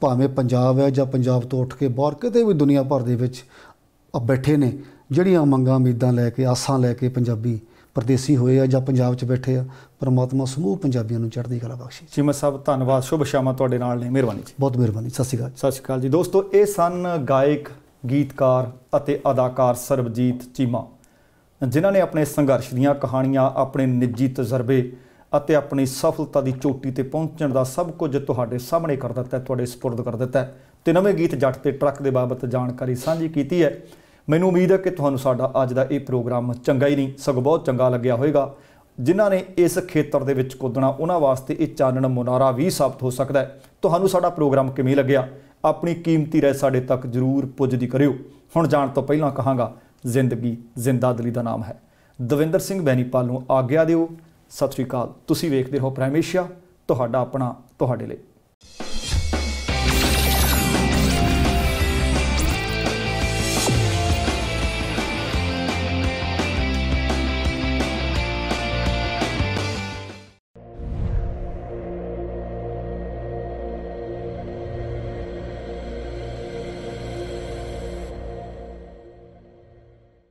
ਭਾਵੇਂ ਪੰਜਾਬ ਹੈ ਜਾਂ ਪੰਜਾਬ ਤੋਂ ਉੱਠ ਕੇ ਬਾਹਰ ਕਿਤੇ ਵੀ ਦੁਨੀਆ ਭਰ ਦੇ ਵਿੱਚ ਆ ਬੈਠੇ ਨੇ ਜਿਹੜੀਆਂ ਮੰਗਾਂ ਉਮੀਦਾਂ ਲੈ ਕੇ ਆਸਾਂ ਲੈ ਕੇ ਪੰਜਾਬੀ ਪਰਦੇਸੀ ਹੋਏ ਆ ਜਾਂ ਪੰਜਾਬ 'ਚ ਬੈਠੇ ਆ ਪਰਮਾਤਮਾ ਸਮੂਹ ਪੰਜਾਬੀਆਂ ਨੂੰ ਚੜ੍ਹਦੀ ਕਲਾ ਬਖਸ਼ੇ ਚੀਮਾ ਸਾਹਿਬ ਧੰਨਵਾਦ ਸ਼ੁਭ ਸ਼ਾਮਾਂ ਤੁਹਾਡੇ ਨਾਲ ਨੇ ਮਿਹਰਬਾਨੀ ਜੀ ਬਹੁਤ ਮਿਹਰਬਾਨੀ ਸਤਿ ਸ਼੍ਰੀ ਅਕਾਲ ਸਤਿ ਸ਼੍ਰੀ ਅਕਾਲ ਜੀ ਦੋਸਤੋ ਇਹ ਸਨ ਗਾਇਕ ਗੀਤਕਾਰ ਅਤੇ ਅਦਾਕਾਰ ਸਰਬਜੀਤ ਚੀਮਾ ਜਿਨ੍ਹਾਂ ਨੇ ਆਪਣੇ ਸੰਘਰਸ਼ ਦੀਆਂ ਕਹਾਣੀਆਂ ਆਪਣੇ ਨਿੱਜੀ ਤਜਰਬੇ ਅਤੇ ਆਪਣੀ ਸਫਲਤਾ ਦੀ ਚੋਟੀ ਤੇ ਪਹੁੰਚਣ ਦਾ ਸਭ ਕੁਝ ਤੁਹਾਡੇ ਸਾਹਮਣੇ ਕਰ ਦਿੱਤਾ ਤੁਹਾਡੇ سپرد ਕਰ ਦਿੱਤਾ ਤੇ ਨਵੇਂ ਗੀਤ ਜੱਟ ਤੇ ਟਰੱਕ ਦੇ ਬਾਬਤ ਜਾਣਕਾਰੀ ਸਾਂਝੀ ਕੀਤੀ ਹੈ ਮੈਨੂੰ ਉਮੀਦ ਹੈ ਕਿ ਤੁਹਾਨੂੰ ਸਾਡਾ ਅੱਜ ਦਾ ਇਹ ਪ੍ਰੋਗਰਾਮ ਚੰਗਾ ਹੀ ਨਹੀਂ ਸਗੋਂ ਬਹੁਤ ਚੰਗਾ ਲੱਗਿਆ ਹੋਵੇਗਾ ਜਿਨ੍ਹਾਂ ਨੇ ਇਸ ਖੇਤਰ ਦੇ ਵਿੱਚ ਕੁੱਦਣਾ ਉਹਨਾਂ ਵਾਸਤੇ ਇਹ ਚਾਨਣ ਮੁਨਾਰਾ ਵੀ ਸਾਬਤ ਹੋ ਸਕਦਾ ਹੈ ਤੁਹਾਨੂੰ ਸਾਡਾ ਪ੍ਰੋਗਰਾਮ ਕਿਵੇਂ ਲੱਗਿਆ ਆਪਣੀ ਕੀਮਤੀ ਰਾਏ ਸਾਡੇ ਤੱਕ ਜ਼ਰੂਰ ਪੁੱਜਦੀ ਕਰਿਓ ਹੁਣ ਜਾਣ ਤੋਂ ਪਹਿਲਾਂ ਕਹਾਂਗਾ ਜ਼ਿੰਦਗੀ ਜ਼ਿੰਦਾਦਲੀ ਦਾ ਨਾਮ ਹੈ ਦਵਿੰਦਰ ਸਿੰਘ ਬੈਣੀਪਾਲ ਨੂੰ ਆਗਿਆ ਦਿਓ ਸਤਿ ਸ਼੍ਰੀ ਅਕਾਲ ਤੁਸੀਂ ਵੇਖਦੇ ਹੋ ਪ੍ਰਾਈਮੇਸ਼ੀਆ ਤੁਹਾਡਾ ਆਪਣਾ ਤੁਹਾਡੇ ਲਈ